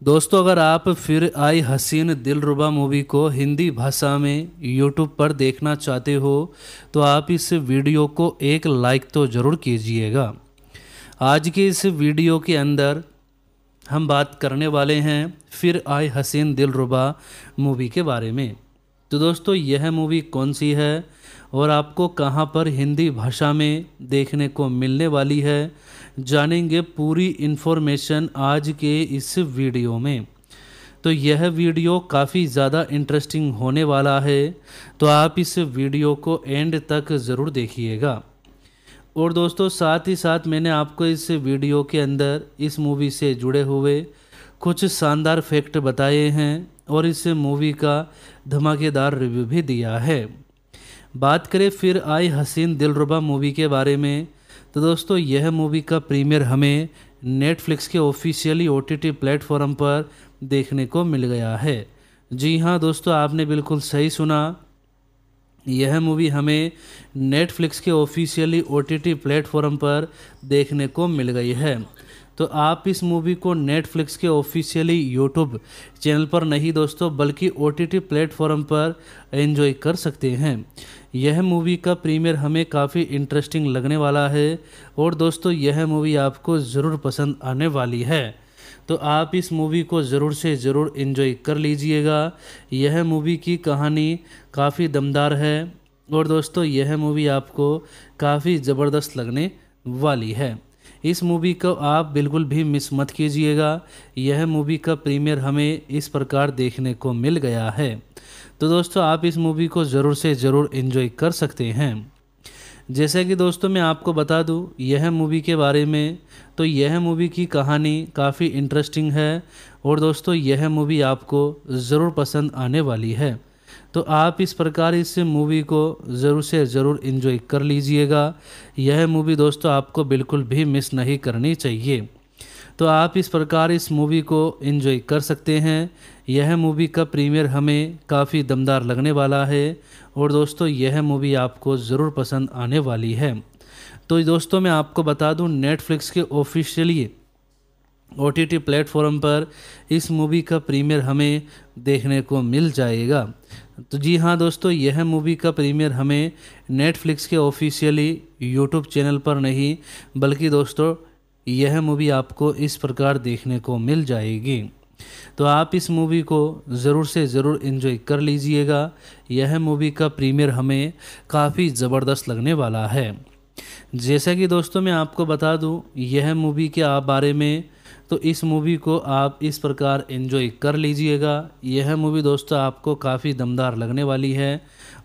दोस्तों अगर आप फिर आई हसीन दिलरुबा मूवी को हिंदी भाषा में यूट्यूब पर देखना चाहते हो तो आप इस वीडियो को एक लाइक तो ज़रूर कीजिएगा आज के इस वीडियो के अंदर हम बात करने वाले हैं फिर आए हसीन दिलरुबा मूवी के बारे में तो दोस्तों यह मूवी कौन सी है और आपको कहाँ पर हिंदी भाषा में देखने को मिलने वाली है जानेंगे पूरी इन्फॉर्मेशन आज के इस वीडियो में तो यह वीडियो काफ़ी ज़्यादा इंटरेस्टिंग होने वाला है तो आप इस वीडियो को एंड तक ज़रूर देखिएगा और दोस्तों साथ ही साथ मैंने आपको इस वीडियो के अंदर इस मूवी से जुड़े हुए कुछ शानदार फैक्ट बताए हैं और इस मूवी का धमाकेदार रिव्यू भी दिया है बात करें फिर आई हसीन दिलरुबा मूवी के बारे में तो दोस्तों यह मूवी का प्रीमियर हमें नेटफ्लिक्स के ऑफिशियली ओ टी प्लेटफॉर्म पर देखने को मिल गया है जी हाँ दोस्तों आपने बिल्कुल सही सुना यह मूवी हमें नेटफ्लिक्स के ऑफिशियली ओ टी प्लेटफॉर्म पर देखने को मिल गई है तो आप इस मूवी को नेटफ्लिक्स के ऑफिशियली यूट्यूब चैनल पर नहीं दोस्तों बल्कि ओ टी प्लेटफॉर्म पर एंजॉय कर सकते हैं यह मूवी का प्रीमियर हमें काफ़ी इंटरेस्टिंग लगने वाला है और दोस्तों यह मूवी आपको ज़रूर पसंद आने वाली है तो आप इस मूवी को ज़रूर से ज़रूर इन्जॉय कर लीजिएगा यह मूवी की कहानी काफ़ी दमदार है और दोस्तों यह मूवी आपको काफ़ी ज़बरदस्त लगने वाली है इस मूवी को आप बिल्कुल भी मिस मत कीजिएगा यह मूवी का प्रीमियर हमें इस प्रकार देखने को मिल गया है तो दोस्तों आप इस मूवी को ज़रूर से ज़रूर इन्जॉय कर सकते हैं जैसे कि दोस्तों मैं आपको बता दूं यह मूवी के बारे में तो यह मूवी की कहानी काफ़ी इंटरेस्टिंग है और दोस्तों यह मूवी आपको ज़रूर पसंद आने वाली है तो आप इस प्रकार इस मूवी को ज़रूर से ज़रूर इन्जॉय कर लीजिएगा यह मूवी दोस्तों आपको बिल्कुल भी मिस नहीं करनी चाहिए तो आप इस प्रकार इस मूवी को इन्जॉय कर सकते हैं यह मूवी का प्रीमियर हमें काफ़ी दमदार लगने वाला है और दोस्तों यह मूवी आपको ज़रूर पसंद आने वाली है तो दोस्तों मैं आपको बता दूं नेटफ्लिक्स के officially O T T platform पर इस मूवी का प्रीमियर हमें देखने को मिल जाएगा तो जी हाँ दोस्तों यह मूवी का प्रीमियर हमें नेटफ्लिक्स के ऑफिशियली यूट्यूब चैनल पर नहीं बल्कि दोस्तों यह मूवी आपको इस प्रकार देखने को मिल जाएगी तो आप इस मूवी को ज़रूर से ज़रूर इन्जॉय कर लीजिएगा यह मूवी का प्रीमियर हमें काफ़ी ज़बरदस्त लगने वाला है जैसा कि दोस्तों मैं आपको बता दूं यह मूवी के आप बारे में तो इस मूवी को आप इस प्रकार इन्जॉय कर लीजिएगा यह मूवी दोस्तों आपको काफ़ी दमदार लगने वाली है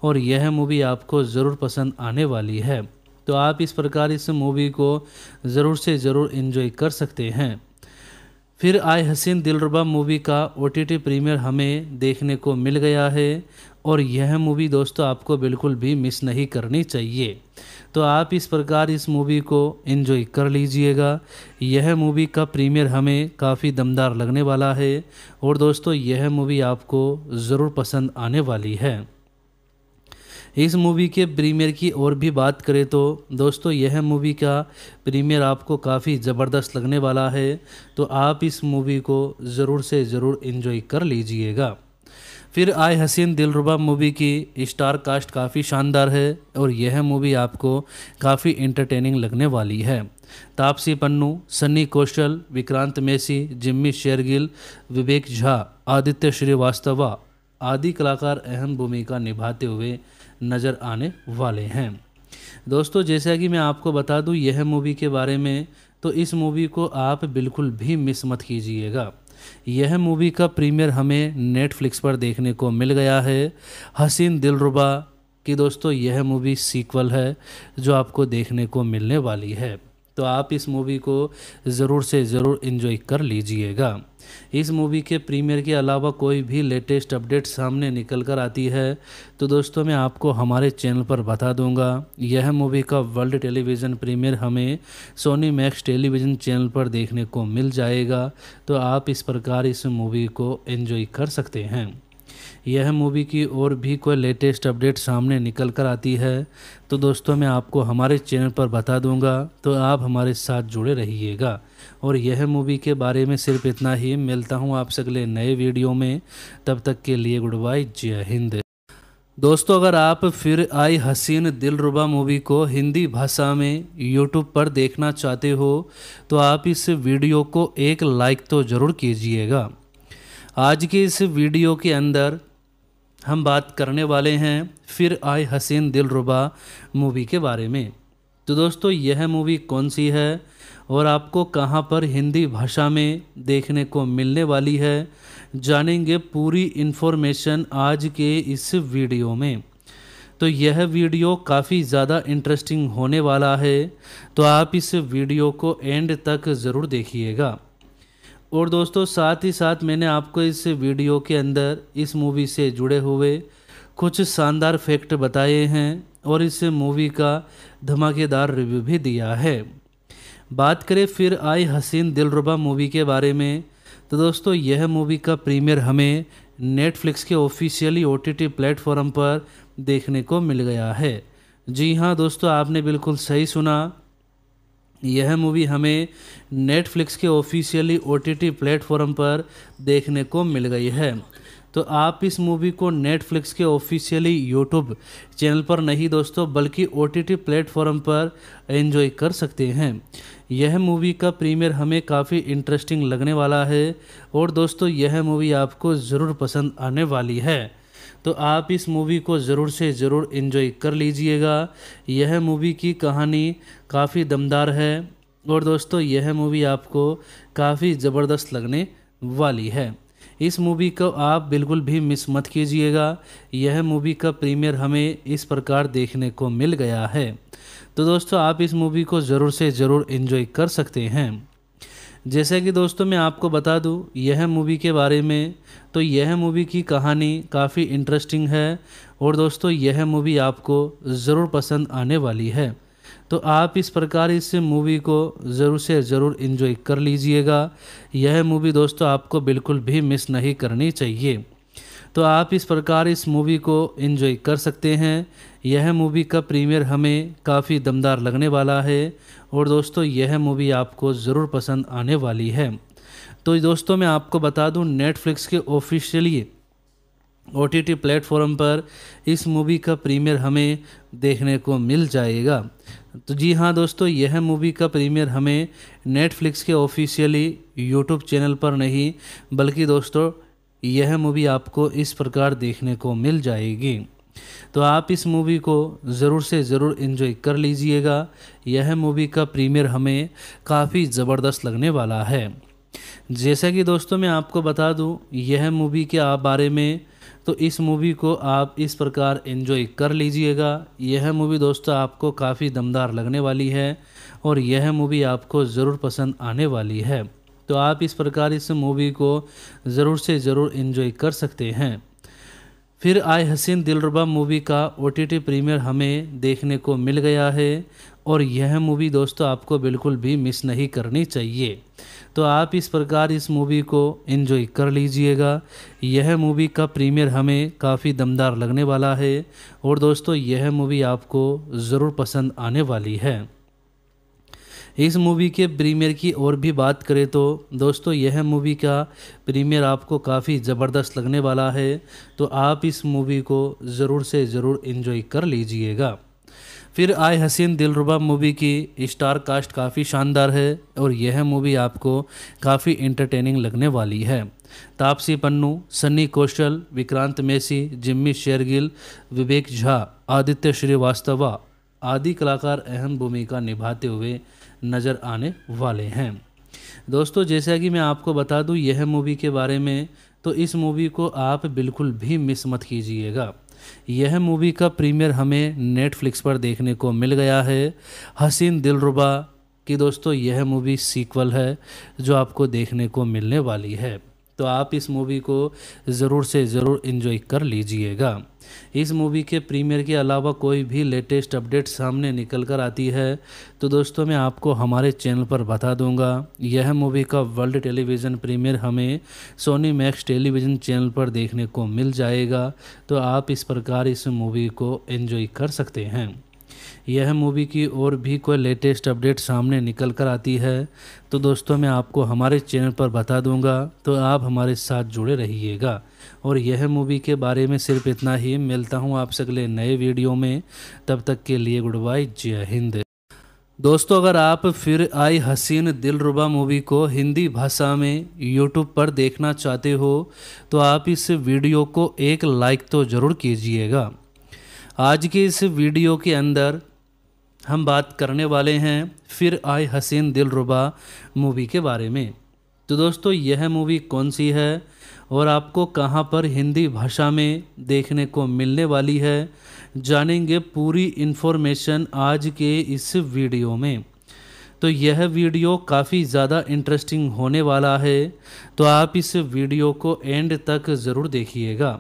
और यह मूवी आपको ज़रूर पसंद आने वाली है तो आप इस प्रकार इस मूवी को ज़रूर से ज़रूर इन्जॉय कर सकते हैं फिर आए हसीन दिलरबा मूवी का ओ टी प्रीमियर हमें देखने को मिल गया है और यह मूवी दोस्तों आपको बिल्कुल भी मिस नहीं करनी चाहिए तो आप इस प्रकार इस मूवी को इन्जॉय कर लीजिएगा यह मूवी का प्रीमियर हमें काफ़ी दमदार लगने वाला है और दोस्तों यह मूवी आपको ज़रूर पसंद आने वाली है इस मूवी के प्रीमियर की और भी बात करें तो दोस्तों यह मूवी का प्रीमियर आपको काफ़ी ज़बरदस्त लगने वाला है तो आप इस मूवी को ज़रूर से ज़रूर इन्जॉय कर लीजिएगा फिर आए हसीन दिलरुबा मूवी की स्टार कास्ट काफ़ी शानदार है और यह मूवी आपको काफ़ी इंटरटेनिंग लगने वाली है तापसी पन्नू सन्नी कौशल विक्रांत मेसी जिम्मी शेरगिल विवेक झा आदित्य श्रीवास्तवा आदि कलाकार अहम भूमिका निभाते हुए नज़र आने वाले हैं दोस्तों जैसा कि मैं आपको बता दूं यह मूवी के बारे में तो इस मूवी को आप बिल्कुल भी मिस मत कीजिएगा यह मूवी का प्रीमियर हमें नेटफ्लिक्स पर देखने को मिल गया है हसीन दिलरुबा की दोस्तों यह मूवी सीक्वल है जो आपको देखने को मिलने वाली है तो आप इस मूवी को ज़रूर से ज़रूर इन्जॉय कर लीजिएगा इस मूवी के प्रीमियर के अलावा कोई भी लेटेस्ट अपडेट सामने निकल कर आती है तो दोस्तों मैं आपको हमारे चैनल पर बता दूंगा यह मूवी का वर्ल्ड टेलीविज़न प्रीमियर हमें सोनी मैक्स टेलीविज़न चैनल पर देखने को मिल जाएगा तो आप इस प्रकार इस मूवी को इन्जॉय कर सकते हैं यह मूवी की और भी कोई लेटेस्ट अपडेट सामने निकल कर आती है तो दोस्तों मैं आपको हमारे चैनल पर बता दूंगा तो आप हमारे साथ जुड़े रहिएगा और यह मूवी के बारे में सिर्फ इतना ही मिलता हूँ आपसे अगले नए वीडियो में तब तक के लिए गुड बाय जय हिंद दोस्तों अगर आप फिर आई हसीन दिलरुबा मूवी को हिंदी भाषा में यूट्यूब पर देखना चाहते हो तो आप इस वीडियो को एक लाइक तो ज़रूर कीजिएगा आज के इस वीडियो के अंदर हम बात करने वाले हैं फिर आए हसीन दिलरुबा मूवी के बारे में तो दोस्तों यह मूवी कौन सी है और आपको कहाँ पर हिंदी भाषा में देखने को मिलने वाली है जानेंगे पूरी इन्फॉर्मेशन आज के इस वीडियो में तो यह वीडियो काफ़ी ज़्यादा इंटरेस्टिंग होने वाला है तो आप इस वीडियो को एंड तक ज़रूर देखिएगा और दोस्तों साथ ही साथ मैंने आपको इस वीडियो के अंदर इस मूवी से जुड़े हुए कुछ शानदार फैक्ट बताए हैं और इस मूवी का धमाकेदार रिव्यू भी दिया है बात करें फिर आई हसीन दिलरुबा मूवी के बारे में तो दोस्तों यह मूवी का प्रीमियर हमें नेटफ्लिक्स के ऑफिशियली ओ टी प्लेटफॉर्म पर देखने को मिल गया है जी हाँ दोस्तों आपने बिल्कुल सही सुना यह मूवी हमें नेटफ्लिक्स के ऑफिशियली ओ टी प्लेटफॉर्म पर देखने को मिल गई है तो आप इस मूवी को नेटफ्लिक्स के ऑफिशियली यूट्यूब चैनल पर नहीं दोस्तों बल्कि ओ टी टी प्लेटफॉर्म पर एंजॉय कर सकते हैं यह मूवी का प्रीमियर हमें काफ़ी इंटरेस्टिंग लगने वाला है और दोस्तों यह मूवी आपको ज़रूर पसंद आने वाली है तो आप इस मूवी को ज़रूर से ज़रूर इन्जॉय कर लीजिएगा यह मूवी की कहानी काफ़ी दमदार है और दोस्तों यह मूवी आपको काफ़ी ज़बरदस्त लगने वाली है इस मूवी को आप बिल्कुल भी मिस मत कीजिएगा यह मूवी का प्रीमियर हमें इस प्रकार देखने को मिल गया है तो दोस्तों आप इस मूवी को ज़रूर से ज़रूर इन्जॉय कर सकते हैं जैसा कि दोस्तों मैं आपको बता दूं यह मूवी के बारे में तो यह मूवी की कहानी काफ़ी इंटरेस्टिंग है और दोस्तों यह मूवी आपको ज़रूर पसंद आने वाली है तो आप इस प्रकार इस मूवी को ज़रूर से ज़रूर इन्जॉय कर लीजिएगा यह मूवी दोस्तों आपको बिल्कुल भी मिस नहीं करनी चाहिए तो आप इस प्रकार इस मूवी को इन्जॉय कर सकते हैं यह मूवी का प्रीमियर हमें काफ़ी दमदार लगने वाला है और दोस्तों यह मूवी आपको ज़रूर पसंद आने वाली है तो दोस्तों मैं आपको बता दूं नेटफ्लिक्स के ऑफिशियली ओ टी प्लेटफॉर्म पर इस मूवी का प्रीमियर हमें देखने को मिल जाएगा तो जी हाँ दोस्तों यह मूवी का प्रीमियर हमें नेटफ्लिक्स के ऑफिशियली यूट्यूब चैनल पर नहीं बल्कि दोस्तों यह मूवी आपको इस प्रकार देखने को मिल जाएगी तो आप इस मूवी को ज़रूर से ज़रूर इन्जॉय कर लीजिएगा यह मूवी का प्रीमियर हमें काफ़ी ज़बरदस्त लगने वाला है जैसा कि दोस्तों मैं आपको बता दूं यह मूवी के आप बारे में तो इस मूवी को आप इस प्रकार एंजॉय कर लीजिएगा यह मूवी दोस्तों आपको काफ़ी दमदार लगने वाली है और यह मूवी आपको ज़रूर पसंद आने वाली है तो आप इस प्रकार इस मूवी को ज़रूर से ज़रूर इन्जॉय कर सकते हैं फिर आए हसीन दिलरबा मूवी का ओ टी प्रीमियर हमें देखने को मिल गया है और यह मूवी दोस्तों आपको बिल्कुल भी मिस नहीं करनी चाहिए तो आप इस प्रकार इस मूवी को एंजॉय कर लीजिएगा यह मूवी का प्रीमियर हमें काफ़ी दमदार लगने वाला है और दोस्तों यह मूवी आपको ज़रूर पसंद आने वाली है इस मूवी के प्रीमियर की और भी बात करें तो दोस्तों यह मूवी का प्रीमियर आपको काफ़ी ज़बरदस्त लगने वाला है तो आप इस मूवी को ज़रूर से ज़रूर इन्जॉय कर लीजिएगा फिर आए हसीन दिलरुबा मूवी की स्टार कास्ट काफ़ी शानदार है और यह मूवी आपको काफ़ी इंटरटेनिंग लगने वाली है तापसी पन्नू सन्नी कौशल विक्रांत मेसी जिम्मी शेरगिल विवेक झा आदित्य श्रीवास्तवा आदि कलाकार अहम भूमिका निभाते हुए नज़र आने वाले हैं दोस्तों जैसा कि मैं आपको बता दूं यह मूवी के बारे में तो इस मूवी को आप बिल्कुल भी मिस मत कीजिएगा यह मूवी का प्रीमियर हमें नेटफ्लिक्स पर देखने को मिल गया है हसीन दिलरुबा की दोस्तों यह मूवी सीक्वल है जो आपको देखने को मिलने वाली है तो आप इस मूवी को ज़रूर से ज़रूर इन्जॉय कर लीजिएगा इस मूवी के प्रीमियर के अलावा कोई भी लेटेस्ट अपडेट सामने निकल कर आती है तो दोस्तों मैं आपको हमारे चैनल पर बता दूंगा यह मूवी का वर्ल्ड टेलीविज़न प्रीमियर हमें सोनी मैक्स टेलीविज़न चैनल पर देखने को मिल जाएगा तो आप इस प्रकार इस मूवी को इन्जॉय कर सकते हैं यह मूवी की और भी कोई लेटेस्ट अपडेट सामने निकल कर आती है तो दोस्तों मैं आपको हमारे चैनल पर बता दूंगा तो आप हमारे साथ जुड़े रहिएगा और यह मूवी के बारे में सिर्फ इतना ही मिलता हूँ आपसे अगले नए वीडियो में तब तक के लिए गुड बाय जय हिंद दोस्तों अगर आप फिर आई हसीन दिलरुबा मूवी को हिंदी भाषा में यूट्यूब पर देखना चाहते हो तो आप इस वीडियो को एक लाइक तो ज़रूर कीजिएगा आज के इस वीडियो के अंदर हम बात करने वाले हैं फिर आए हसीन दिलरुबा मूवी के बारे में तो दोस्तों यह मूवी कौन सी है और आपको कहाँ पर हिंदी भाषा में देखने को मिलने वाली है जानेंगे पूरी इन्फॉर्मेशन आज के इस वीडियो में तो यह वीडियो काफ़ी ज़्यादा इंटरेस्टिंग होने वाला है तो आप इस वीडियो को एंड तक ज़रूर देखिएगा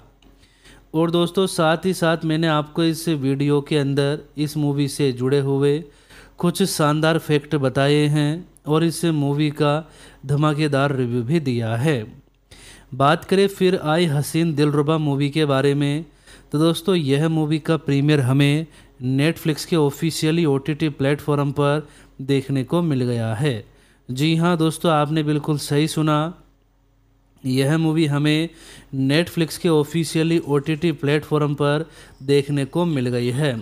और दोस्तों साथ ही साथ मैंने आपको इस वीडियो के अंदर इस मूवी से जुड़े हुए कुछ शानदार फैक्ट बताए हैं और इस मूवी का धमाकेदार रिव्यू भी दिया है बात करें फिर आई हसीन दिलरुबा मूवी के बारे में तो दोस्तों यह मूवी का प्रीमियर हमें नेटफ्लिक्स के ऑफिशियली ओ टी प्लेटफॉर्म पर देखने को मिल गया है जी हाँ दोस्तों आपने बिल्कुल सही सुना यह मूवी हमें नेटफ्लिक्स के ऑफिशियली ओ टी प्लेटफॉर्म पर देखने को मिल गई है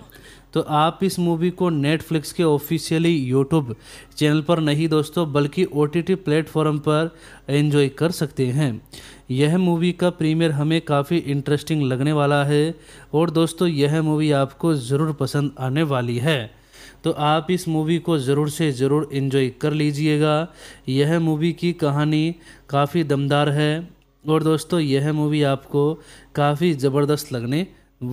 तो आप इस मूवी को नेटफ्लिक्स के ऑफिशियली यूट्यूब चैनल पर नहीं दोस्तों बल्कि ओ टी प्लेटफॉर्म पर एंजॉय कर सकते हैं यह मूवी का प्रीमियर हमें काफ़ी इंटरेस्टिंग लगने वाला है और दोस्तों यह मूवी आपको ज़रूर पसंद आने वाली है तो आप इस मूवी को ज़रूर से ज़रूर इन्जॉय कर लीजिएगा यह मूवी की कहानी काफ़ी दमदार है और दोस्तों यह मूवी आपको काफ़ी ज़बरदस्त लगने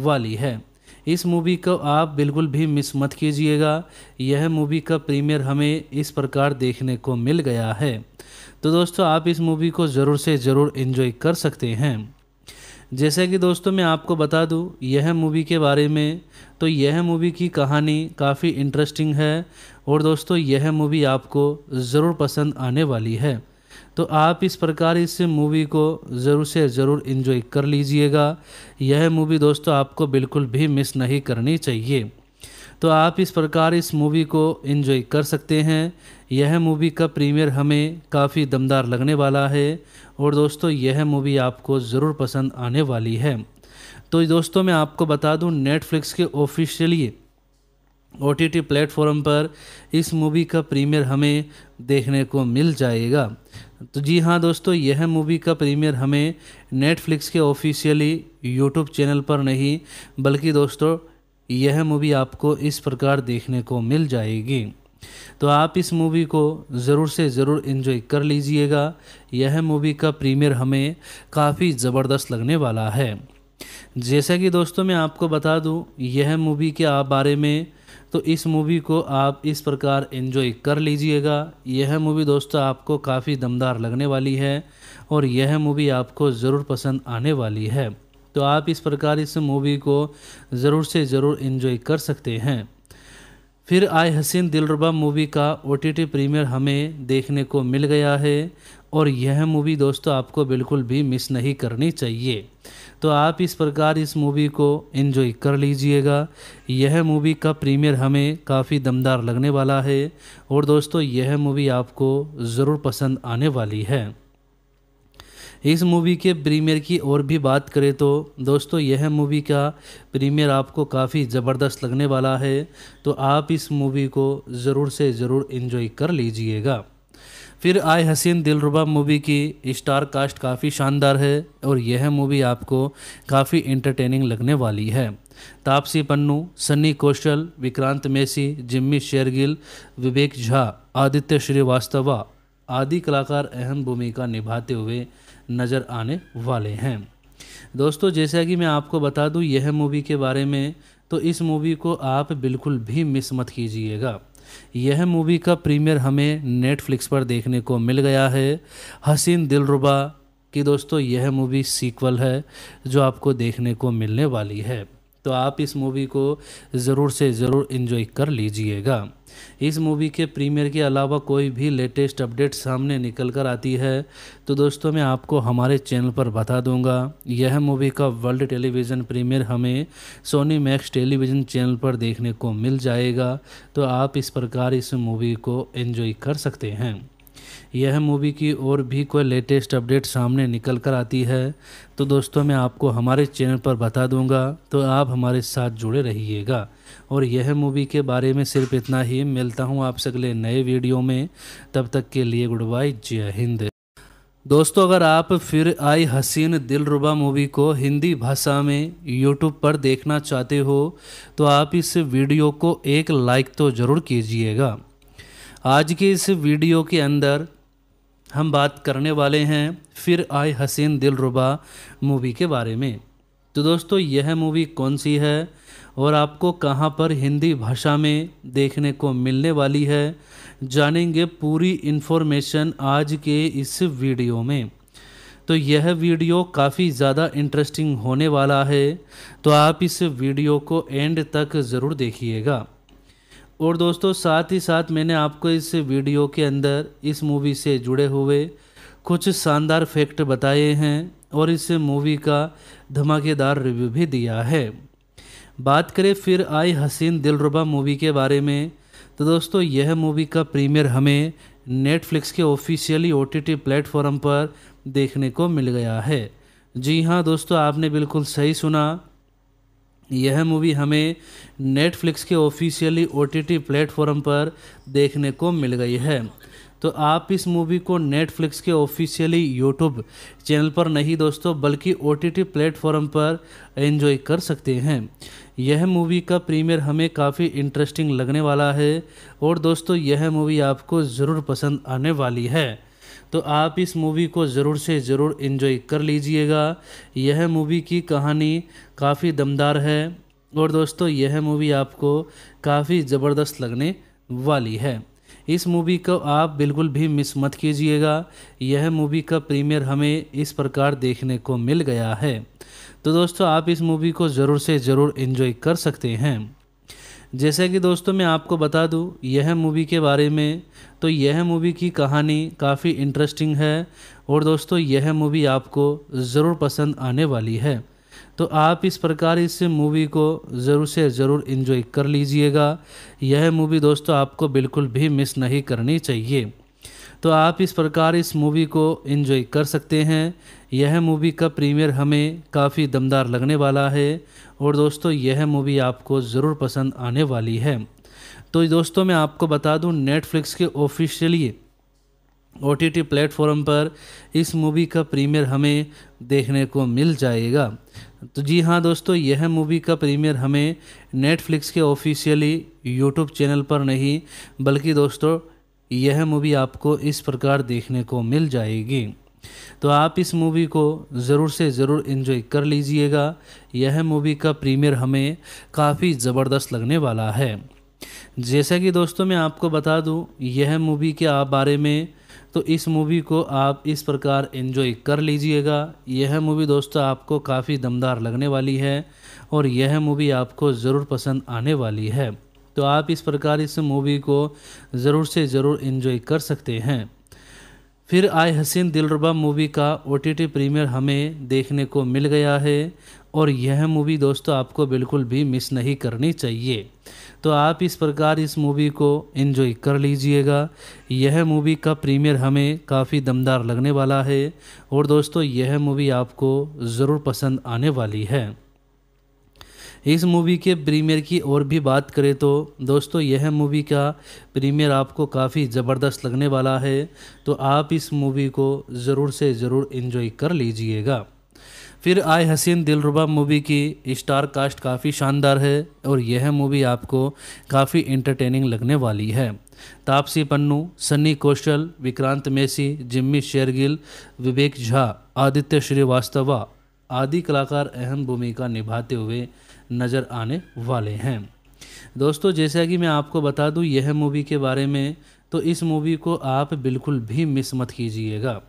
वाली है इस मूवी को आप बिल्कुल भी मिस मत कीजिएगा यह मूवी का प्रीमियर हमें इस प्रकार देखने को मिल गया है तो दोस्तों आप इस मूवी को ज़रूर से ज़रूर इन्जॉय कर सकते हैं जैसे कि दोस्तों मैं आपको बता दूं यह मूवी के बारे में तो यह मूवी की कहानी काफ़ी इंटरेस्टिंग है और दोस्तों यह मूवी आपको ज़रूर पसंद आने वाली है तो आप इस प्रकार इस मूवी को ज़रूर से ज़रूर इन्जॉय कर लीजिएगा यह मूवी दोस्तों आपको बिल्कुल भी मिस नहीं करनी चाहिए तो आप इस प्रकार इस मूवी को इन्जॉय कर सकते हैं यह मूवी का प्रीमियर हमें काफ़ी दमदार लगने वाला है और दोस्तों यह मूवी आपको ज़रूर पसंद आने वाली है तो दोस्तों मैं आपको बता दूं नेटफ्लिक्स के officially O T T platform पर इस मूवी का प्रीमियर हमें देखने को मिल जाएगा तो जी हाँ दोस्तों यह मूवी का प्रीमियर हमें नेटफ्लिक्स के ऑफिशियली यूट्यूब चैनल पर नहीं बल्कि दोस्तों यह मूवी आपको इस प्रकार देखने को मिल जाएगी तो आप इस मूवी को ज़रूर से ज़रूर इन्जॉय कर लीजिएगा यह मूवी का प्रीमियर हमें काफ़ी ज़बरदस्त लगने वाला है जैसा कि दोस्तों मैं आपको बता दूं यह मूवी के आप बारे में तो इस मूवी को आप इस प्रकार इन्जॉय कर लीजिएगा यह मूवी दोस्तों आपको काफ़ी दमदार लगने वाली है और यह मूवी आपको ज़रूर पसंद आने वाली है तो आप इस प्रकार इस मूवी को ज़रूर से ज़रूर इन्जॉय कर सकते हैं फिर आए हसीन दिलरुबा मूवी का ओ टी प्रीमियर हमें देखने को मिल गया है और यह मूवी दोस्तों आपको बिल्कुल भी मिस नहीं करनी चाहिए तो आप इस प्रकार इस मूवी को एंजॉय कर लीजिएगा यह मूवी का प्रीमियर हमें काफ़ी दमदार लगने वाला है और दोस्तों यह मूवी आपको ज़रूर पसंद आने वाली है इस मूवी के प्रीमियर की और भी बात करें तो दोस्तों यह मूवी का प्रीमियर आपको काफ़ी ज़बरदस्त लगने वाला है तो आप इस मूवी को ज़रूर से ज़रूर इन्जॉय कर लीजिएगा फिर आए हसीन दिलरुबा मूवी की स्टार कास्ट काफ़ी शानदार है और यह मूवी आपको काफ़ी इंटरटेनिंग लगने वाली है तापसी पन्नू सन्नी कौशल विक्रांत मेसी जिम्मी शेरगिल विवेक झा आदित्य श्रीवास्तवा आदि कलाकार अहम भूमिका निभाते हुए नज़र आने वाले हैं दोस्तों जैसा कि मैं आपको बता दूं यह मूवी के बारे में तो इस मूवी को आप बिल्कुल भी मिस मत कीजिएगा यह मूवी का प्रीमियर हमें नेटफ्लिक्स पर देखने को मिल गया है हसीन दिलरुबा की दोस्तों यह मूवी सीक्वल है जो आपको देखने को मिलने वाली है तो आप इस मूवी को ज़रूर से ज़रूर इन्जॉय कर लीजिएगा इस मूवी के प्रीमियर के अलावा कोई भी लेटेस्ट अपडेट सामने निकल कर आती है तो दोस्तों मैं आपको हमारे चैनल पर बता दूंगा यह मूवी का वर्ल्ड टेलीविज़न प्रीमियर हमें सोनी मैक्स टेलीविज़न चैनल पर देखने को मिल जाएगा तो आप इस प्रकार इस मूवी को इन्जॉय कर सकते हैं यह मूवी की और भी कोई लेटेस्ट अपडेट सामने निकल कर आती है तो दोस्तों मैं आपको हमारे चैनल पर बता दूंगा तो आप हमारे साथ जुड़े रहिएगा और यह मूवी के बारे में सिर्फ इतना ही मिलता हूँ आपसे अगले नए वीडियो में तब तक के लिए गुड बाय जय हिंद दोस्तों अगर आप फिर आई हसीन दिलरुबा मूवी को हिंदी भाषा में यूट्यूब पर देखना चाहते हो तो आप इस वीडियो को एक लाइक तो ज़रूर कीजिएगा आज के इस वीडियो के अंदर हम बात करने वाले हैं फिर आए हसीन दिलरुबा मूवी के बारे में तो दोस्तों यह मूवी कौन सी है और आपको कहाँ पर हिंदी भाषा में देखने को मिलने वाली है जानेंगे पूरी इन्फॉर्मेशन आज के इस वीडियो में तो यह वीडियो काफ़ी ज़्यादा इंटरेस्टिंग होने वाला है तो आप इस वीडियो को एंड तक ज़रूर देखिएगा और दोस्तों साथ ही साथ मैंने आपको इस वीडियो के अंदर इस मूवी से जुड़े हुए कुछ शानदार फैक्ट बताए हैं और इस मूवी का धमाकेदार रिव्यू भी दिया है बात करें फिर आई हसीन दिलरुबा मूवी के बारे में तो दोस्तों यह मूवी का प्रीमियर हमें नेटफ्लिक्स के ऑफिशियली ओ टी प्लेटफॉर्म पर देखने को मिल गया है जी हाँ दोस्तों आपने बिल्कुल सही सुना यह मूवी हमें नेटफ्लिक्स के ऑफिशियली ओ टी प्लेटफॉर्म पर देखने को मिल गई है तो आप इस मूवी को नेटफ्लिक्स के ऑफिशियली यूट्यूब चैनल पर नहीं दोस्तों बल्कि ओ टी प्लेटफॉर्म पर एंजॉय कर सकते हैं यह मूवी का प्रीमियर हमें काफ़ी इंटरेस्टिंग लगने वाला है और दोस्तों यह मूवी आपको ज़रूर पसंद आने वाली है तो आप इस मूवी को ज़रूर से ज़रूर इन्जॉय कर लीजिएगा यह मूवी की कहानी काफ़ी दमदार है और दोस्तों यह मूवी आपको काफ़ी ज़बरदस्त लगने वाली है इस मूवी को आप बिल्कुल भी मिस मत कीजिएगा यह मूवी का प्रीमियर हमें इस प्रकार देखने को मिल गया है तो दोस्तों आप इस मूवी को ज़रूर से ज़रूर इन्जॉय कर सकते हैं जैसे कि दोस्तों मैं आपको बता दूं यह मूवी के बारे में तो यह मूवी की कहानी काफ़ी इंटरेस्टिंग है और दोस्तों यह मूवी आपको ज़रूर पसंद आने वाली है तो आप इस प्रकार इस मूवी को ज़रूर से ज़रूर इन्जॉय कर लीजिएगा यह मूवी दोस्तों आपको बिल्कुल भी मिस नहीं करनी चाहिए तो आप इस प्रकार इस मूवी को इन्जॉय कर सकते हैं यह मूवी का प्रीमियर हमें काफ़ी दमदार लगने वाला है और दोस्तों यह मूवी आपको ज़रूर पसंद आने वाली है तो दोस्तों मैं आपको बता दूं नेटफ्लिक्स के officially O T T platform पर इस मूवी का प्रीमियर हमें देखने को मिल जाएगा तो जी हाँ दोस्तों यह मूवी का प्रीमियर हमें नेटफ्लिक्स के ऑफिशियली यूट्यूब चैनल पर नहीं बल्कि दोस्तों यह मूवी आपको इस प्रकार देखने को मिल जाएगी तो आप इस मूवी को ज़रूर से ज़रूर इन्जॉय कर लीजिएगा यह मूवी का प्रीमियर हमें काफ़ी ज़बरदस्त लगने वाला है जैसा कि दोस्तों मैं आपको बता दूं यह मूवी के आप बारे में तो इस मूवी को आप इस प्रकार एंजॉय कर लीजिएगा यह मूवी दोस्तों आपको काफ़ी दमदार लगने वाली है और यह मूवी आपको ज़रूर पसंद आने वाली है तो आप इस प्रकार इस मूवी को ज़रूर से ज़रूर इन्जॉय कर सकते हैं फिर आए हसीन दिलरुबा मूवी का ओ टी प्रीमियर हमें देखने को मिल गया है और यह मूवी दोस्तों आपको बिल्कुल भी मिस नहीं करनी चाहिए तो आप इस प्रकार इस मूवी को एंजॉय कर लीजिएगा यह मूवी का प्रीमियर हमें काफ़ी दमदार लगने वाला है और दोस्तों यह मूवी आपको ज़रूर पसंद आने वाली है इस मूवी के प्रीमियर की और भी बात करें तो दोस्तों यह मूवी का प्रीमियर आपको काफ़ी ज़बरदस्त लगने वाला है तो आप इस मूवी को ज़रूर से ज़रूर इन्जॉय कर लीजिएगा फिर आए हसीन दिलरुबा मूवी की स्टार कास्ट काफ़ी शानदार है और यह मूवी आपको काफ़ी इंटरटेनिंग लगने वाली है तापसी पन्नू सन्नी कौशल विक्रांत मेसी जिम्मी शेरगिल विवेक झा आदित्य श्रीवास्तवा आदि कलाकार अहम भूमिका निभाते हुए नज़र आने वाले हैं दोस्तों जैसा कि मैं आपको बता दूं यह मूवी के बारे में तो इस मूवी को आप बिल्कुल भी मिस मत कीजिएगा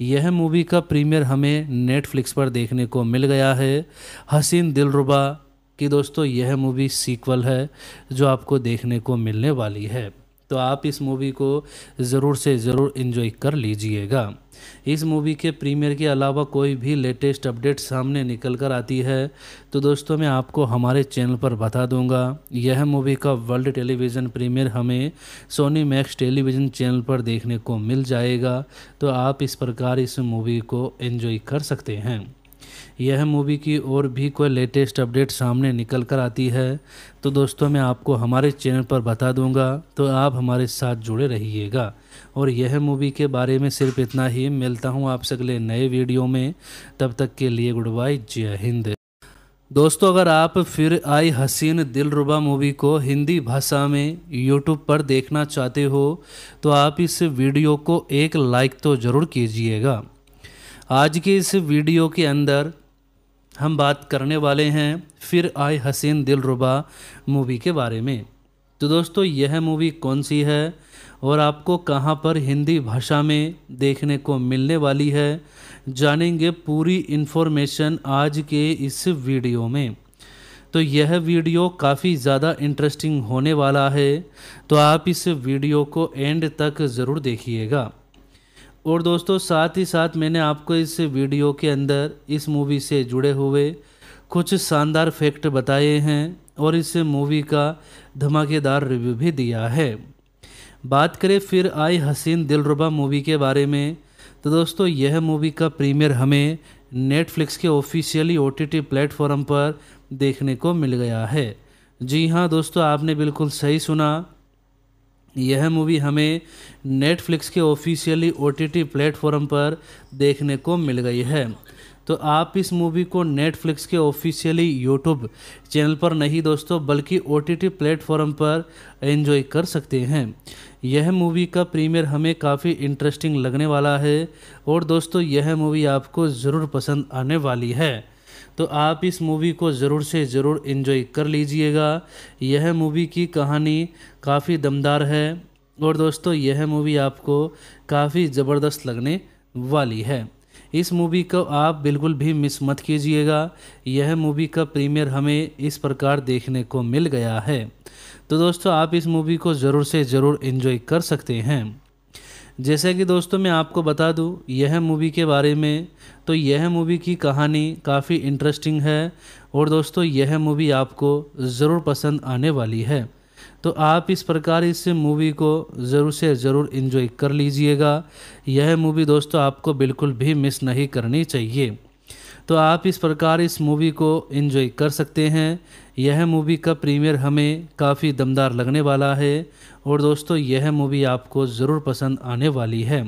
यह मूवी का प्रीमियर हमें नेटफ्लिक्स पर देखने को मिल गया है हसीन दिलरुबा की दोस्तों यह मूवी सीक्वल है जो आपको देखने को मिलने वाली है तो आप इस मूवी को ज़रूर से ज़रूर इन्जॉय कर लीजिएगा इस मूवी के प्रीमियर के अलावा कोई भी लेटेस्ट अपडेट सामने निकल कर आती है तो दोस्तों मैं आपको हमारे चैनल पर बता दूंगा यह मूवी का वर्ल्ड टेलीविज़न प्रीमियर हमें सोनी मैक्स टेलीविज़न चैनल पर देखने को मिल जाएगा तो आप इस प्रकार इस मूवी को इन्जॉय कर सकते हैं यह मूवी की और भी कोई लेटेस्ट अपडेट सामने निकल कर आती है तो दोस्तों मैं आपको हमारे चैनल पर बता दूंगा तो आप हमारे साथ जुड़े रहिएगा और यह मूवी के बारे में सिर्फ इतना ही मिलता हूँ आपसे अगले नए वीडियो में तब तक के लिए गुड बाय जय हिंद दोस्तों अगर आप फिर आई हसीन दिलरुबा मूवी को हिंदी भाषा में यूट्यूब पर देखना चाहते हो तो आप इस वीडियो को एक लाइक तो ज़रूर कीजिएगा आज के इस वीडियो के अंदर हम बात करने वाले हैं फिर आए हसीन दिल रुबा मूवी के बारे में तो दोस्तों यह मूवी कौन सी है और आपको कहाँ पर हिंदी भाषा में देखने को मिलने वाली है जानेंगे पूरी इन्फॉर्मेशन आज के इस वीडियो में तो यह वीडियो काफ़ी ज़्यादा इंटरेस्टिंग होने वाला है तो आप इस वीडियो को एंड तक ज़रूर देखिएगा और दोस्तों साथ ही साथ मैंने आपको इस वीडियो के अंदर इस मूवी से जुड़े हुए कुछ शानदार फैक्ट बताए हैं और इस मूवी का धमाकेदार रिव्यू भी दिया है बात करें फिर आई हसीन दिलरुबा मूवी के बारे में तो दोस्तों यह मूवी का प्रीमियर हमें नेटफ्लिक्स के ऑफिशियली ओ टी प्लेटफॉर्म पर देखने को मिल गया है जी हाँ दोस्तों आपने बिल्कुल सही सुना यह मूवी हमें नेटफ्लिक्स के ऑफिशियली ओ टी प्लेटफॉर्म पर देखने को मिल गई है तो आप इस मूवी को नेटफ्लिक्स के ऑफिशियली यूट्यूब चैनल पर नहीं दोस्तों बल्कि ओ टी टी प्लेटफॉर्म पर एंजॉय कर सकते हैं यह मूवी का प्रीमियर हमें काफ़ी इंटरेस्टिंग लगने वाला है और दोस्तों यह मूवी आपको ज़रूर पसंद आने वाली है तो आप इस मूवी को ज़रूर से ज़रूर इन्जॉय कर लीजिएगा यह मूवी की कहानी काफ़ी दमदार है और दोस्तों यह मूवी आपको काफ़ी ज़बरदस्त लगने वाली है इस मूवी को आप बिल्कुल भी मिस मत कीजिएगा यह मूवी का प्रीमियर हमें इस प्रकार देखने को मिल गया है तो दोस्तों आप इस मूवी को ज़रूर से ज़रूर इन्जॉय कर सकते हैं जैसे कि दोस्तों मैं आपको बता दूं यह मूवी के बारे में तो यह मूवी की कहानी काफ़ी इंटरेस्टिंग है और दोस्तों यह मूवी आपको ज़रूर पसंद आने वाली है तो आप इस प्रकार इस मूवी को ज़रूर से ज़रूर इन्जॉय कर लीजिएगा यह मूवी दोस्तों आपको बिल्कुल भी मिस नहीं करनी चाहिए तो आप इस प्रकार इस मूवी को इन्जॉय कर सकते हैं यह मूवी का प्रीमियर हमें काफ़ी दमदार लगने वाला है और दोस्तों यह मूवी आपको ज़रूर पसंद आने वाली है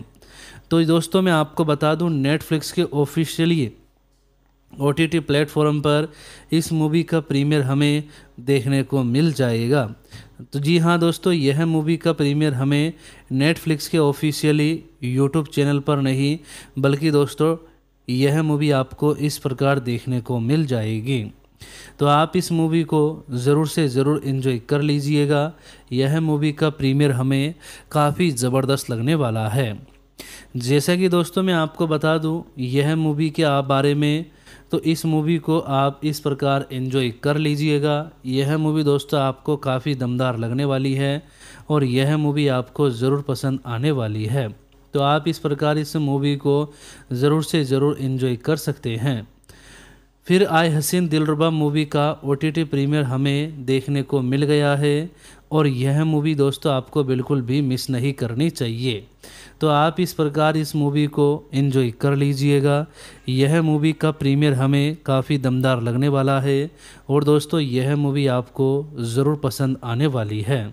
तो दोस्तों मैं आपको बता दूं नेटफ्लिक्स के ऑफिशियली ओ टी प्लेटफॉर्म पर इस मूवी का प्रीमियर हमें देखने को मिल जाएगा तो जी हाँ दोस्तों यह मूवी का प्रीमियर हमें नेटफ्लिक्स के ऑफिशियली यूट्यूब चैनल पर नहीं बल्कि दोस्तों यह मूवी आपको इस प्रकार देखने को मिल जाएगी तो आप इस मूवी को ज़रूर से ज़रूर इन्जॉय कर लीजिएगा यह मूवी का प्रीमियर हमें काफ़ी ज़बरदस्त लगने वाला है जैसा कि दोस्तों मैं आपको बता दूं यह मूवी के आप बारे में तो इस मूवी को आप इस प्रकार एंजॉय कर लीजिएगा यह मूवी दोस्तों आपको काफ़ी दमदार लगने वाली है और यह मूवी आपको ज़रूर पसंद आने वाली है तो आप इस प्रकार इस मूवी को ज़रूर से ज़रूर इन्जॉय कर सकते हैं फिर आए हसीन दिलरुबा मूवी का ओ टी प्रीमियर हमें देखने को मिल गया है और यह मूवी दोस्तों आपको बिल्कुल भी मिस नहीं करनी चाहिए तो आप इस प्रकार इस मूवी को एंजॉय कर लीजिएगा यह मूवी का प्रीमियर हमें काफ़ी दमदार लगने वाला है और दोस्तों यह मूवी आपको ज़रूर पसंद आने वाली है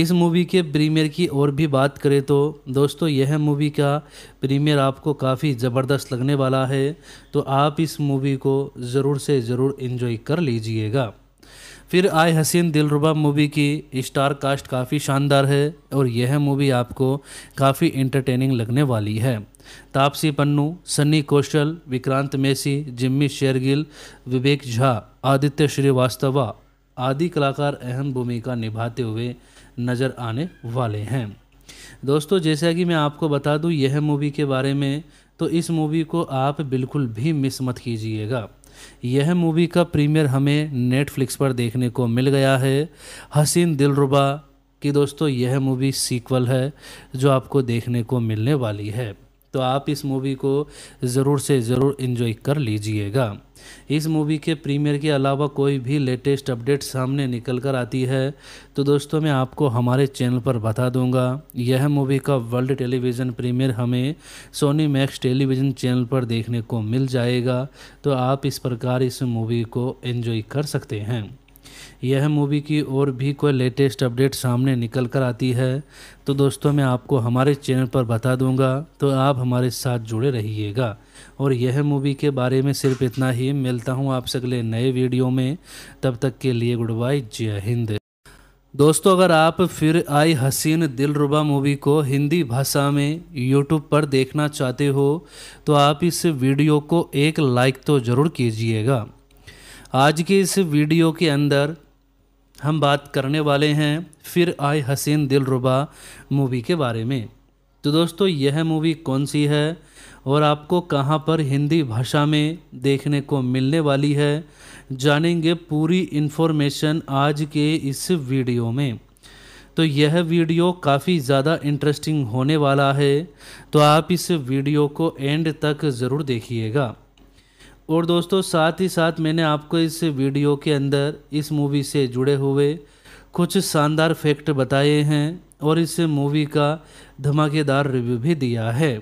इस मूवी के प्रीमियर की और भी बात करें तो दोस्तों यह मूवी का प्रीमियर आपको काफ़ी ज़बरदस्त लगने वाला है तो आप इस मूवी को ज़रूर से ज़रूर इन्जॉय कर लीजिएगा फिर आए हसीन दिलरुबा मूवी की स्टार कास्ट काफ़ी शानदार है और यह मूवी आपको काफ़ी इंटरटेनिंग लगने वाली है तापसी पन्नू सन्नी कौशल विक्रांत मेसी जिम्मी शेरगिल विवेक झा आदित्य श्रीवास्तवा आदि कलाकार अहम भूमिका निभाते हुए नज़र आने वाले हैं दोस्तों जैसा कि मैं आपको बता दूं यह मूवी के बारे में तो इस मूवी को आप बिल्कुल भी मिस मत कीजिएगा यह मूवी का प्रीमियर हमें नेटफ्लिक्स पर देखने को मिल गया है हसीन दिलरुबा की दोस्तों यह मूवी सीक्वल है जो आपको देखने को मिलने वाली है तो आप इस मूवी को ज़रूर से ज़रूर इन्जॉय कर लीजिएगा इस मूवी के प्रीमियर के अलावा कोई भी लेटेस्ट अपडेट सामने निकल कर आती है तो दोस्तों मैं आपको हमारे चैनल पर बता दूंगा यह मूवी का वर्ल्ड टेलीविज़न प्रीमियर हमें सोनी मैक्स टेलीविज़न चैनल पर देखने को मिल जाएगा तो आप इस प्रकार इस मूवी को एंजॉय कर सकते हैं यह मूवी की और भी कोई लेटेस्ट अपडेट सामने निकल कर आती है तो दोस्तों मैं आपको हमारे चैनल पर बता दूंगा तो आप हमारे साथ जुड़े रहिएगा और यह मूवी के बारे में सिर्फ इतना ही मिलता हूँ आपसे अगले नए वीडियो में तब तक के लिए गुड बाय जय हिंद दोस्तों अगर आप फिर आई हसीन दिलरुबा मूवी को हिंदी भाषा में यूट्यूब पर देखना चाहते हो तो आप इस वीडियो को एक लाइक तो ज़रूर कीजिएगा आज के इस वीडियो के अंदर हम बात करने वाले हैं फिर आए हसीन दिलरुबा मूवी के बारे में तो दोस्तों यह मूवी कौन सी है और आपको कहाँ पर हिंदी भाषा में देखने को मिलने वाली है जानेंगे पूरी इन्फॉर्मेशन आज के इस वीडियो में तो यह वीडियो काफ़ी ज़्यादा इंटरेस्टिंग होने वाला है तो आप इस वीडियो को एंड तक ज़रूर देखिएगा और दोस्तों साथ ही साथ मैंने आपको इस वीडियो के अंदर इस मूवी से जुड़े हुए कुछ शानदार फैक्ट बताए हैं और इस मूवी का धमाकेदार रिव्यू भी दिया है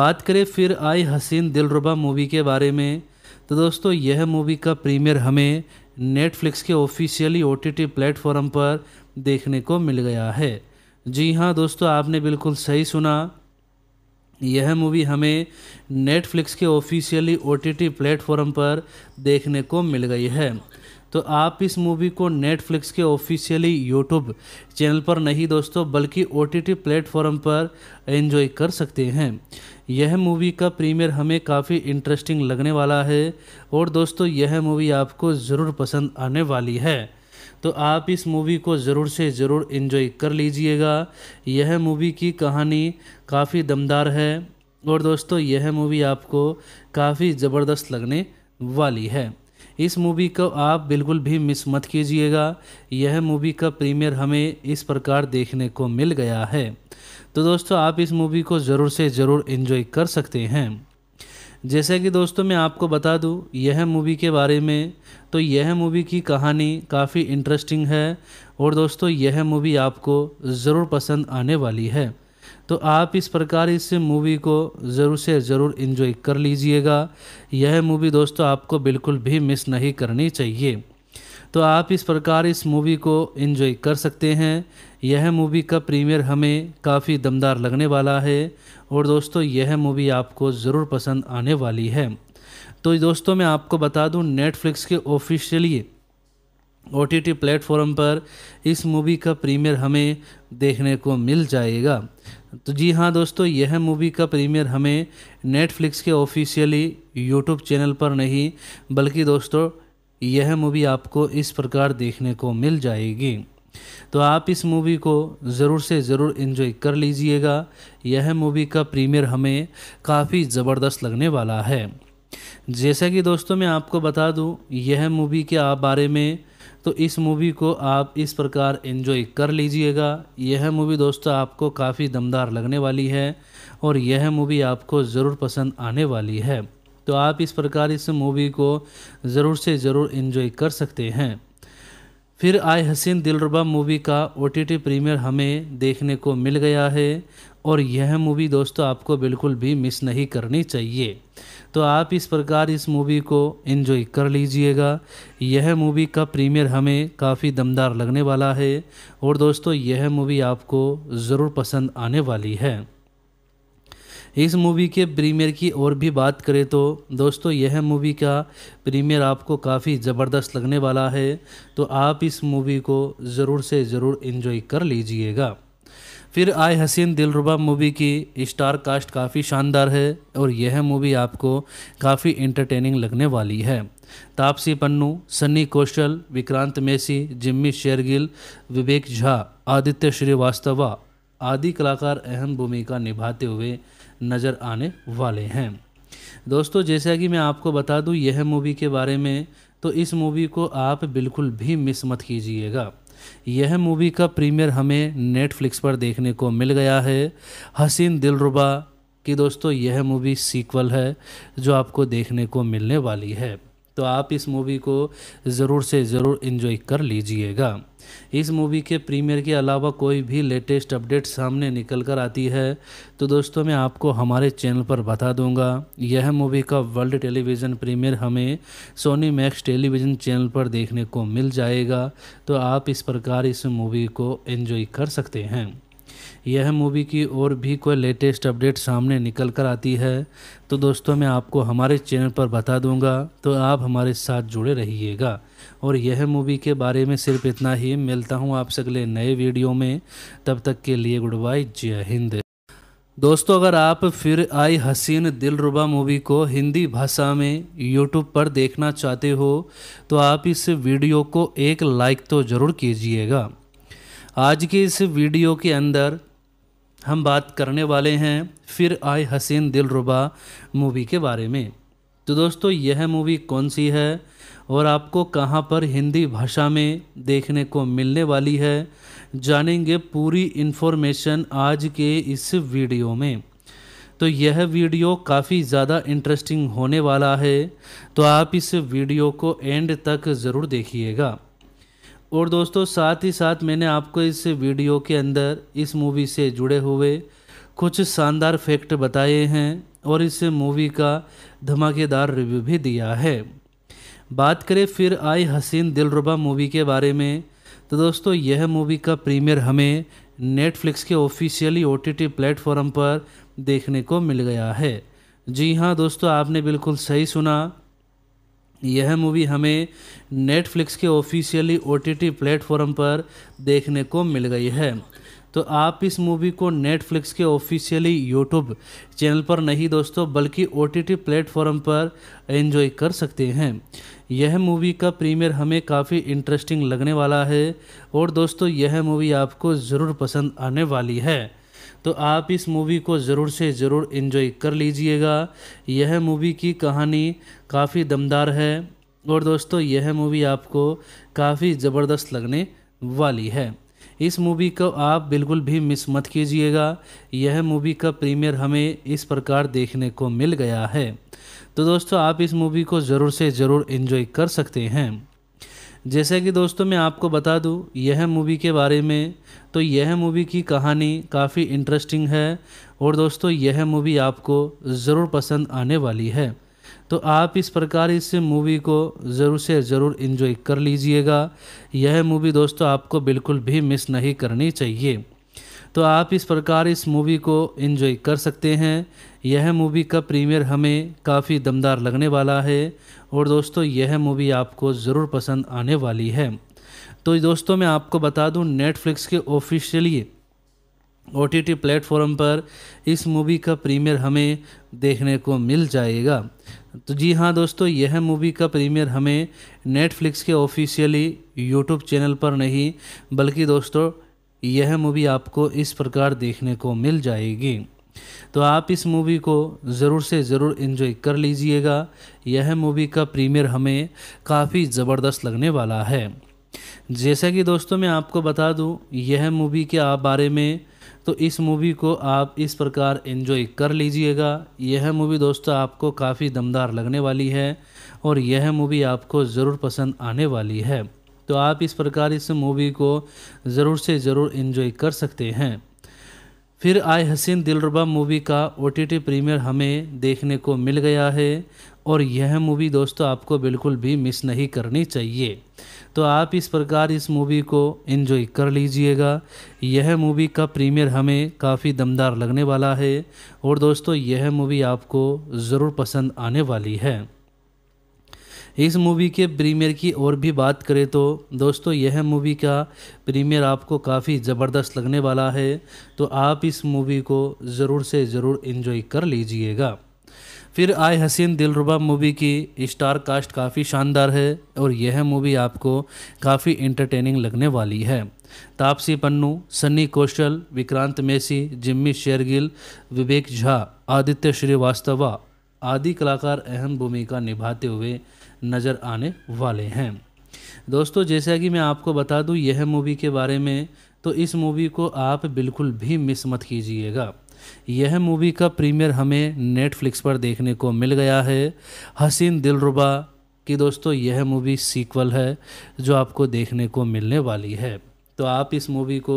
बात करें फिर आई हसीन दिलरुबा मूवी के बारे में तो दोस्तों यह मूवी का प्रीमियर हमें नेटफ्लिक्स के ऑफिशियली ओ टी प्लेटफॉर्म पर देखने को मिल गया है जी हाँ दोस्तों आपने बिल्कुल सही सुना यह मूवी हमें नेटफ्लिक्स के officially O T T platform पर देखने को मिल गई है तो आप इस मूवी को नेटफ्लिक्स के ऑफिशियली यूट्यूब चैनल पर नहीं दोस्तों बल्कि ओ टी प्लेटफॉर्म पर एंजॉय कर सकते हैं यह मूवी का प्रीमियर हमें काफ़ी इंटरेस्टिंग लगने वाला है और दोस्तों यह मूवी आपको ज़रूर पसंद आने वाली है तो आप इस मूवी को ज़रूर से ज़रूर इन्जॉय कर लीजिएगा यह मूवी की कहानी काफ़ी दमदार है और दोस्तों यह मूवी आपको काफ़ी ज़बरदस्त लगने वाली है इस मूवी को आप बिल्कुल भी मिस मत कीजिएगा यह मूवी का प्रीमियर हमें इस प्रकार देखने को मिल गया है तो दोस्तों आप इस मूवी को ज़रूर से ज़रूर इन्जॉय कर सकते हैं जैसे कि दोस्तों मैं आपको बता दूं यह मूवी के बारे में तो यह मूवी की कहानी काफ़ी इंटरेस्टिंग है और दोस्तों यह मूवी आपको ज़रूर पसंद आने वाली है तो आप इस प्रकार इस मूवी को ज़रूर से ज़रूर इन्जॉय कर लीजिएगा यह मूवी दोस्तों आपको बिल्कुल भी मिस नहीं करनी चाहिए तो आप इस प्रकार इस मूवी को इन्जॉय कर सकते हैं यह मूवी का प्रीमियर हमें काफ़ी दमदार लगने वाला है और दोस्तों यह मूवी आपको ज़रूर पसंद आने वाली है तो दोस्तों मैं आपको बता दूं नेटफ्लिक्स के ऑफिशियली ओ टी प्लेटफॉर्म पर इस मूवी का प्रीमियर हमें देखने को मिल जाएगा तो जी हाँ दोस्तों यह मूवी का प्रीमियर हमें नेटफ्लिक्स के ऑफिशियली यूट्यूब चैनल पर नहीं बल्कि दोस्तों यह मूवी आपको इस प्रकार देखने को मिल जाएगी तो आप इस मूवी को ज़रूर से ज़रूर इन्जॉय कर लीजिएगा यह मूवी का प्रीमियर हमें काफ़ी ज़बरदस्त लगने वाला है जैसा कि दोस्तों मैं आपको बता दूं यह मूवी के आप बारे में तो इस मूवी को आप इस प्रकार एंजॉय कर लीजिएगा यह मूवी दोस्तों आपको काफ़ी दमदार लगने वाली है और यह मूवी आपको ज़रूर पसंद आने वाली है तो आप इस प्रकार इस मूवी को ज़रूर से ज़रूर इन्जॉय कर सकते हैं फिर आए हसीन दिलरुबा मूवी का ओ टी प्रीमियर हमें देखने को मिल गया है और यह मूवी दोस्तों आपको बिल्कुल भी मिस नहीं करनी चाहिए तो आप इस प्रकार इस मूवी को एंजॉय कर लीजिएगा यह मूवी का प्रीमियर हमें काफ़ी दमदार लगने वाला है और दोस्तों यह मूवी आपको ज़रूर पसंद आने वाली है इस मूवी के प्रीमियर की और भी बात करें तो दोस्तों यह मूवी का प्रीमियर आपको काफ़ी ज़बरदस्त लगने वाला है तो आप इस मूवी को ज़रूर से ज़रूर इन्जॉय कर लीजिएगा फिर आए हसीन दिलरुबा मूवी की स्टार कास्ट काफ़ी शानदार है और यह मूवी आपको काफ़ी इंटरटेनिंग लगने वाली है तापसी पन्नू सन्नी कौशल विक्रांत मेसी जिम्मी शेरगिल विवेक झा आदित्य श्रीवास्तवा आदि कलाकार अहम भूमिका निभाते हुए नज़र आने वाले हैं दोस्तों जैसा कि मैं आपको बता दूं यह मूवी के बारे में तो इस मूवी को आप बिल्कुल भी मिस मत कीजिएगा यह मूवी का प्रीमियर हमें नेटफ्लिक्स पर देखने को मिल गया है हसीन दिलरुबा की दोस्तों यह मूवी सीक्वल है जो आपको देखने को मिलने वाली है तो आप इस मूवी को ज़रूर से ज़रूर इन्जॉय कर लीजिएगा इस मूवी के प्रीमियर के अलावा कोई भी लेटेस्ट अपडेट सामने निकल कर आती है तो दोस्तों मैं आपको हमारे चैनल पर बता दूंगा यह मूवी का वर्ल्ड टेलीविज़न प्रीमियर हमें सोनी मैक्स टेलीविज़न चैनल पर देखने को मिल जाएगा तो आप इस प्रकार इस मूवी को एंजॉय कर सकते हैं यह मूवी की और भी कोई लेटेस्ट अपडेट सामने निकल कर आती है तो दोस्तों मैं आपको हमारे चैनल पर बता दूंगा तो आप हमारे साथ जुड़े रहिएगा और यह मूवी के बारे में सिर्फ इतना ही मिलता हूँ आपसे अगले नए वीडियो में तब तक के लिए गुड बाय जय हिंद दोस्तों अगर आप फिर आई हसीन दिलरुबा मूवी को हिंदी भाषा में यूट्यूब पर देखना चाहते हो तो आप इस वीडियो को एक लाइक तो ज़रूर कीजिएगा आज के इस वीडियो के अंदर हम बात करने वाले हैं फिर आए हसीन दिलरुबा मूवी के बारे में तो दोस्तों यह मूवी कौन सी है और आपको कहाँ पर हिंदी भाषा में देखने को मिलने वाली है जानेंगे पूरी इन्फॉर्मेशन आज के इस वीडियो में तो यह वीडियो काफ़ी ज़्यादा इंटरेस्टिंग होने वाला है तो आप इस वीडियो को एंड तक ज़रूर देखिएगा और दोस्तों साथ ही साथ मैंने आपको इस वीडियो के अंदर इस मूवी से जुड़े हुए कुछ शानदार फैक्ट बताए हैं और इस मूवी का धमाकेदार रिव्यू भी दिया है बात करें फिर आई हसीन दिलरुबा मूवी के बारे में तो दोस्तों यह मूवी का प्रीमियर हमें नेटफ्लिक्स के ऑफिशियली ओ टी प्लेटफॉर्म पर देखने को मिल गया है जी हाँ दोस्तों आपने बिल्कुल सही सुना यह मूवी हमें नेटफ्लिक्स के ऑफिशियली ओ टी प्लेटफॉर्म पर देखने को मिल गई है तो आप इस मूवी को नेटफ्लिक्स के ऑफिशियली यूट्यूब चैनल पर नहीं दोस्तों बल्कि ओ टी प्लेटफॉर्म पर एंजॉय कर सकते हैं यह मूवी का प्रीमियर हमें काफ़ी इंटरेस्टिंग लगने वाला है और दोस्तों यह मूवी आपको ज़रूर पसंद आने वाली है तो आप इस मूवी को ज़रूर से ज़रूर इन्जॉय कर लीजिएगा यह मूवी की कहानी काफ़ी दमदार है और दोस्तों यह मूवी आपको काफ़ी ज़बरदस्त लगने वाली है इस मूवी को आप बिल्कुल भी मिस मत कीजिएगा यह मूवी का प्रीमियर हमें इस प्रकार देखने को मिल गया है तो दोस्तों आप इस मूवी को ज़रूर से ज़रूर इन्जॉय कर सकते हैं जैसे कि दोस्तों मैं आपको बता दूं यह मूवी के बारे में तो यह मूवी की कहानी काफ़ी इंटरेस्टिंग है और दोस्तों यह मूवी आपको ज़रूर पसंद आने वाली है तो आप इस प्रकार इस मूवी को ज़रूर से ज़रूर इन्जॉय कर लीजिएगा यह मूवी दोस्तों आपको बिल्कुल भी मिस नहीं करनी चाहिए तो आप इस प्रकार इस मूवी को इन्जॉय कर सकते हैं यह मूवी का प्रीमियर हमें काफ़ी दमदार लगने वाला है और दोस्तों यह मूवी आपको ज़रूर पसंद आने वाली है तो दोस्तों मैं आपको बता दूं नेटफ्लिक्स के officially O T T platform पर इस मूवी का प्रीमियर हमें देखने को मिल जाएगा तो जी हाँ दोस्तों यह मूवी का प्रीमियर हमें नेटफ्लिक्स के ऑफिशियली यूट्यूब चैनल पर नहीं बल्कि दोस्तों यह मूवी आपको इस प्रकार देखने को मिल जाएगी तो आप इस मूवी को ज़रूर से ज़रूर इन्जॉय कर लीजिएगा यह मूवी का प्रीमियर हमें काफ़ी ज़बरदस्त लगने वाला है जैसा कि दोस्तों मैं आपको बता दूं यह मूवी के आप बारे में तो इस मूवी को आप इस प्रकार इन्जॉय कर लीजिएगा यह मूवी दोस्तों आपको काफ़ी दमदार लगने वाली है और यह मूवी आपको ज़रूर पसंद आने वाली है तो आप इस प्रकार इस मूवी को ज़रूर से ज़रूर इन्जॉय कर सकते हैं फिर आए हसीन दिलरबा मूवी का ओ टी प्रीमियर हमें देखने को मिल गया है और यह मूवी दोस्तों आपको बिल्कुल भी मिस नहीं करनी चाहिए तो आप इस प्रकार इस मूवी को इन्जॉय कर लीजिएगा यह मूवी का प्रीमियर हमें काफ़ी दमदार लगने वाला है और दोस्तों यह मूवी आपको ज़रूर पसंद आने वाली है इस मूवी के प्रीमियर की और भी बात करें तो दोस्तों यह मूवी का प्रीमियर आपको काफ़ी ज़बरदस्त लगने वाला है तो आप इस मूवी को ज़रूर से ज़रूर इन्जॉय कर लीजिएगा फिर आए हसीन दिलरुबा मूवी की स्टार कास्ट काफ़ी शानदार है और यह मूवी आपको काफ़ी इंटरटेनिंग लगने वाली है तापसी पन्नू सन्नी कौशल विक्रांत मेसी जिम्मी शेरगिल विवेक झा आदित्य श्रीवास्तवा आदि कलाकार अहम भूमिका निभाते हुए नज़र आने वाले हैं दोस्तों जैसा कि मैं आपको बता दूं यह मूवी के बारे में तो इस मूवी को आप बिल्कुल भी मिस मत कीजिएगा यह मूवी का प्रीमियर हमें नेटफ्लिक्स पर देखने को मिल गया है हसीन दिलरुबा कि दोस्तों यह मूवी सीक्वल है जो आपको देखने को मिलने वाली है तो आप इस मूवी को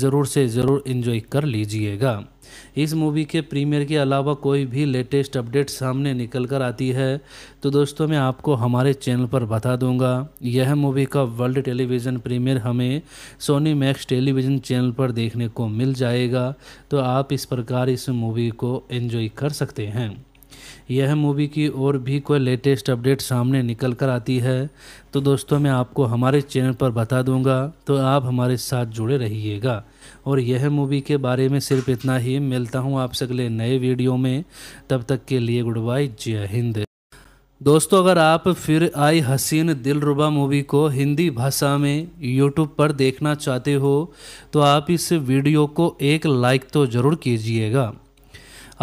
ज़रूर से ज़रूर इन्जॉय कर लीजिएगा इस मूवी के प्रीमियर के अलावा कोई भी लेटेस्ट अपडेट सामने निकल कर आती है तो दोस्तों मैं आपको हमारे चैनल पर बता दूंगा यह मूवी का वर्ल्ड टेलीविज़न प्रीमियर हमें सोनी मैक्स टेलीविज़न चैनल पर देखने को मिल जाएगा तो आप इस प्रकार इस मूवी को एंजॉय कर सकते हैं यह मूवी की और भी कोई लेटेस्ट अपडेट सामने निकल कर आती है तो दोस्तों मैं आपको हमारे चैनल पर बता दूंगा तो आप हमारे साथ जुड़े रहिएगा और यह मूवी के बारे में सिर्फ इतना ही मिलता हूँ आपसे अगले नए वीडियो में तब तक के लिए गुड बाय जय हिंद दोस्तों अगर आप फिर आई हसीन दिलरुबा मूवी को हिंदी भाषा में यूट्यूब पर देखना चाहते हो तो आप इस वीडियो को एक लाइक तो ज़रूर कीजिएगा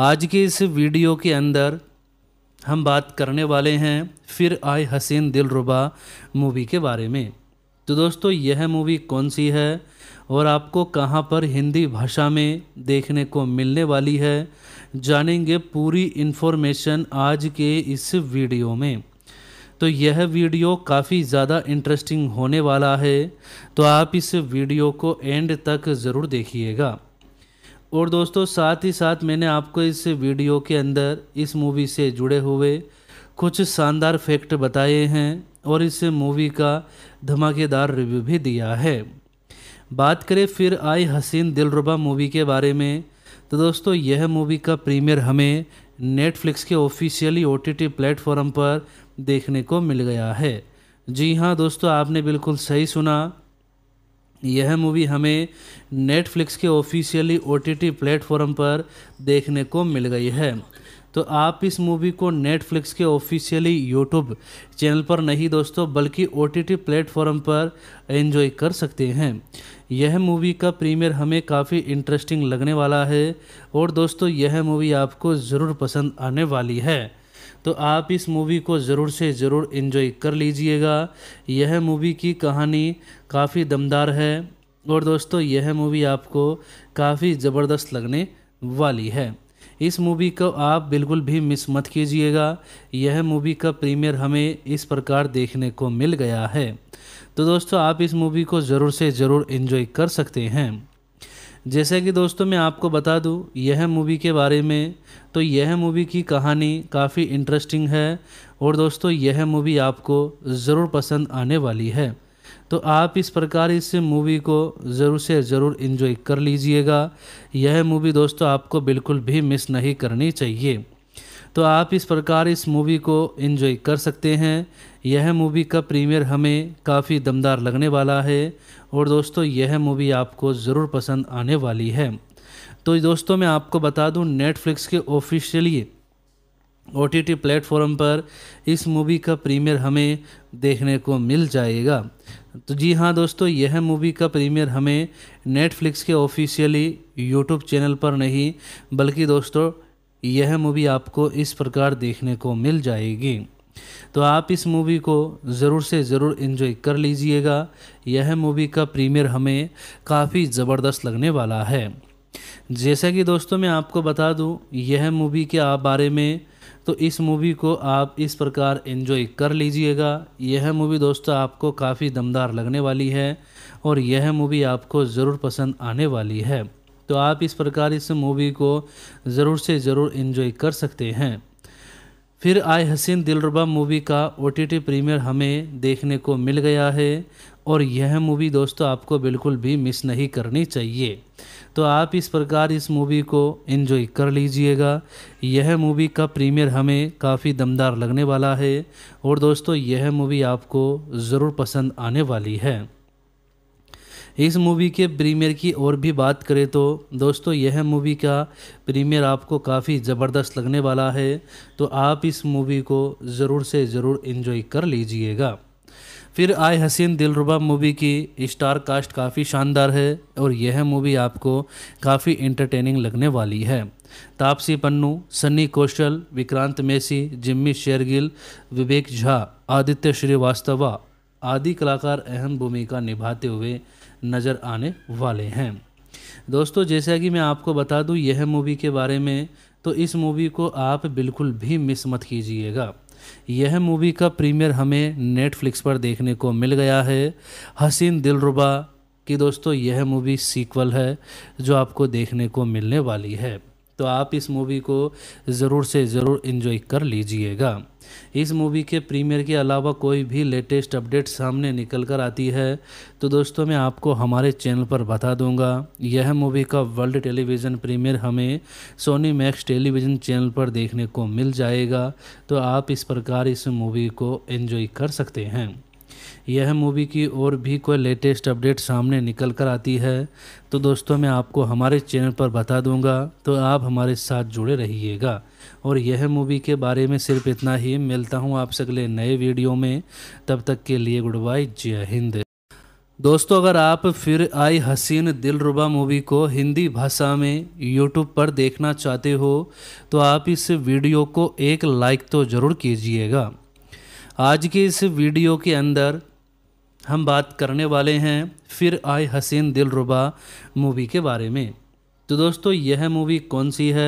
आज के इस वीडियो के अंदर हम बात करने वाले हैं फिर आए हसीन दिलरुबा मूवी के बारे में तो दोस्तों यह मूवी कौन सी है और आपको कहाँ पर हिंदी भाषा में देखने को मिलने वाली है जानेंगे पूरी इन्फॉर्मेशन आज के इस वीडियो में तो यह वीडियो काफ़ी ज़्यादा इंटरेस्टिंग होने वाला है तो आप इस वीडियो को एंड तक ज़रूर देखिएगा और दोस्तों साथ ही साथ मैंने आपको इस वीडियो के अंदर इस मूवी से जुड़े हुए कुछ शानदार फैक्ट बताए हैं और इस मूवी का धमाकेदार रिव्यू भी दिया है बात करें फिर आई हसीन दिलरुबा मूवी के बारे में तो दोस्तों यह मूवी का प्रीमियर हमें नेटफ्लिक्स के ऑफिशियली ओ टी प्लेटफॉर्म पर देखने को मिल गया है जी हाँ दोस्तों आपने बिल्कुल सही सुना यह मूवी हमें नेटफ्लिक्स के ऑफिशियली ओ टी प्लेटफॉर्म पर देखने को मिल गई है तो आप इस मूवी को नेटफ्लिक्स के ऑफिशियली यूट्यूब चैनल पर नहीं दोस्तों बल्कि ओ टी प्लेटफॉर्म पर एंजॉय कर सकते हैं यह मूवी का प्रीमियर हमें काफ़ी इंटरेस्टिंग लगने वाला है और दोस्तों यह मूवी आपको ज़रूर पसंद आने वाली है तो आप इस मूवी को ज़रूर से ज़रूर इन्जॉय कर लीजिएगा यह मूवी की कहानी काफ़ी दमदार है और दोस्तों यह मूवी आपको काफ़ी ज़बरदस्त लगने वाली है इस मूवी को आप बिल्कुल भी मिस मत कीजिएगा यह मूवी का प्रीमियर हमें इस प्रकार देखने को मिल गया है तो दोस्तों आप इस मूवी को ज़रूर से ज़रूर इन्जॉय कर सकते हैं जैसे कि दोस्तों मैं आपको बता दूं यह मूवी के बारे में तो यह मूवी की कहानी काफ़ी इंटरेस्टिंग है और दोस्तों यह मूवी आपको ज़रूर पसंद आने वाली है तो आप इस प्रकार इस मूवी को ज़रूर से ज़रूर इन्जॉय कर लीजिएगा यह मूवी दोस्तों आपको बिल्कुल भी मिस नहीं करनी चाहिए तो आप इस प्रकार इस मूवी को इन्जॉय कर सकते हैं यह मूवी का प्रीमियर हमें काफ़ी दमदार लगने वाला है और दोस्तों यह मूवी आपको ज़रूर पसंद आने वाली है तो दोस्तों मैं आपको बता दूं नेटफ्लिक्स के officially O T T platform पर इस मूवी का प्रीमियर हमें देखने को मिल जाएगा तो जी हाँ दोस्तों यह मूवी का प्रीमियर हमें नेटफ्लिक्स के ऑफिशियली यूट्यूब चैनल पर नहीं बल्कि दोस्तों यह मूवी आपको इस प्रकार देखने को मिल जाएगी तो आप इस मूवी को ज़रूर से ज़रूर इन्जॉय कर लीजिएगा यह मूवी का प्रीमियर हमें काफ़ी ज़बरदस्त लगने वाला है जैसा कि दोस्तों मैं आपको बता दूं यह मूवी के आप बारे में तो इस मूवी को आप इस प्रकार इन्जॉय कर लीजिएगा यह मूवी दोस्तों आपको काफ़ी दमदार लगने वाली है और यह मूवी आपको ज़रूर पसंद आने वाली है तो आप इस प्रकार इस मूवी को ज़रूर से ज़रूर इन्जॉय कर सकते हैं फिर आए हसीन दिलरबा मूवी का ओ टी प्रीमियर हमें देखने को मिल गया है और यह मूवी दोस्तों आपको बिल्कुल भी मिस नहीं करनी चाहिए तो आप इस प्रकार इस मूवी को इन्जॉय कर लीजिएगा यह मूवी का प्रीमियर हमें काफ़ी दमदार लगने वाला है और दोस्तों यह मूवी आपको ज़रूर पसंद आने वाली है इस मूवी के प्रीमियर की और भी बात करें तो दोस्तों यह मूवी का प्रीमियर आपको काफ़ी ज़बरदस्त लगने वाला है तो आप इस मूवी को ज़रूर से ज़रूर इन्जॉय कर लीजिएगा फिर आए हसीन दिलरुबा मूवी की स्टार कास्ट काफ़ी शानदार है और यह मूवी आपको काफ़ी इंटरटेनिंग लगने वाली है तापसी पन्नू सन्नी कौशल विक्रांत मेसी जिम्मी शेरगिल विवेक झा आदित्य श्रीवास्तवा आदि कलाकार अहम भूमिका निभाते हुए नज़र आने वाले हैं दोस्तों जैसा कि मैं आपको बता दूं यह मूवी के बारे में तो इस मूवी को आप बिल्कुल भी मिस मत कीजिएगा यह मूवी का प्रीमियर हमें नेटफ्लिक्स पर देखने को मिल गया है हसीन दिलरुबा कि दोस्तों यह मूवी सीक्वल है जो आपको देखने को मिलने वाली है तो आप इस मूवी को ज़रूर से ज़रूर इन्जॉय कर लीजिएगा इस मूवी के प्रीमियर के अलावा कोई भी लेटेस्ट अपडेट सामने निकल कर आती है तो दोस्तों मैं आपको हमारे चैनल पर बता दूंगा यह मूवी का वर्ल्ड टेलीविज़न प्रीमियर हमें सोनी मैक्स टेलीविज़न चैनल पर देखने को मिल जाएगा तो आप इस प्रकार इस मूवी को एंजॉय कर सकते हैं यह मूवी की और भी कोई लेटेस्ट अपडेट सामने निकल कर आती है तो दोस्तों मैं आपको हमारे चैनल पर बता दूंगा तो आप हमारे साथ जुड़े रहिएगा और यह मूवी के बारे में सिर्फ इतना ही मिलता हूँ आपसे अगले नए वीडियो में तब तक के लिए गुड बाय जय हिंद दोस्तों अगर आप फिर आई हसीन दिलरुबा मूवी को हिंदी भाषा में यूट्यूब पर देखना चाहते हो तो आप इस वीडियो को एक लाइक तो ज़रूर कीजिएगा आज के इस वीडियो के अंदर हम बात करने वाले हैं फिर आई हसीन दिलरुबा मूवी के बारे में तो दोस्तों यह मूवी कौन सी है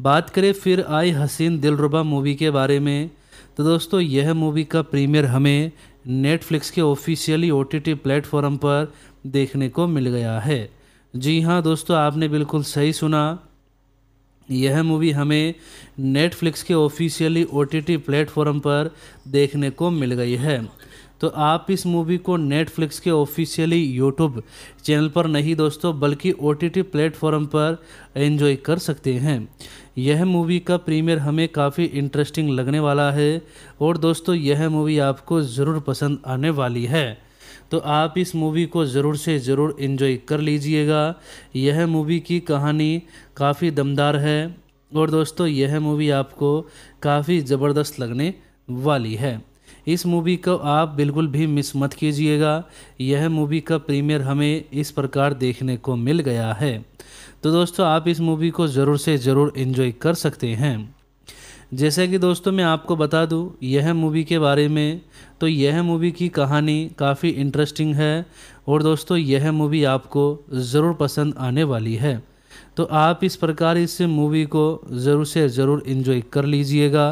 बात करें फिर आई हसीन दिलरुबा मूवी के बारे में तो दोस्तों यह मूवी का प्रीमियर हमें नेटफ्लिक्स के ऑफिशियली ओ टी प्लेटफॉर्म पर देखने को मिल गया है जी हाँ दोस्तों आपने बिल्कुल सही सुना यह मूवी हमें नेटफ्लिक्स के ऑफिशियली ओ टी प्लेटफॉर्म पर देखने को मिल गई है तो आप इस मूवी को नेटफ्लिक्स के ऑफिशियली यूट्यूब चैनल पर नहीं दोस्तों बल्कि ओ टी प्लेटफॉर्म पर एंजॉय कर सकते हैं यह मूवी का प्रीमियर हमें काफ़ी इंटरेस्टिंग लगने वाला है और दोस्तों यह मूवी आपको ज़रूर पसंद आने वाली है तो आप इस मूवी को ज़रूर से ज़रूर इन्जॉय कर लीजिएगा यह मूवी की कहानी काफ़ी दमदार है और दोस्तों यह मूवी आपको काफ़ी ज़बरदस्त लगने वाली है इस मूवी को आप बिल्कुल भी मिस मत कीजिएगा यह मूवी का प्रीमियर हमें इस प्रकार देखने को मिल गया है तो दोस्तों आप इस मूवी को ज़रूर से ज़रूर इन्जॉय कर सकते हैं जैसे कि दोस्तों मैं आपको बता दूं यह मूवी के बारे में तो यह मूवी की कहानी काफ़ी इंटरेस्टिंग है और दोस्तों यह मूवी आपको ज़रूर पसंद आने वाली है तो आप इस प्रकार इस मूवी को ज़रूर से ज़रूर इन्जॉय कर लीजिएगा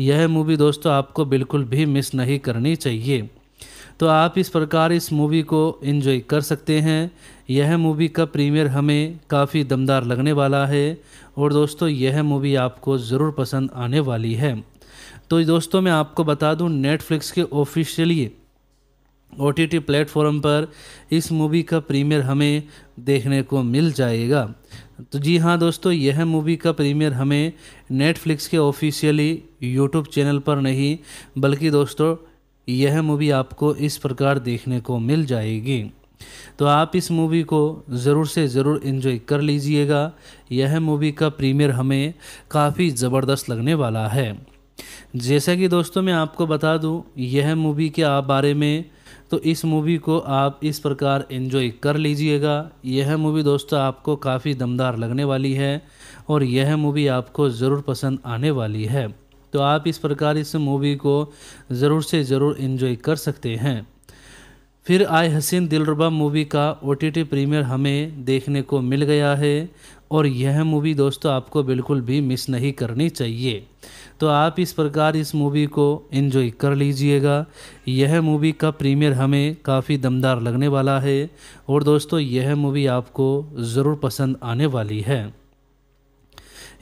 यह मूवी दोस्तों आपको बिल्कुल भी मिस नहीं करनी चाहिए तो आप इस प्रकार इस मूवी को इन्जॉय कर सकते हैं यह मूवी का प्रीमियर हमें काफ़ी दमदार लगने वाला है और दोस्तों यह मूवी आपको ज़रूर पसंद आने वाली है तो दोस्तों मैं आपको बता दूं नेटफ्लिक्स के ऑफिशियली ओ टी प्लेटफॉर्म पर इस मूवी का प्रीमियर हमें देखने को मिल जाएगा तो जी हाँ दोस्तों यह मूवी का प्रीमियर हमें नेटफ्लिक्स के ऑफिशियली यूट्यूब चैनल पर नहीं बल्कि दोस्तों यह मूवी आपको इस प्रकार देखने को मिल जाएगी तो आप इस मूवी को ज़रूर से ज़रूर इन्जॉय कर लीजिएगा यह मूवी का प्रीमियर हमें काफ़ी ज़बरदस्त लगने वाला है जैसा कि दोस्तों मैं आपको बता दूं यह मूवी के आप बारे में तो इस मूवी को आप इस प्रकार एंजॉय कर लीजिएगा यह मूवी दोस्तों आपको काफ़ी दमदार लगने वाली है और यह मूवी आपको ज़रूर पसंद आने वाली है तो आप इस प्रकार इस मूवी को ज़रूर से ज़रूर इन्जॉय कर सकते हैं फिर आए हसीन दिलरबा मूवी का ओ टी प्रीमियर हमें देखने को मिल गया है और यह मूवी दोस्तों आपको बिल्कुल भी मिस नहीं करनी चाहिए तो आप इस प्रकार इस मूवी को इन्जॉय कर लीजिएगा यह मूवी का प्रीमियर हमें काफ़ी दमदार लगने वाला है और दोस्तों यह मूवी आपको ज़रूर पसंद आने वाली है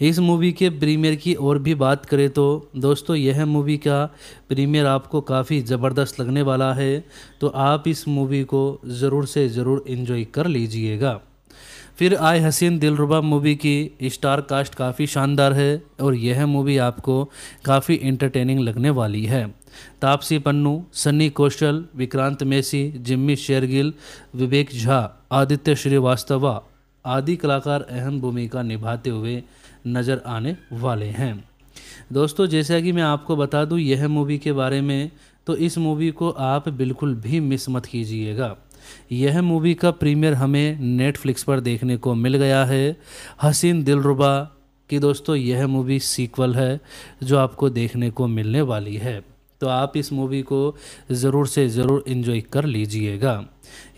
इस मूवी के प्रीमियर की और भी बात करें तो दोस्तों यह मूवी का प्रीमियर आपको काफ़ी ज़बरदस्त लगने वाला है तो आप इस मूवी को ज़रूर से ज़रूर इन्जॉय कर लीजिएगा फिर आए हसीन दिलरुबा मूवी की स्टार कास्ट काफ़ी शानदार है और यह मूवी आपको काफ़ी इंटरटेनिंग लगने वाली है तापसी पन्नू सन्नी कौशल विक्रांत मेसी जिम्मी शेरगिल विवेक झा आदित्य श्रीवास्तवा आदि कलाकार अहम भूमिका निभाते हुए नज़र आने वाले हैं दोस्तों जैसा कि मैं आपको बता दूं यह मूवी के बारे में तो इस मूवी को आप बिल्कुल भी मिस मत कीजिएगा यह मूवी का प्रीमियर हमें नेटफ्लिक्स पर देखने को मिल गया है हसीन दिलरुबा कि दोस्तों यह मूवी सीक्वल है जो आपको देखने को मिलने वाली है तो आप इस मूवी को ज़रूर से ज़रूर इन्जॉय कर लीजिएगा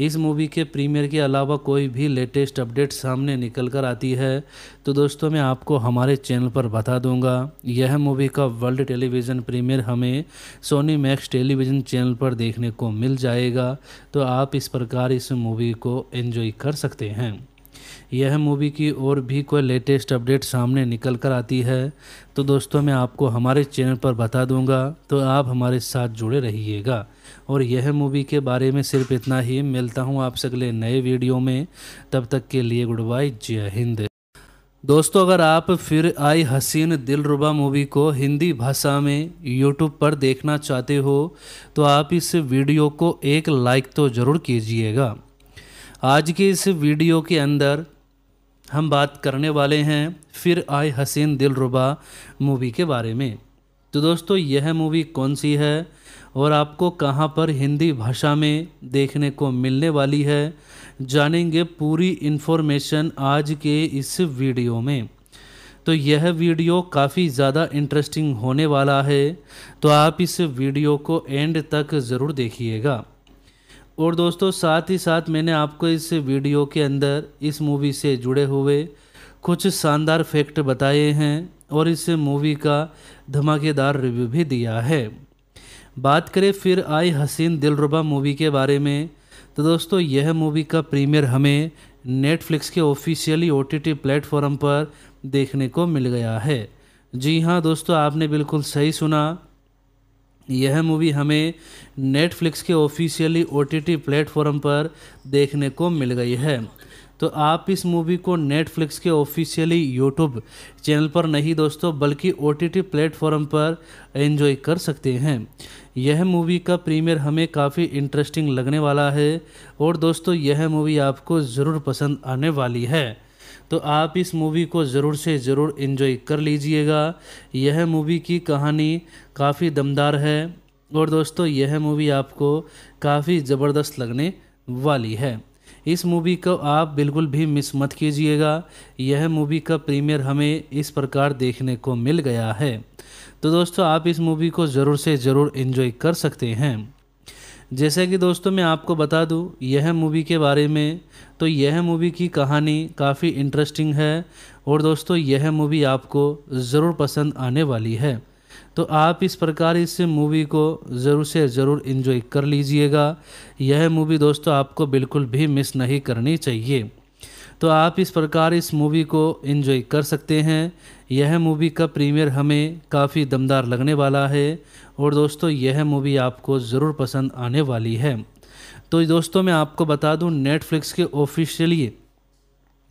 इस मूवी के प्रीमियर के अलावा कोई भी लेटेस्ट अपडेट सामने निकल कर आती है तो दोस्तों मैं आपको हमारे चैनल पर बता दूंगा यह मूवी का वर्ल्ड टेलीविज़न प्रीमियर हमें सोनी मैक्स टेलीविज़न चैनल पर देखने को मिल जाएगा तो आप इस प्रकार इस मूवी को एंजॉय कर सकते हैं यह मूवी की और भी कोई लेटेस्ट अपडेट सामने निकल कर आती है तो दोस्तों मैं आपको हमारे चैनल पर बता दूंगा तो आप हमारे साथ जुड़े रहिएगा और यह मूवी के बारे में सिर्फ इतना ही मिलता हूँ आपसे अगले नए वीडियो में तब तक के लिए गुड बाय जय हिंद दोस्तों अगर आप फिर आई हसीन दिलरुबा मूवी को हिंदी भाषा में यूट्यूब पर देखना चाहते हो तो आप इस वीडियो को एक लाइक तो ज़रूर कीजिएगा आज के इस वीडियो के अंदर हम बात करने वाले हैं फिर आए हसीन दिलरुबा मूवी के बारे में तो दोस्तों यह मूवी कौन सी है और आपको कहाँ पर हिंदी भाषा में देखने को मिलने वाली है जानेंगे पूरी इन्फॉर्मेशन आज के इस वीडियो में तो यह वीडियो काफ़ी ज़्यादा इंटरेस्टिंग होने वाला है तो आप इस वीडियो को एंड तक ज़रूर देखिएगा और दोस्तों साथ ही साथ मैंने आपको इस वीडियो के अंदर इस मूवी से जुड़े हुए कुछ शानदार फैक्ट बताए हैं और इस मूवी का धमाकेदार रिव्यू भी दिया है बात करें फिर आई हसीन दिलरुबा मूवी के बारे में तो दोस्तों यह मूवी का प्रीमियर हमें नेटफ्लिक्स के ऑफिशियली ओ टी प्लेटफॉर्म पर देखने को मिल गया है जी हाँ दोस्तों आपने बिल्कुल सही सुना यह मूवी हमें नेटफ्लिक्स के ऑफिशियली ओ टी प्लेटफॉर्म पर देखने को मिल गई है तो आप इस मूवी को नेटफ्लिक्स के ऑफिशियली यूट्यूब चैनल पर नहीं दोस्तों बल्कि ओ टी प्लेटफॉर्म पर एंजॉय कर सकते हैं यह मूवी का प्रीमियर हमें काफ़ी इंटरेस्टिंग लगने वाला है और दोस्तों यह मूवी आपको ज़रूर पसंद आने वाली है तो आप इस मूवी को ज़रूर से ज़रूर इन्जॉय कर लीजिएगा यह मूवी की कहानी काफ़ी दमदार है और दोस्तों यह मूवी आपको काफ़ी ज़बरदस्त लगने वाली है इस मूवी को आप बिल्कुल भी मिस मत कीजिएगा यह मूवी का प्रीमियर हमें इस प्रकार देखने को मिल गया है तो दोस्तों आप इस मूवी को ज़रूर से ज़रूर इन्जॉय कर सकते हैं जैसे कि दोस्तों मैं आपको बता दूं यह मूवी के बारे में तो यह मूवी की कहानी काफ़ी इंटरेस्टिंग है और दोस्तों यह मूवी आपको ज़रूर पसंद आने वाली है तो आप इस प्रकार इस मूवी को ज़रूर से ज़रूर इन्जॉय कर लीजिएगा यह मूवी दोस्तों आपको बिल्कुल भी मिस नहीं करनी चाहिए तो आप इस प्रकार इस मूवी को इन्जॉय कर सकते हैं यह मूवी का प्रीमियर हमें काफ़ी दमदार लगने वाला है और दोस्तों यह मूवी आपको ज़रूर पसंद आने वाली है तो दोस्तों मैं आपको बता दूं नेटफ्लिक्स के officially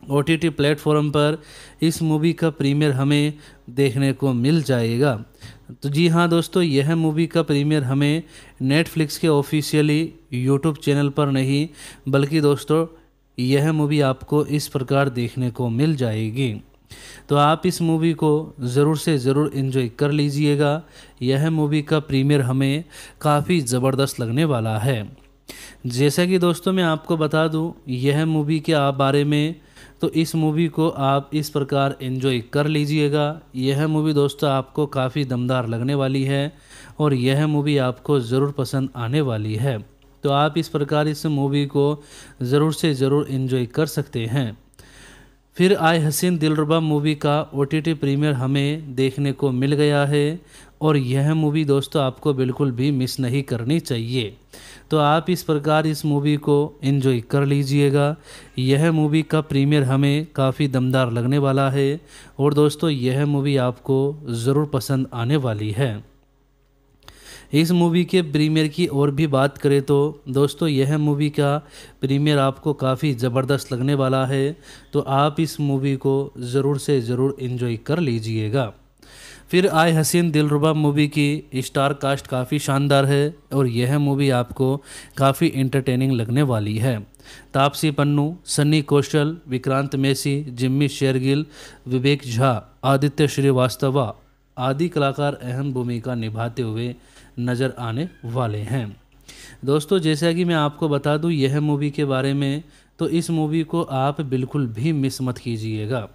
O T T platform पर इस मूवी का प्रीमियर हमें देखने को मिल जाएगा तो जी हाँ दोस्तों यह मूवी का प्रीमियर हमें नेटफ्लिक्स के ऑफिशियली यूट्यूब चैनल पर नहीं बल्कि दोस्तों यह मूवी आपको इस प्रकार देखने को मिल जाएगी तो आप इस मूवी को ज़रूर से ज़रूर इन्जॉय कर लीजिएगा यह मूवी का प्रीमियर हमें काफ़ी ज़बरदस्त लगने वाला है जैसा कि दोस्तों मैं आपको बता दूं यह मूवी के आप बारे में तो इस मूवी को आप इस प्रकार इन्जॉय कर लीजिएगा यह मूवी दोस्तों आपको काफ़ी दमदार लगने वाली है और यह मूवी आपको ज़रूर पसंद आने वाली है तो आप इस प्रकार इस मूवी को ज़रूर से ज़रूर इन्जॉय कर सकते हैं फिर आए हसीन दिलरबा मूवी का ओ टी प्रीमियर हमें देखने को मिल गया है और यह मूवी दोस्तों आपको बिल्कुल भी मिस नहीं करनी चाहिए तो आप इस प्रकार इस मूवी को इन्जॉय कर लीजिएगा यह मूवी का प्रीमियर हमें काफ़ी दमदार लगने वाला है और दोस्तों यह मूवी आपको ज़रूर पसंद आने वाली है इस मूवी के प्रीमियर की और भी बात करें तो दोस्तों यह मूवी का प्रीमियर आपको काफ़ी ज़बरदस्त लगने वाला है तो आप इस मूवी को ज़रूर से ज़रूर इन्जॉय कर लीजिएगा फिर आए हसीन दिलरुबा मूवी की स्टार कास्ट काफ़ी शानदार है और यह मूवी आपको काफ़ी इंटरटेनिंग लगने वाली है तापसी पन्नू सन्नी कौशल विक्रांत मेसी जिम्मी शेरगिल विवेक झा आदित्य श्रीवास्तवा आदि कलाकार अहम भूमिका निभाते हुए नज़र आने वाले हैं दोस्तों जैसा कि मैं आपको बता दूं यह मूवी के बारे में तो इस मूवी को आप बिल्कुल भी मिस मत कीजिएगा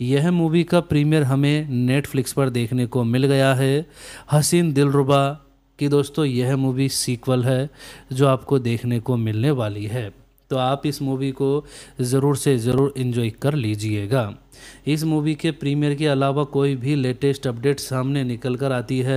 यह मूवी का प्रीमियर हमें नेटफ्लिक्स पर देखने को मिल गया है हसीन दिलरुबा कि दोस्तों यह मूवी सीक्वल है जो आपको देखने को मिलने वाली है तो आप इस मूवी को ज़रूर से ज़रूर इन्जॉय कर लीजिएगा इस मूवी के प्रीमियर के अलावा कोई भी लेटेस्ट अपडेट सामने निकल कर आती है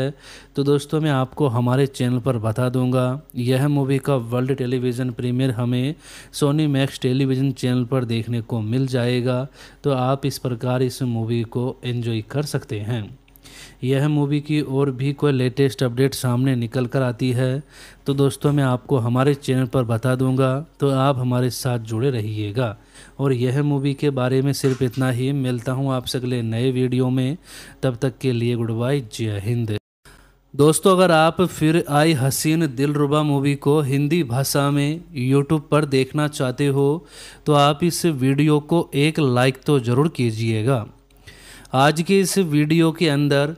तो दोस्तों मैं आपको हमारे चैनल पर बता दूंगा यह मूवी का वर्ल्ड टेलीविज़न प्रीमियर हमें सोनी मैक्स टेलीविज़न चैनल पर देखने को मिल जाएगा तो आप इस प्रकार इस मूवी को एंजॉय कर सकते हैं यह मूवी की और भी कोई लेटेस्ट अपडेट सामने निकल कर आती है तो दोस्तों मैं आपको हमारे चैनल पर बता दूंगा तो आप हमारे साथ जुड़े रहिएगा और यह मूवी के बारे में सिर्फ इतना ही मिलता हूँ आपसे अगले नए वीडियो में तब तक के लिए गुड बाय जय हिंद दोस्तों अगर आप फिर आई हसीन दिलरुबा मूवी को हिंदी भाषा में यूट्यूब पर देखना चाहते हो तो आप इस वीडियो को एक लाइक तो ज़रूर कीजिएगा आज के इस वीडियो के अंदर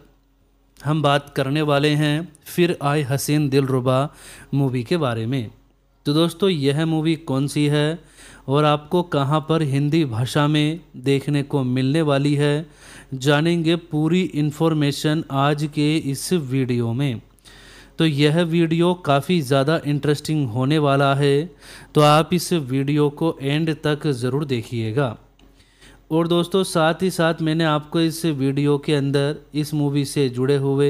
हम बात करने वाले हैं फिर आए हसीन दिलरुबा मूवी के बारे में तो दोस्तों यह मूवी कौन सी है और आपको कहाँ पर हिंदी भाषा में देखने को मिलने वाली है जानेंगे पूरी इन्फॉर्मेशन आज के इस वीडियो में तो यह वीडियो काफ़ी ज़्यादा इंटरेस्टिंग होने वाला है तो आप इस वीडियो को एंड तक ज़रूर देखिएगा और दोस्तों साथ ही साथ मैंने आपको इस वीडियो के अंदर इस मूवी से जुड़े हुए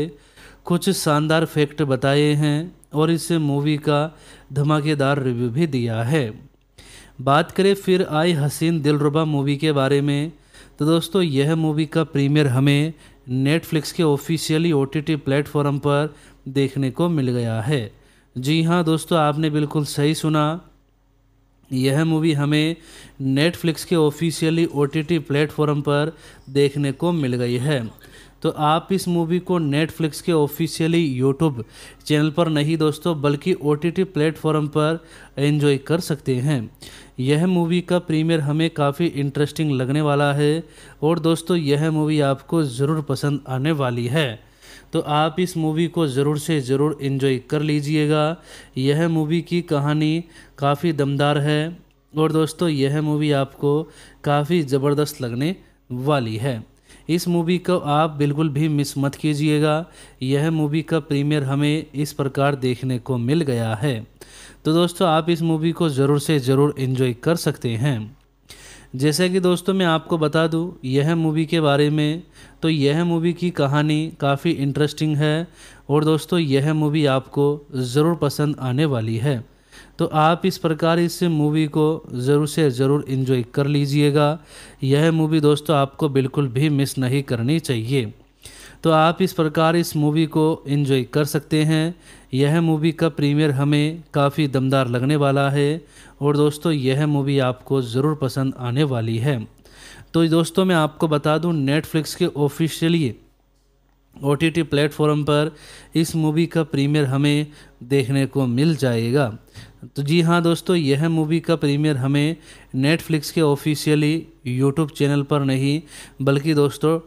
कुछ शानदार फैक्ट बताए हैं और इस मूवी का धमाकेदार रिव्यू भी दिया है बात करें फिर आई हसीन दिलरुबा मूवी के बारे में तो दोस्तों यह मूवी का प्रीमियर हमें नेटफ्लिक्स के ऑफिशियली ओ टी प्लेटफॉर्म पर देखने को मिल गया है जी हाँ दोस्तों आपने बिल्कुल सही सुना यह मूवी हमें नेटफ्लिक्स के ऑफिशियली ओ टी प्लेटफॉर्म पर देखने को मिल गई है तो आप इस मूवी को नेटफ्लिक्स के ऑफिशियली यूट्यूब चैनल पर नहीं दोस्तों बल्कि ओ टी प्लेटफॉर्म पर एंजॉय कर सकते हैं यह मूवी का प्रीमियर हमें काफ़ी इंटरेस्टिंग लगने वाला है और दोस्तों यह मूवी आपको ज़रूर पसंद आने वाली है तो आप इस मूवी को ज़रूर से ज़रूर इन्जॉय कर लीजिएगा यह मूवी की कहानी काफ़ी दमदार है और दोस्तों यह मूवी आपको काफ़ी ज़बरदस्त लगने वाली है इस मूवी को आप बिल्कुल भी मिस मत कीजिएगा यह मूवी का प्रीमियर हमें इस प्रकार देखने को मिल गया है तो दोस्तों आप इस मूवी को ज़रूर से ज़रूर इन्जॉय कर सकते हैं जैसे कि दोस्तों मैं आपको बता दूं यह मूवी के बारे में तो यह मूवी की कहानी काफ़ी इंटरेस्टिंग है और दोस्तों यह मूवी आपको ज़रूर पसंद आने वाली है तो आप इस प्रकार इस मूवी को ज़रूर से ज़रूर इन्जॉय कर लीजिएगा यह मूवी दोस्तों आपको बिल्कुल भी मिस नहीं करनी चाहिए तो आप इस प्रकार इस मूवी को इन्जॉय कर सकते हैं यह मूवी का प्रीमियर हमें काफ़ी दमदार लगने वाला है और दोस्तों यह मूवी आपको ज़रूर पसंद आने वाली है तो दोस्तों मैं आपको बता दूं नेटफ्लिक्स के officially O T T platform पर इस मूवी का प्रीमियर हमें देखने को मिल जाएगा तो जी हाँ दोस्तों यह मूवी का प्रीमियर हमें नेटफ्लिक्स के ऑफिशियली यूट्यूब चैनल पर नहीं बल्कि दोस्तों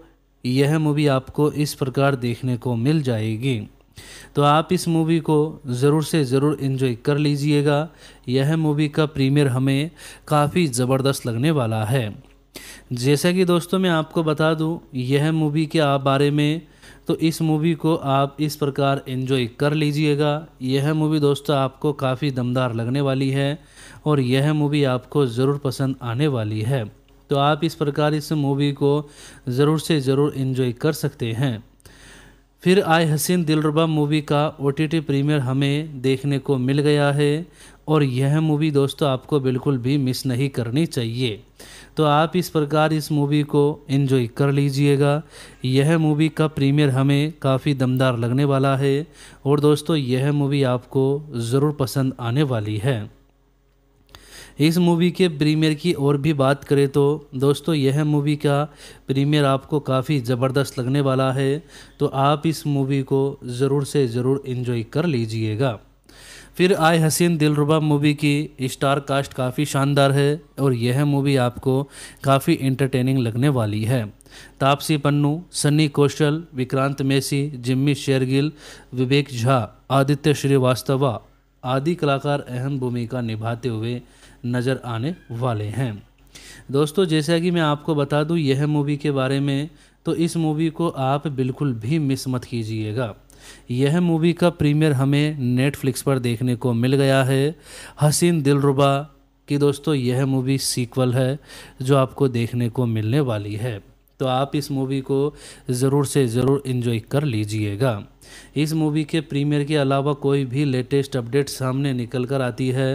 यह मूवी आपको इस प्रकार देखने को मिल जाएगी तो आप इस मूवी को ज़रूर से ज़रूर इन्जॉय कर लीजिएगा यह मूवी का प्रीमियर हमें काफ़ी ज़बरदस्त लगने वाला है जैसा कि दोस्तों मैं आपको बता दूं यह मूवी के आप बारे में तो इस मूवी को आप इस प्रकार इन्जॉय कर लीजिएगा यह मूवी दोस्तों आपको काफ़ी दमदार लगने वाली है और यह मूवी आपको ज़रूर पसंद आने वाली है तो आप इस प्रकार इस मूवी को ज़रूर से ज़रूर इन्जॉय कर सकते हैं फिर आए हसीन दिलरुबा मूवी का ओ टी प्रीमियर हमें देखने को मिल गया है और यह मूवी दोस्तों आपको बिल्कुल भी मिस नहीं करनी चाहिए तो आप इस प्रकार इस मूवी को एंजॉय कर लीजिएगा यह मूवी का प्रीमियर हमें काफ़ी दमदार लगने वाला है और दोस्तों यह मूवी आपको ज़रूर पसंद आने वाली है इस मूवी के प्रीमियर की और भी बात करें तो दोस्तों यह मूवी का प्रीमियर आपको काफ़ी ज़बरदस्त लगने वाला है तो आप इस मूवी को ज़रूर से ज़रूर इन्जॉय कर लीजिएगा फिर आए हसीन दिलरुबा मूवी की स्टार कास्ट काफ़ी शानदार है और यह मूवी आपको काफ़ी इंटरटेनिंग लगने वाली है तापसी पन्नू सन्नी कौशल विक्रांत मेसी जिम्मी शेरगिल विवेक झा आदित्य श्रीवास्तवा आदि कलाकार अहम भूमिका निभाते हुए नज़र आने वाले हैं दोस्तों जैसा कि मैं आपको बता दूं यह मूवी के बारे में तो इस मूवी को आप बिल्कुल भी मिस मत कीजिएगा यह मूवी का प्रीमियर हमें नेटफ्लिक्स पर देखने को मिल गया है हसीन दिलरुबा की दोस्तों यह मूवी सीक्वल है जो आपको देखने को मिलने वाली है तो आप इस मूवी को ज़रूर से ज़रूर इन्जॉय कर लीजिएगा इस मूवी के प्रीमियर के अलावा कोई भी लेटेस्ट अपडेट सामने निकल कर आती है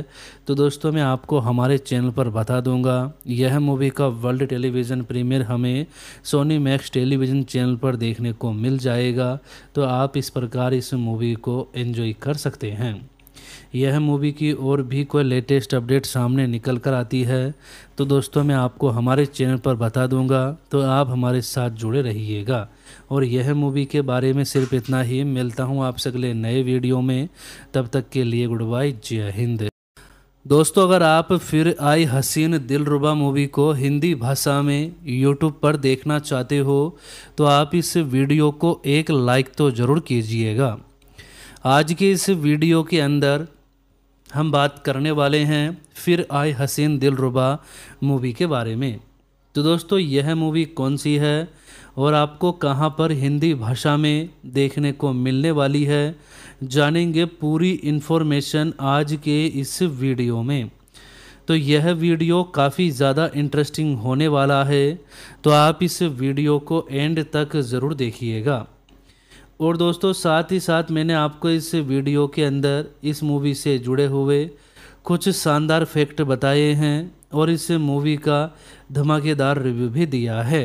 तो दोस्तों मैं आपको हमारे चैनल पर बता दूंगा यह मूवी का वर्ल्ड टेलीविज़न प्रीमियर हमें सोनी मैक्स टेलीविज़न चैनल पर देखने को मिल जाएगा तो आप इस प्रकार इस मूवी को एंजॉय कर सकते हैं यह मूवी की और भी कोई लेटेस्ट अपडेट सामने निकल कर आती है तो दोस्तों मैं आपको हमारे चैनल पर बता दूंगा तो आप हमारे साथ जुड़े रहिएगा और यह मूवी के बारे में सिर्फ इतना ही मिलता हूँ आपसे अगले नए वीडियो में तब तक के लिए गुड बाय जय हिंद दोस्तों अगर आप फिर आई हसीन दिलरुबा मूवी को हिंदी भाषा में यूट्यूब पर देखना चाहते हो तो आप इस वीडियो को एक लाइक तो ज़रूर कीजिएगा आज के इस वीडियो के अंदर हम बात करने वाले हैं फिर आए हसीन दिलरुबा मूवी के बारे में तो दोस्तों यह मूवी कौन सी है और आपको कहाँ पर हिंदी भाषा में देखने को मिलने वाली है जानेंगे पूरी इन्फॉर्मेशन आज के इस वीडियो में तो यह वीडियो काफ़ी ज़्यादा इंटरेस्टिंग होने वाला है तो आप इस वीडियो को एंड तक ज़रूर देखिएगा और दोस्तों साथ ही साथ मैंने आपको इस वीडियो के अंदर इस मूवी से जुड़े हुए कुछ शानदार फैक्ट बताए हैं और इस मूवी का धमाकेदार रिव्यू भी दिया है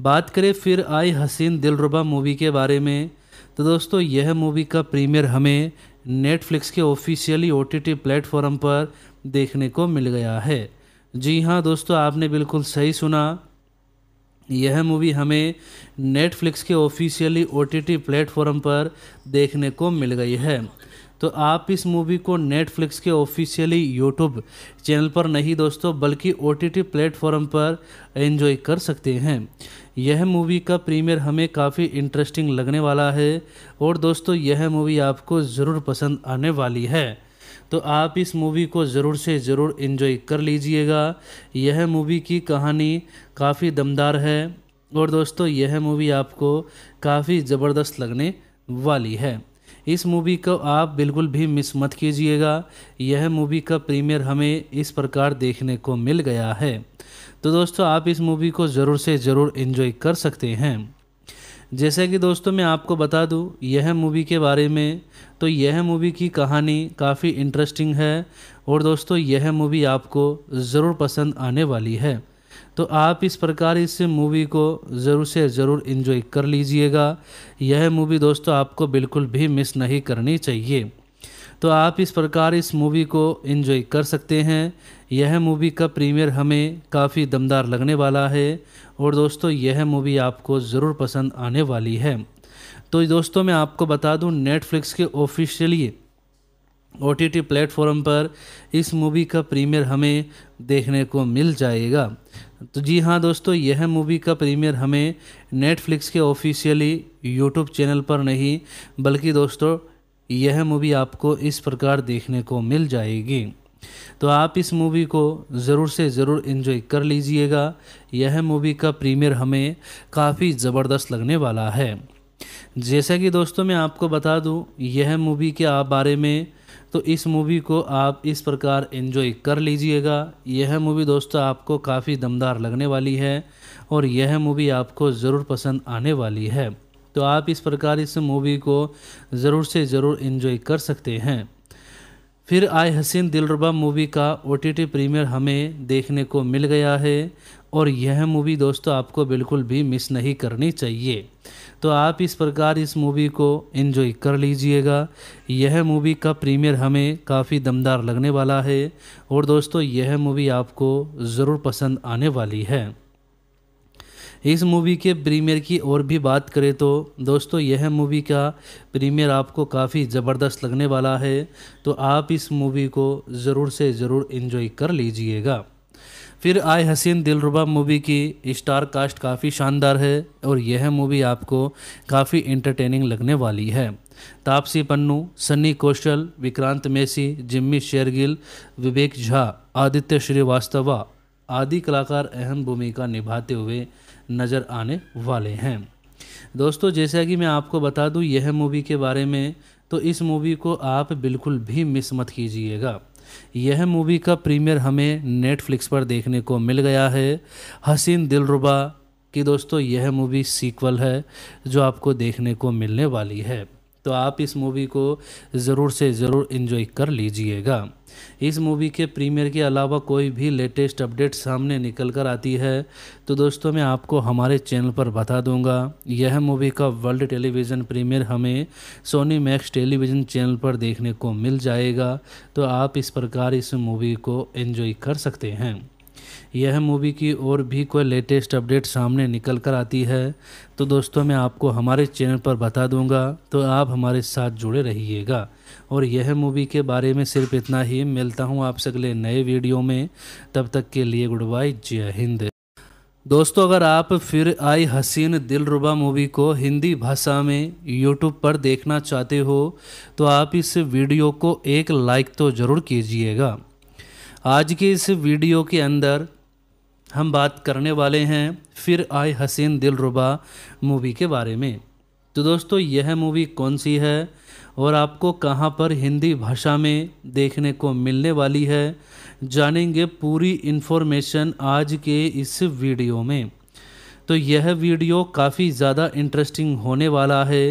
बात करें फिर आई हसीन दिलरुबा मूवी के बारे में तो दोस्तों यह मूवी का प्रीमियर हमें नेटफ्लिक्स के ऑफिशियली ओ टी प्लेटफॉर्म पर देखने को मिल गया है जी हाँ दोस्तों आपने बिल्कुल सही सुना यह मूवी हमें नेटफ्लिक्स के ऑफिशियली ओ टी प्लेटफॉर्म पर देखने को मिल गई है तो आप इस मूवी को नेटफ्लिक्स के ऑफिशियली यूट्यूब चैनल पर नहीं दोस्तों बल्कि ओ टी टी प्लेटफॉर्म पर एंजॉय कर सकते हैं यह मूवी का प्रीमियर हमें काफ़ी इंटरेस्टिंग लगने वाला है और दोस्तों यह मूवी आपको ज़रूर पसंद आने वाली है तो आप इस मूवी को ज़रूर से ज़रूर इन्जॉय कर लीजिएगा यह मूवी की कहानी काफ़ी दमदार है और दोस्तों यह मूवी आपको काफ़ी ज़बरदस्त लगने वाली है इस मूवी को आप बिल्कुल भी मिस मत कीजिएगा यह मूवी का प्रीमियर हमें इस प्रकार देखने को मिल गया है तो दोस्तों आप इस मूवी को ज़रूर से ज़रूर इन्जॉय कर सकते हैं जैसे कि दोस्तों मैं आपको बता दूं यह मूवी के बारे में तो यह मूवी की कहानी काफ़ी इंटरेस्टिंग है और दोस्तों यह मूवी आपको ज़रूर पसंद आने वाली है तो आप इस प्रकार इस मूवी को ज़रूर से ज़रूर इन्जॉय कर लीजिएगा यह मूवी दोस्तों आपको बिल्कुल भी मिस नहीं करनी चाहिए तो आप इस प्रकार इस मूवी को इन्जॉय कर सकते हैं यह मूवी का प्रीमियर हमें काफ़ी दमदार लगने वाला है और दोस्तों यह मूवी आपको ज़रूर पसंद आने वाली है तो दोस्तों मैं आपको बता दूं नेटफ्लिक्स के officially O T T platform पर इस मूवी का प्रीमियर हमें देखने को मिल जाएगा तो जी हाँ दोस्तों यह मूवी का प्रीमियर हमें नेटफ्लिक्स के ऑफिशियली यूट्यूब चैनल पर नहीं बल्कि दोस्तों यह मूवी आपको इस प्रकार देखने को मिल जाएगी तो आप इस मूवी को ज़रूर से ज़रूर इन्जॉय कर लीजिएगा यह मूवी का प्रीमियर हमें काफ़ी ज़बरदस्त लगने वाला है जैसा कि दोस्तों मैं आपको बता दूं यह मूवी के आप बारे में तो इस मूवी को आप इस प्रकार इन्जॉय कर लीजिएगा यह मूवी दोस्तों आपको काफ़ी दमदार लगने वाली है और यह मूवी आपको ज़रूर पसंद आने वाली है तो आप इस प्रकार इस मूवी को ज़रूर से ज़रूर इन्जॉय कर सकते हैं फिर आए हसीन दिलरुबा मूवी का ओ टी प्रीमियर हमें देखने को मिल गया है और यह मूवी दोस्तों आपको बिल्कुल भी मिस नहीं करनी चाहिए तो आप इस प्रकार इस मूवी को एंजॉय कर लीजिएगा यह मूवी का प्रीमियर हमें काफ़ी दमदार लगने वाला है और दोस्तों यह मूवी आपको ज़रूर पसंद आने वाली है इस मूवी के प्रीमियर की और भी बात करें तो दोस्तों यह मूवी का प्रीमियर आपको काफ़ी ज़बरदस्त लगने वाला है तो आप इस मूवी को ज़रूर से ज़रूर इन्जॉय कर लीजिएगा फिर आए हसीन दिलरुबा मूवी की स्टार कास्ट काफ़ी शानदार है और यह मूवी आपको काफ़ी इंटरटेनिंग लगने वाली है तापसी पन्नू सन्नी कौशल विक्रांत मेसी जिम्मी शेरगिल विवेक झा आदित्य श्रीवास्तवा आदि कलाकार अहम भूमिका निभाते हुए नज़र आने वाले हैं दोस्तों जैसा कि मैं आपको बता दूं यह मूवी के बारे में तो इस मूवी को आप बिल्कुल भी मिस मत कीजिएगा यह मूवी का प्रीमियर हमें नेटफ्लिक्स पर देखने को मिल गया है हसीन दिलरुबा की दोस्तों यह मूवी सीक्वल है जो आपको देखने को मिलने वाली है तो आप इस मूवी को ज़रूर से ज़रूर इन्जॉय कर लीजिएगा इस मूवी के प्रीमियर के अलावा कोई भी लेटेस्ट अपडेट सामने निकल कर आती है तो दोस्तों मैं आपको हमारे चैनल पर बता दूंगा यह मूवी का वर्ल्ड टेलीविज़न प्रीमियर हमें सोनी मैक्स टेलीविज़न चैनल पर देखने को मिल जाएगा तो आप इस प्रकार इस मूवी को एंजॉय कर सकते हैं यह मूवी की और भी कोई लेटेस्ट अपडेट सामने निकल कर आती है तो दोस्तों मैं आपको हमारे चैनल पर बता दूंगा तो आप हमारे साथ जुड़े रहिएगा और यह मूवी के बारे में सिर्फ इतना ही मिलता हूँ आपसे अगले नए वीडियो में तब तक के लिए गुड बाय जय हिंद दोस्तों अगर आप फिर आई हसीन दिलरुबा मूवी को हिंदी भाषा में यूट्यूब पर देखना चाहते हो तो आप इस वीडियो को एक लाइक तो ज़रूर कीजिएगा आज के इस वीडियो के अंदर हम बात करने वाले हैं फिर आए हसीन दिलरुबा मूवी के बारे में तो दोस्तों यह मूवी कौन सी है और आपको कहाँ पर हिंदी भाषा में देखने को मिलने वाली है जानेंगे पूरी इन्फॉर्मेशन आज के इस वीडियो में तो यह वीडियो काफ़ी ज़्यादा इंटरेस्टिंग होने वाला है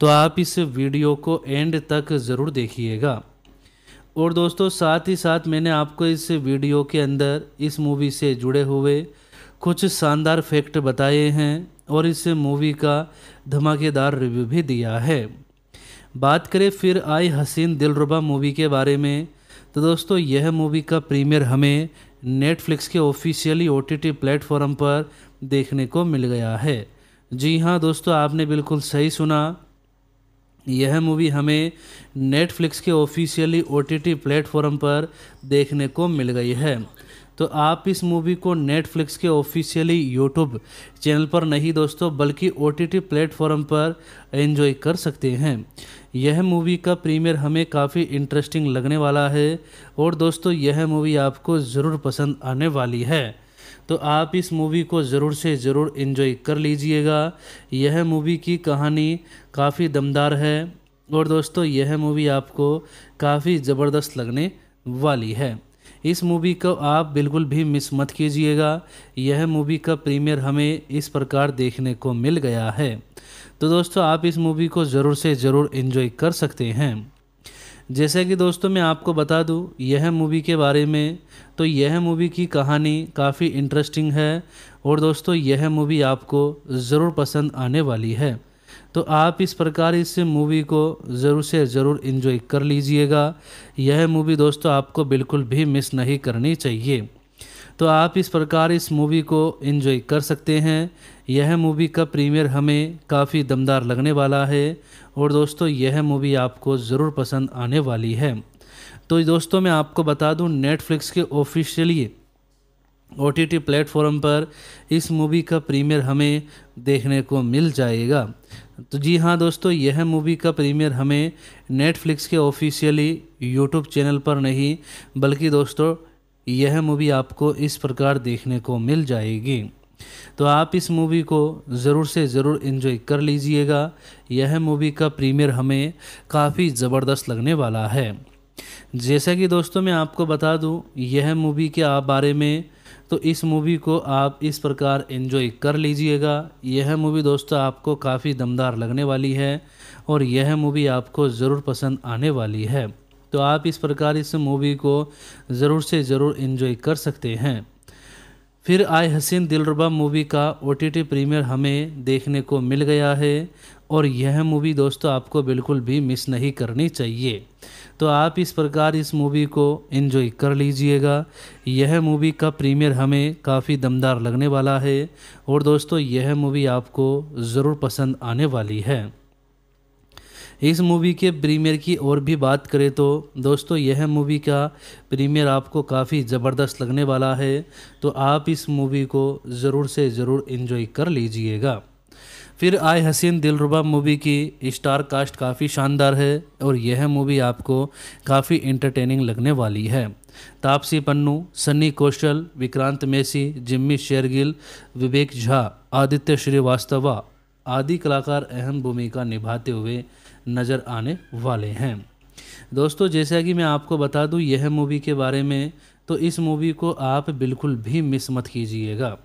तो आप इस वीडियो को एंड तक ज़रूर देखिएगा और दोस्तों साथ ही साथ मैंने आपको इस वीडियो के अंदर इस मूवी से जुड़े हुए कुछ शानदार फैक्ट बताए हैं और इस मूवी का धमाकेदार रिव्यू भी दिया है बात करें फिर आई हसीन दिलरुबा मूवी के बारे में तो दोस्तों यह मूवी का प्रीमियर हमें नेटफ्लिक्स के ऑफिशियली ओ टी प्लेटफॉर्म पर देखने को मिल गया है जी हाँ दोस्तों आपने बिल्कुल सही सुना यह मूवी हमें नेटफ्लिक्स के officially O T T platform पर देखने को मिल गई है तो आप इस मूवी को नेटफ्लिक्स के ऑफिशियली यूट्यूब चैनल पर नहीं दोस्तों बल्कि ओ टी प्लेटफॉर्म पर एंजॉय कर सकते हैं यह मूवी का प्रीमियर हमें काफ़ी इंटरेस्टिंग लगने वाला है और दोस्तों यह मूवी आपको ज़रूर पसंद आने वाली है तो आप इस मूवी को ज़रूर से ज़रूर इन्जॉय कर लीजिएगा यह मूवी की कहानी काफ़ी दमदार है और दोस्तों यह मूवी आपको काफ़ी ज़बरदस्त लगने वाली है इस मूवी को आप बिल्कुल भी मिस मत कीजिएगा यह मूवी का प्रीमियर हमें इस प्रकार देखने को मिल गया है तो दोस्तों आप इस मूवी को ज़रूर से ज़रूर इन्जॉय कर सकते हैं जैसे कि दोस्तों मैं आपको बता दूं यह मूवी के बारे में तो यह मूवी की कहानी काफ़ी इंटरेस्टिंग है और दोस्तों यह मूवी आपको ज़रूर पसंद आने वाली है तो आप इस प्रकार इस मूवी को ज़रूर से ज़रूर इन्जॉय कर लीजिएगा यह मूवी दोस्तों आपको बिल्कुल भी मिस नहीं करनी चाहिए तो आप इस प्रकार इस मूवी को इन्जॉय कर सकते हैं यह मूवी का प्रीमियर हमें काफ़ी दमदार लगने वाला है और दोस्तों यह मूवी आपको ज़रूर पसंद आने वाली है तो दोस्तों मैं आपको बता दूं नेटफ्लिक्स के ऑफिशियली ओ टी प्लेटफॉर्म पर इस मूवी का प्रीमियर हमें देखने को मिल जाएगा तो जी हाँ दोस्तों यह मूवी का प्रीमियर हमें नेटफ्लिक्स के ऑफिशियली यूट्यूब चैनल पर नहीं बल्कि दोस्तों यह मूवी आपको इस प्रकार देखने को मिल जाएगी तो आप इस मूवी को ज़रूर से ज़रूर इन्जॉय कर लीजिएगा यह मूवी का प्रीमियर हमें काफ़ी ज़बरदस्त लगने वाला है जैसा कि दोस्तों मैं आपको बता दूं यह मूवी के आप बारे में तो इस मूवी को आप इस प्रकार इन्जॉय कर लीजिएगा यह मूवी दोस्तों आपको काफ़ी दमदार लगने वाली है और यह मूवी आपको ज़रूर पसंद आने वाली है तो आप इस प्रकार इस मूवी को ज़रूर से ज़रूर इन्जॉय कर सकते हैं फिर आए हसीन दिलरुबा मूवी का ओ टी प्रीमियर हमें देखने को मिल गया है और यह मूवी दोस्तों आपको बिल्कुल भी मिस नहीं करनी चाहिए तो आप इस प्रकार इस मूवी को एंजॉय कर लीजिएगा यह मूवी का प्रीमियर हमें काफ़ी दमदार लगने वाला है और दोस्तों यह मूवी आपको ज़रूर पसंद आने वाली है इस मूवी के प्रीमियर की और भी बात करें तो दोस्तों यह मूवी का प्रीमियर आपको काफ़ी ज़बरदस्त लगने वाला है तो आप इस मूवी को ज़रूर से ज़रूर इन्जॉय कर लीजिएगा फिर आए हसीन दिलरुबा मूवी की स्टार कास्ट काफ़ी शानदार है और यह मूवी आपको काफ़ी इंटरटेनिंग लगने वाली है तापसी पन्नू सन्नी कौशल विक्रांत मेसी जिम्मी शेरगिल विवेक झा आदित्य श्रीवास्तवा आदि कलाकार अहम भूमिका निभाते हुए नज़र आने वाले हैं दोस्तों जैसा कि मैं आपको बता दूं यह मूवी के बारे में तो इस मूवी को आप बिल्कुल भी मिस मत कीजिएगा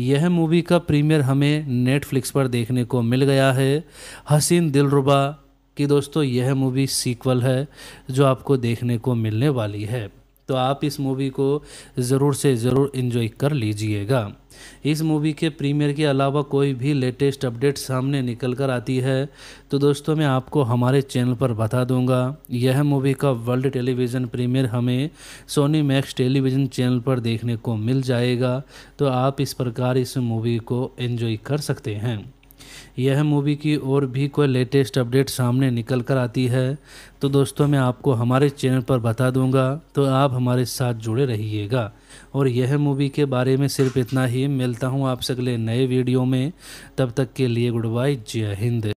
यह मूवी का प्रीमियर हमें नेटफ्लिक्स पर देखने को मिल गया है हसीन दिलरुबा की दोस्तों यह मूवी सीक्वल है जो आपको देखने को मिलने वाली है तो आप इस मूवी को ज़रूर से ज़रूर इन्जॉय कर लीजिएगा इस मूवी के प्रीमियर के अलावा कोई भी लेटेस्ट अपडेट सामने निकल कर आती है तो दोस्तों मैं आपको हमारे चैनल पर बता दूंगा यह मूवी का वर्ल्ड टेलीविज़न प्रीमियर हमें सोनी मैक्स टेलीविज़न चैनल पर देखने को मिल जाएगा तो आप इस प्रकार इस मूवी को एंजॉय कर सकते हैं यह मूवी की और भी कोई लेटेस्ट अपडेट सामने निकल कर आती है तो दोस्तों मैं आपको हमारे चैनल पर बता दूंगा तो आप हमारे साथ जुड़े रहिएगा और यह मूवी के बारे में सिर्फ इतना ही मिलता हूँ आपसे अगले नए वीडियो में तब तक के लिए गुड बाय जय हिंद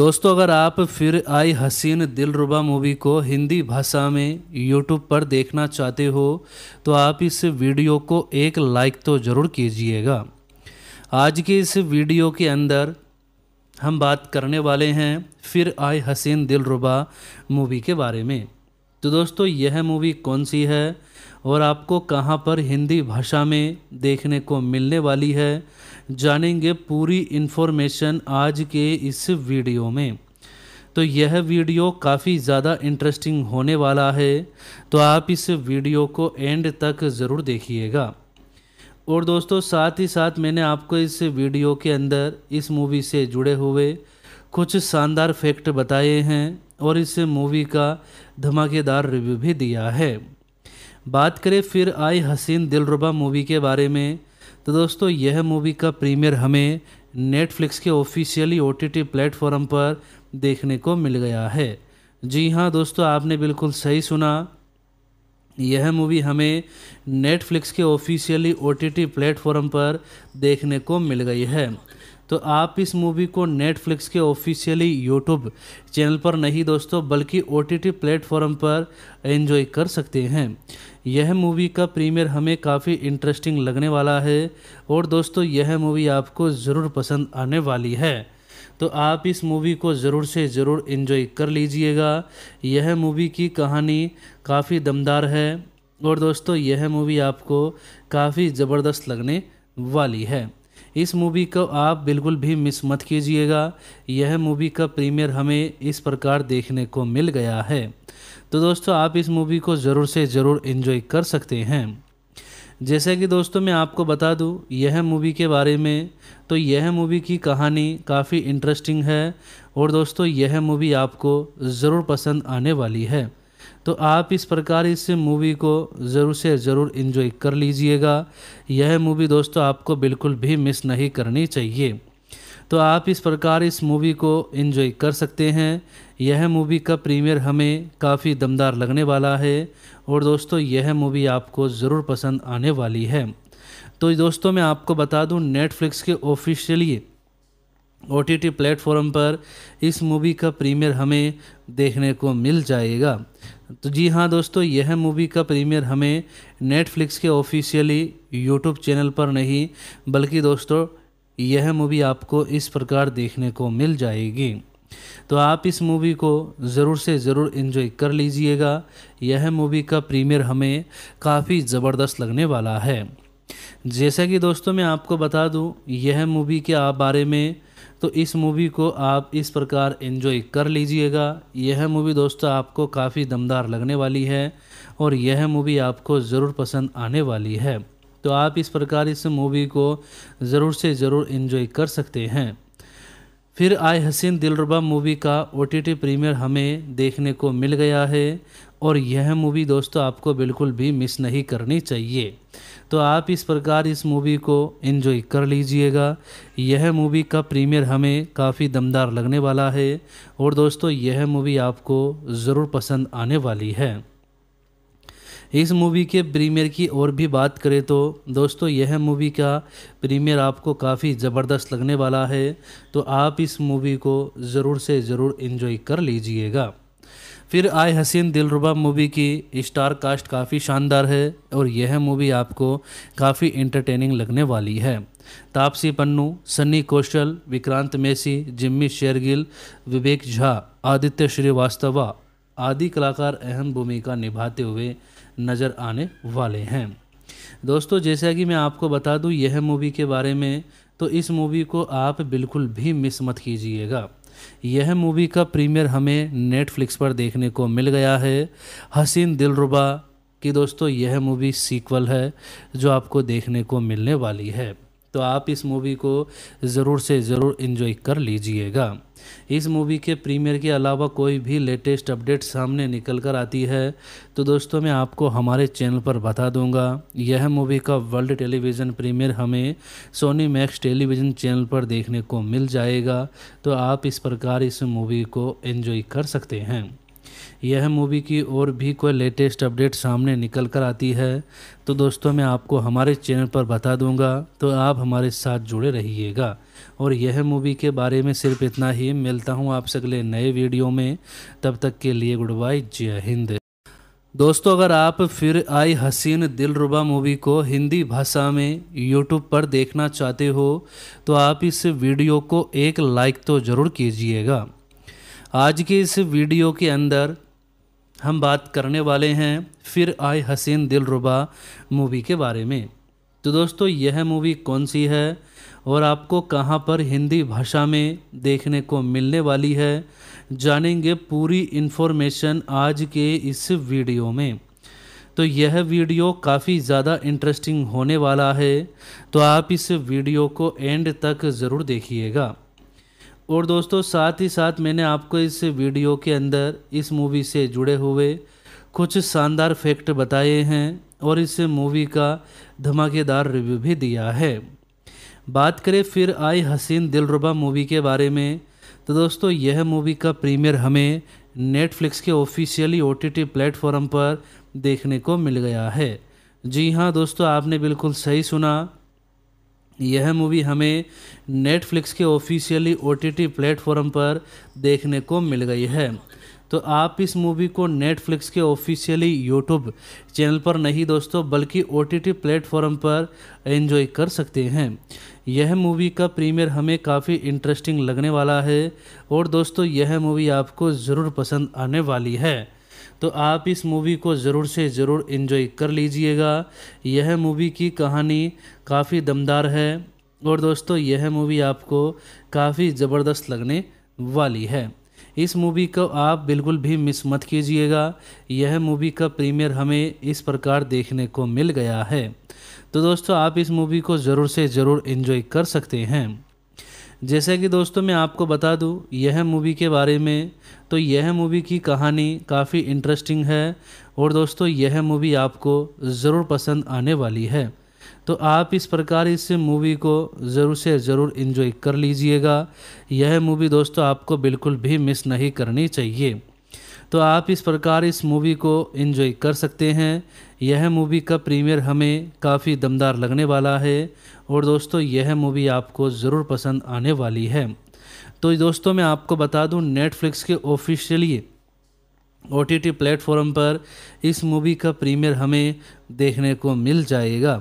दोस्तों अगर आप फिर आई हसीन दिलरुबा मूवी को हिंदी भाषा में यूट्यूब पर देखना चाहते हो तो आप इस वीडियो को एक लाइक तो ज़रूर कीजिएगा आज के इस वीडियो के अंदर हम बात करने वाले हैं फिर आए हसीन दिलरुबा मूवी के बारे में तो दोस्तों यह मूवी कौन सी है और आपको कहाँ पर हिंदी भाषा में देखने को मिलने वाली है जानेंगे पूरी इन्फॉर्मेशन आज के इस वीडियो में तो यह वीडियो काफ़ी ज़्यादा इंटरेस्टिंग होने वाला है तो आप इस वीडियो को एंड तक ज़रूर देखिएगा और दोस्तों साथ ही साथ मैंने आपको इस वीडियो के अंदर इस मूवी से जुड़े हुए कुछ शानदार फैक्ट बताए हैं और इस मूवी का धमाकेदार रिव्यू भी दिया है बात करें फिर आई हसीन दिलरुबा मूवी के बारे में तो दोस्तों यह मूवी का प्रीमियर हमें नेटफ्लिक्स के ऑफिशियली ओ टी प्लेटफॉर्म पर देखने को मिल गया है जी हाँ दोस्तों आपने बिल्कुल सही सुना यह मूवी हमें नेटफ्लिक्स के ऑफिशियली ओ टी प्लेटफॉर्म पर देखने को मिल गई है तो आप इस मूवी को नेटफ्लिक्स के ऑफिशियली यूट्यूब चैनल पर नहीं दोस्तों बल्कि ओ टी टी प्लेटफॉर्म पर एंजॉय कर सकते हैं यह मूवी का प्रीमियर हमें काफ़ी इंटरेस्टिंग लगने वाला है और दोस्तों यह मूवी आपको ज़रूर पसंद आने वाली है तो आप इस मूवी को ज़रूर से ज़रूर इन्जॉय कर लीजिएगा यह मूवी की कहानी काफ़ी दमदार है और दोस्तों यह मूवी आपको काफ़ी ज़बरदस्त लगने वाली है इस मूवी को आप बिल्कुल भी मिस मत कीजिएगा यह मूवी का प्रीमियर हमें इस प्रकार देखने को मिल गया है तो दोस्तों आप इस मूवी को ज़रूर से ज़रूर इन्जॉय कर सकते हैं जैसे कि दोस्तों मैं आपको बता दूं यह मूवी के बारे में तो यह मूवी की कहानी काफ़ी इंटरेस्टिंग है और दोस्तों यह मूवी आपको ज़रूर पसंद आने वाली है तो आप इस प्रकार इस मूवी को ज़रूर से ज़रूर इन्जॉय कर लीजिएगा यह मूवी दोस्तों आपको बिल्कुल भी मिस नहीं करनी चाहिए तो आप इस प्रकार इस मूवी को इन्जॉय कर सकते हैं यह मूवी का प्रीमियर हमें काफ़ी दमदार लगने वाला है और दोस्तों यह मूवी आपको ज़रूर पसंद आने वाली है तो दोस्तों मैं आपको बता दूं नेटफ्लिक्स के officially O T T platform पर इस मूवी का प्रीमियर हमें देखने को मिल जाएगा तो जी हाँ दोस्तों यह मूवी का प्रीमियर हमें नेटफ्लिक्स के ऑफिशियली यूट्यूब चैनल पर नहीं बल्कि दोस्तों यह मूवी आपको इस प्रकार देखने को मिल जाएगी तो आप इस मूवी को ज़रूर से ज़रूर इन्जॉय कर लीजिएगा यह मूवी का प्रीमियर हमें काफ़ी ज़बरदस्त लगने वाला है जैसा कि दोस्तों मैं आपको बता दूं यह मूवी के आप बारे में तो इस मूवी को आप इस प्रकार इन्जॉय कर लीजिएगा यह मूवी दोस्तों आपको काफ़ी दमदार लगने वाली है और यह मूवी आपको ज़रूर पसंद आने वाली है तो आप इस प्रकार इस मूवी को ज़रूर से ज़रूर इन्जॉय कर सकते हैं फिर आए हसीन दिलरुबा मूवी का ओ टी प्रीमियर हमें देखने को मिल गया है और यह मूवी दोस्तों आपको बिल्कुल भी मिस नहीं करनी चाहिए तो आप इस प्रकार इस मूवी को एंजॉय कर लीजिएगा यह मूवी का प्रीमियर हमें काफ़ी दमदार लगने वाला है और दोस्तों यह मूवी आपको ज़रूर पसंद आने वाली है इस मूवी के प्रीमियर की और भी बात करें तो दोस्तों यह मूवी का प्रीमियर आपको काफ़ी ज़बरदस्त लगने वाला है तो आप इस मूवी को ज़रूर से ज़रूर इन्जॉय कर लीजिएगा फिर आए हसीन दिलरुबा मूवी की स्टार कास्ट काफ़ी शानदार है और यह मूवी आपको काफ़ी इंटरटेनिंग लगने वाली है तापसी पन्नू सन्नी कौशल विक्रांत मेसी जिम्मी शेरगिल विवेक झा आदित्य श्रीवास्तवा आदि कलाकार अहम भूमिका निभाते हुए नज़र आने वाले हैं दोस्तों जैसा कि मैं आपको बता दूं यह मूवी के बारे में तो इस मूवी को आप बिल्कुल भी मिस मत कीजिएगा यह मूवी का प्रीमियर हमें नेटफ्लिक्स पर देखने को मिल गया है हसीन दिलरुबा की दोस्तों यह मूवी सीक्वल है जो आपको देखने को मिलने वाली है तो आप इस मूवी को ज़रूर से ज़रूर इन्जॉय कर लीजिएगा इस मूवी के प्रीमियर के अलावा कोई भी लेटेस्ट अपडेट सामने निकल कर आती है तो दोस्तों मैं आपको हमारे चैनल पर बता दूंगा यह मूवी का वर्ल्ड टेलीविज़न प्रीमियर हमें सोनी मैक्स टेलीविज़न चैनल पर देखने को मिल जाएगा तो आप इस प्रकार इस मूवी को इन्जॉय कर सकते हैं यह मूवी की और भी कोई लेटेस्ट अपडेट सामने निकल कर आती है तो दोस्तों मैं आपको हमारे चैनल पर बता दूंगा तो आप हमारे साथ जुड़े रहिएगा और यह मूवी के बारे में सिर्फ इतना ही मिलता हूँ आपसे अगले नए वीडियो में तब तक के लिए गुड बाय जय हिंद दोस्तों अगर आप फिर आई हसीन दिलरुबा मूवी को हिंदी भाषा में यूट्यूब पर देखना चाहते हो तो आप इस वीडियो को एक लाइक तो ज़रूर कीजिएगा आज के इस वीडियो के अंदर हम बात करने वाले हैं फिर आए हसीन दिलरुबा मूवी के बारे में तो दोस्तों यह मूवी कौन सी है और आपको कहाँ पर हिंदी भाषा में देखने को मिलने वाली है जानेंगे पूरी इन्फॉर्मेशन आज के इस वीडियो में तो यह वीडियो काफ़ी ज़्यादा इंटरेस्टिंग होने वाला है तो आप इस वीडियो को एंड तक ज़रूर देखिएगा और दोस्तों साथ ही साथ मैंने आपको इस वीडियो के अंदर इस मूवी से जुड़े हुए कुछ शानदार फैक्ट बताए हैं और इस मूवी का धमाकेदार रिव्यू भी दिया है बात करें फिर आई हसीन दिलरुबा मूवी के बारे में तो दोस्तों यह मूवी का प्रीमियर हमें नेटफ्लिक्स के ऑफिशियली ओ टी प्लेटफॉर्म पर देखने को मिल गया है जी हाँ दोस्तों आपने बिल्कुल सही सुना यह मूवी हमें नेटफ्लिक्स के ऑफिशियली ओ टी प्लेटफॉर्म पर देखने को मिल गई है तो आप इस मूवी को नेटफ्लिक्स के ऑफिशियली यूट्यूब चैनल पर नहीं दोस्तों बल्कि ओ टी प्लेटफॉर्म पर एंजॉय कर सकते हैं यह मूवी का प्रीमियर हमें काफ़ी इंटरेस्टिंग लगने वाला है और दोस्तों यह मूवी आपको ज़रूर पसंद आने वाली है तो आप इस मूवी को ज़रूर से ज़रूर इन्जॉय कर लीजिएगा यह मूवी की कहानी काफ़ी दमदार है और दोस्तों यह मूवी आपको काफ़ी ज़बरदस्त लगने वाली है इस मूवी को आप बिल्कुल भी मिस मत कीजिएगा यह मूवी का प्रीमियर हमें इस प्रकार देखने को मिल गया है तो दोस्तों आप इस मूवी को ज़रूर से ज़रूर इन्जॉय कर सकते हैं जैसे कि दोस्तों मैं आपको बता दूं यह मूवी के बारे में तो यह मूवी की कहानी काफ़ी इंटरेस्टिंग है और दोस्तों यह मूवी आपको ज़रूर पसंद आने वाली है तो आप इस प्रकार इस मूवी को ज़रूर से ज़रूर इन्जॉय कर लीजिएगा यह मूवी दोस्तों आपको बिल्कुल भी मिस नहीं करनी चाहिए तो आप इस प्रकार इस मूवी को इन्जॉय कर सकते हैं यह मूवी का प्रीमियर हमें काफ़ी दमदार लगने वाला है और दोस्तों यह मूवी आपको ज़रूर पसंद आने वाली है तो दोस्तों मैं आपको बता दूं नेटफ्लिक्स के officially O T T platform पर इस मूवी का प्रीमियर हमें देखने को मिल जाएगा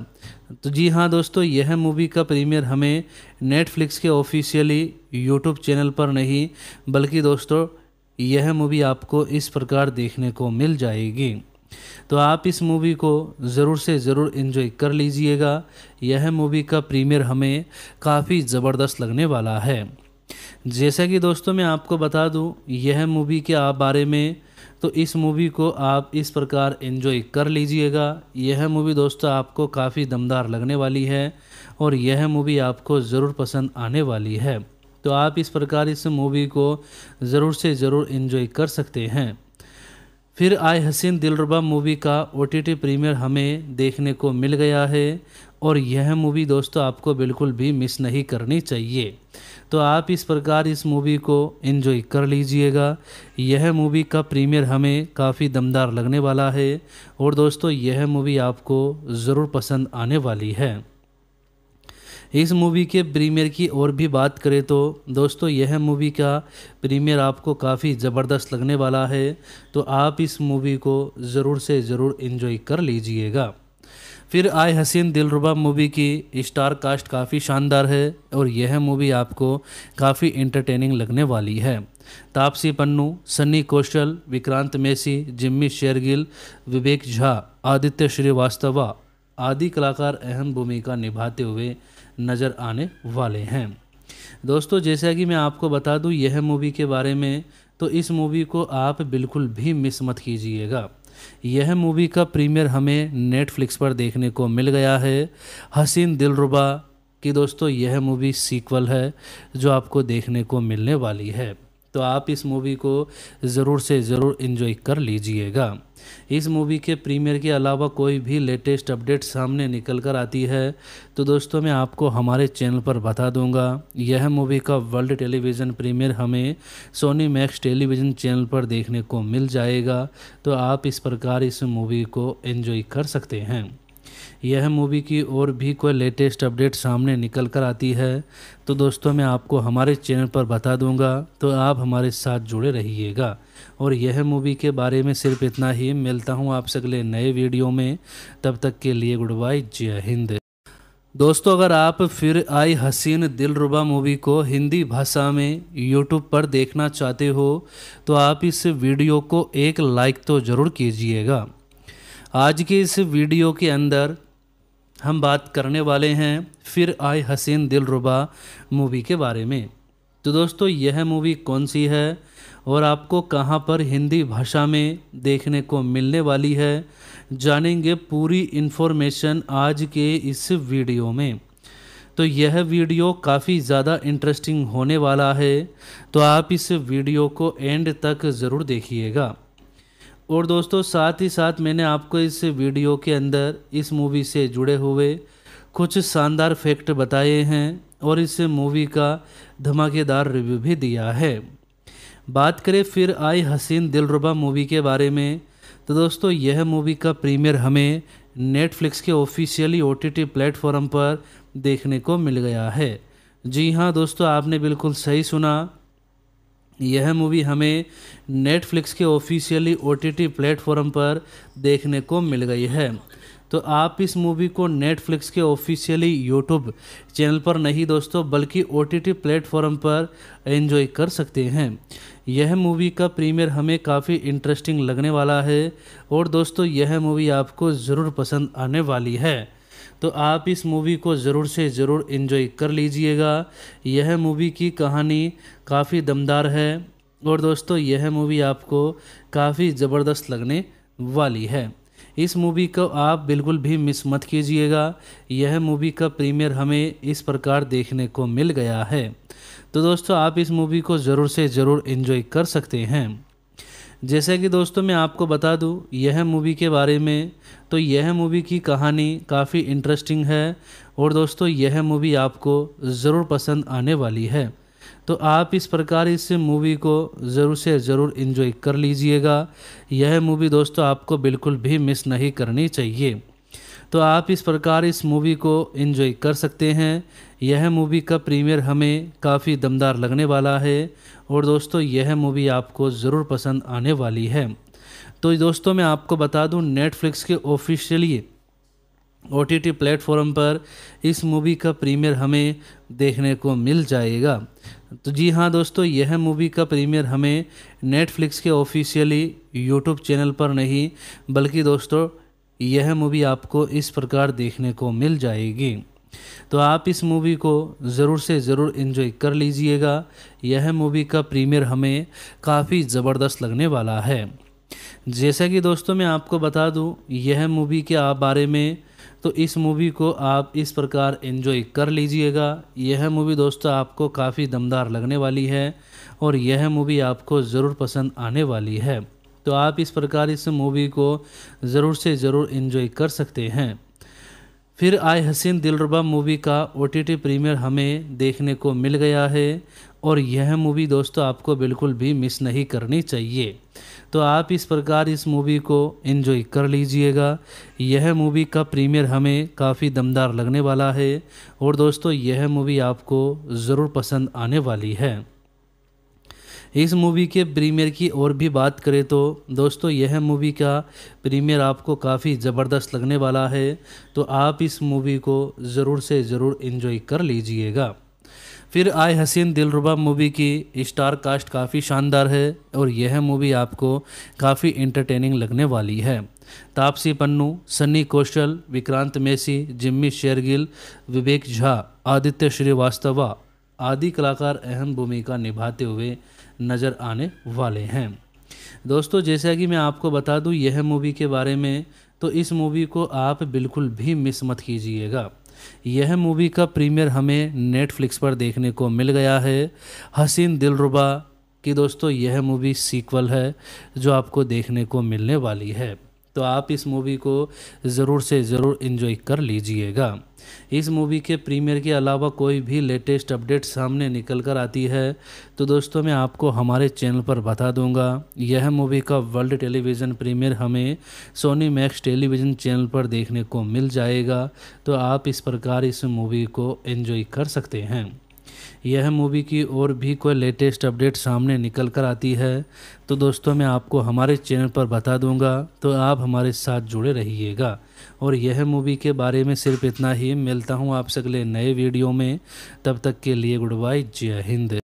तो जी हाँ दोस्तों यह मूवी का प्रीमियर हमें नेटफ्लिक्स के ऑफिशियली यूट्यूब चैनल पर नहीं बल्कि दोस्तों यह मूवी आपको इस प्रकार देखने को मिल जाएगी तो आप इस मूवी को ज़रूर से ज़रूर इन्जॉय कर लीजिएगा यह मूवी का प्रीमियर हमें काफ़ी ज़बरदस्त लगने वाला है जैसा कि दोस्तों मैं आपको बता दूं यह मूवी के आप बारे में तो इस मूवी को आप इस प्रकार इन्जॉय कर लीजिएगा यह मूवी दोस्तों आपको काफ़ी दमदार लगने वाली है और यह मूवी आपको ज़रूर पसंद आने वाली है तो आप इस प्रकार इस मूवी को ज़रूर से ज़रूर इन्जॉय कर सकते हैं फिर आए हसीन दिलरुबा मूवी का ओ टी प्रीमियर हमें देखने को मिल गया है और यह मूवी दोस्तों आपको बिल्कुल भी मिस नहीं करनी चाहिए तो आप इस प्रकार इस मूवी को एंजॉय कर लीजिएगा यह मूवी का प्रीमियर हमें काफ़ी दमदार लगने वाला है और दोस्तों यह मूवी आपको ज़रूर पसंद आने वाली है इस मूवी के प्रीमियर की और भी बात करें तो दोस्तों यह मूवी का प्रीमियर आपको काफ़ी ज़बरदस्त लगने वाला है तो आप इस मूवी को ज़रूर से ज़रूर इन्जॉय कर लीजिएगा फिर आए हसीन दिलरुबा मूवी की स्टार कास्ट काफ़ी शानदार है और यह मूवी आपको काफ़ी इंटरटेनिंग लगने वाली है तापसी पन्नू सन्नी कौशल विक्रांत मेसी जिम्मी शेरगिल विवेक झा आदित्य श्रीवास्तवा आदि कलाकार अहम भूमिका निभाते हुए नज़र आने वाले हैं दोस्तों जैसा कि मैं आपको बता दूं यह मूवी के बारे में तो इस मूवी को आप बिल्कुल भी मिस मत कीजिएगा यह मूवी का प्रीमियर हमें नेटफ्लिक्स पर देखने को मिल गया है हसीन दिलरुबा कि दोस्तों यह मूवी सीक्वल है जो आपको देखने को मिलने वाली है तो आप इस मूवी को ज़रूर से ज़रूर इन्जॉय कर लीजिएगा इस मूवी के प्रीमियर के अलावा कोई भी लेटेस्ट अपडेट सामने निकल कर आती है तो दोस्तों मैं आपको हमारे चैनल पर बता दूंगा यह मूवी का वर्ल्ड टेलीविज़न प्रीमियर हमें सोनी मैक्स टेलीविज़न चैनल पर देखने को मिल जाएगा तो आप इस प्रकार इस मूवी को एंजॉय कर सकते हैं यह मूवी की और भी कोई लेटेस्ट अपडेट सामने निकल कर आती है तो दोस्तों मैं आपको हमारे चैनल पर बता दूंगा तो आप हमारे साथ जुड़े रहिएगा और यह मूवी के बारे में सिर्फ इतना ही मिलता हूँ आपसे अगले नए वीडियो में तब तक के लिए गुड बाय जय हिंद दोस्तों अगर आप फिर आई हसीन दिलरुबा मूवी को हिंदी भाषा में यूट्यूब पर देखना चाहते हो तो आप इस वीडियो को एक लाइक तो ज़रूर कीजिएगा आज के इस वीडियो के अंदर हम बात करने वाले हैं फिर आए हसीन दिलरुबा मूवी के बारे में तो दोस्तों यह मूवी कौन सी है और आपको कहाँ पर हिंदी भाषा में देखने को मिलने वाली है जानेंगे पूरी इन्फॉर्मेशन आज के इस वीडियो में तो यह वीडियो काफ़ी ज़्यादा इंटरेस्टिंग होने वाला है तो आप इस वीडियो को एंड तक ज़रूर देखिएगा और दोस्तों साथ ही साथ मैंने आपको इस वीडियो के अंदर इस मूवी से जुड़े हुए कुछ शानदार फैक्ट बताए हैं और इस मूवी का धमाकेदार रिव्यू भी दिया है बात करें फिर आई हसीन दिलरुबा मूवी के बारे में तो दोस्तों यह मूवी का प्रीमियर हमें नेटफ्लिक्स के ऑफिशियली ओ टी प्लेटफॉर्म पर देखने को मिल गया है जी हाँ दोस्तों आपने बिल्कुल सही सुना यह मूवी हमें नेटफ्लिक्स के ऑफिशियली ओ टी प्लेटफॉर्म पर देखने को मिल गई है तो आप इस मूवी को नेटफ्लिक्स के ऑफिशियली यूट्यूब चैनल पर नहीं दोस्तों बल्कि ओ टी प्लेटफॉर्म पर एंजॉय कर सकते हैं यह मूवी का प्रीमियर हमें काफ़ी इंटरेस्टिंग लगने वाला है और दोस्तों यह मूवी आपको ज़रूर पसंद आने वाली है तो आप इस मूवी को ज़रूर से ज़रूर इन्जॉय कर लीजिएगा यह मूवी की कहानी काफ़ी दमदार है और दोस्तों यह मूवी आपको काफ़ी ज़बरदस्त लगने वाली है इस मूवी को आप बिल्कुल भी मिस मत कीजिएगा यह मूवी का प्रीमियर हमें इस प्रकार देखने को मिल गया है तो दोस्तों आप इस मूवी को ज़रूर से ज़रूर इन्जॉय कर सकते हैं जैसे कि दोस्तों मैं आपको बता दूं यह मूवी के बारे में तो यह मूवी की कहानी काफ़ी इंटरेस्टिंग है और दोस्तों यह मूवी आपको ज़रूर पसंद आने वाली है तो आप इस प्रकार इस मूवी को ज़रूर से ज़रूर इन्जॉय कर लीजिएगा यह मूवी दोस्तों आपको बिल्कुल भी मिस नहीं करनी चाहिए तो आप इस प्रकार इस मूवी को इन्जॉय कर सकते हैं यह मूवी का प्रीमियर हमें काफ़ी दमदार लगने वाला है और दोस्तों यह मूवी आपको ज़रूर पसंद आने वाली है तो दोस्तों मैं आपको बता दूं नेटफ्लिक्स के officially O T T platform पर इस मूवी का प्रीमियर हमें देखने को मिल जाएगा तो जी हाँ दोस्तों यह मूवी का प्रीमियर हमें नेटफ्लिक्स के ऑफिशियली यूट्यूब चैनल पर नहीं बल्कि दोस्तों यह मूवी आपको इस प्रकार देखने को मिल जाएगी तो आप इस मूवी को ज़रूर से ज़रूर इन्जॉय कर लीजिएगा यह मूवी का प्रीमियर हमें काफ़ी ज़बरदस्त लगने वाला है जैसा कि दोस्तों मैं आपको बता दूं यह मूवी के आप बारे में तो इस मूवी को आप इस प्रकार इन्जॉय कर लीजिएगा यह मूवी दोस्तों आपको काफ़ी दमदार लगने वाली है और यह मूवी आपको ज़रूर पसंद आने वाली है तो आप इस प्रकार इस मूवी को ज़रूर से ज़रूर इन्जॉय कर सकते हैं फिर आए हसीन दिलरबा मूवी का ओ प्रीमियर हमें देखने को मिल गया है और यह मूवी दोस्तों आपको बिल्कुल भी मिस नहीं करनी चाहिए तो आप इस प्रकार इस मूवी को एंजॉय कर लीजिएगा यह मूवी का प्रीमियर हमें काफ़ी दमदार लगने वाला है और दोस्तों यह मूवी आपको ज़रूर पसंद आने वाली है इस मूवी के प्रीमियर की और भी बात करें तो दोस्तों यह मूवी का प्रीमियर आपको काफ़ी ज़बरदस्त लगने वाला है तो आप इस मूवी को ज़रूर से ज़रूर इन्जॉय कर लीजिएगा फिर आए हसीन दिलरुबा मूवी की स्टार कास्ट काफ़ी शानदार है और यह मूवी आपको काफ़ी इंटरटेनिंग लगने वाली है तापसी पन्नू सन्नी कौशल विक्रांत मेसी जिम्मी शेरगिल विवेक झा आदित्य श्रीवास्तवा आदि कलाकार अहम भूमिका निभाते हुए नज़र आने वाले हैं दोस्तों जैसा कि मैं आपको बता दूं यह मूवी के बारे में तो इस मूवी को आप बिल्कुल भी मिस मत कीजिएगा यह मूवी का प्रीमियर हमें नेटफ्लिक्स पर देखने को मिल गया है हसीन दिलरुबा की दोस्तों यह मूवी सीक्वल है जो आपको देखने को मिलने वाली है तो आप इस मूवी को ज़रूर से ज़रूर इन्जॉय कर लीजिएगा इस मूवी के प्रीमियर के अलावा कोई भी लेटेस्ट अपडेट सामने निकल कर आती है तो दोस्तों मैं आपको हमारे चैनल पर बता दूंगा यह मूवी का वर्ल्ड टेलीविज़न प्रीमियर हमें सोनी मैक्स टेलीविज़न चैनल पर देखने को मिल जाएगा तो आप इस प्रकार इस मूवी को एंजॉय कर सकते हैं यह मूवी की और भी कोई लेटेस्ट अपडेट सामने निकल कर आती है तो दोस्तों मैं आपको हमारे चैनल पर बता दूंगा तो आप हमारे साथ जुड़े रहिएगा और यह मूवी के बारे में सिर्फ इतना ही मिलता हूँ आपसे अगले नए वीडियो में तब तक के लिए गुड बाय जय हिंद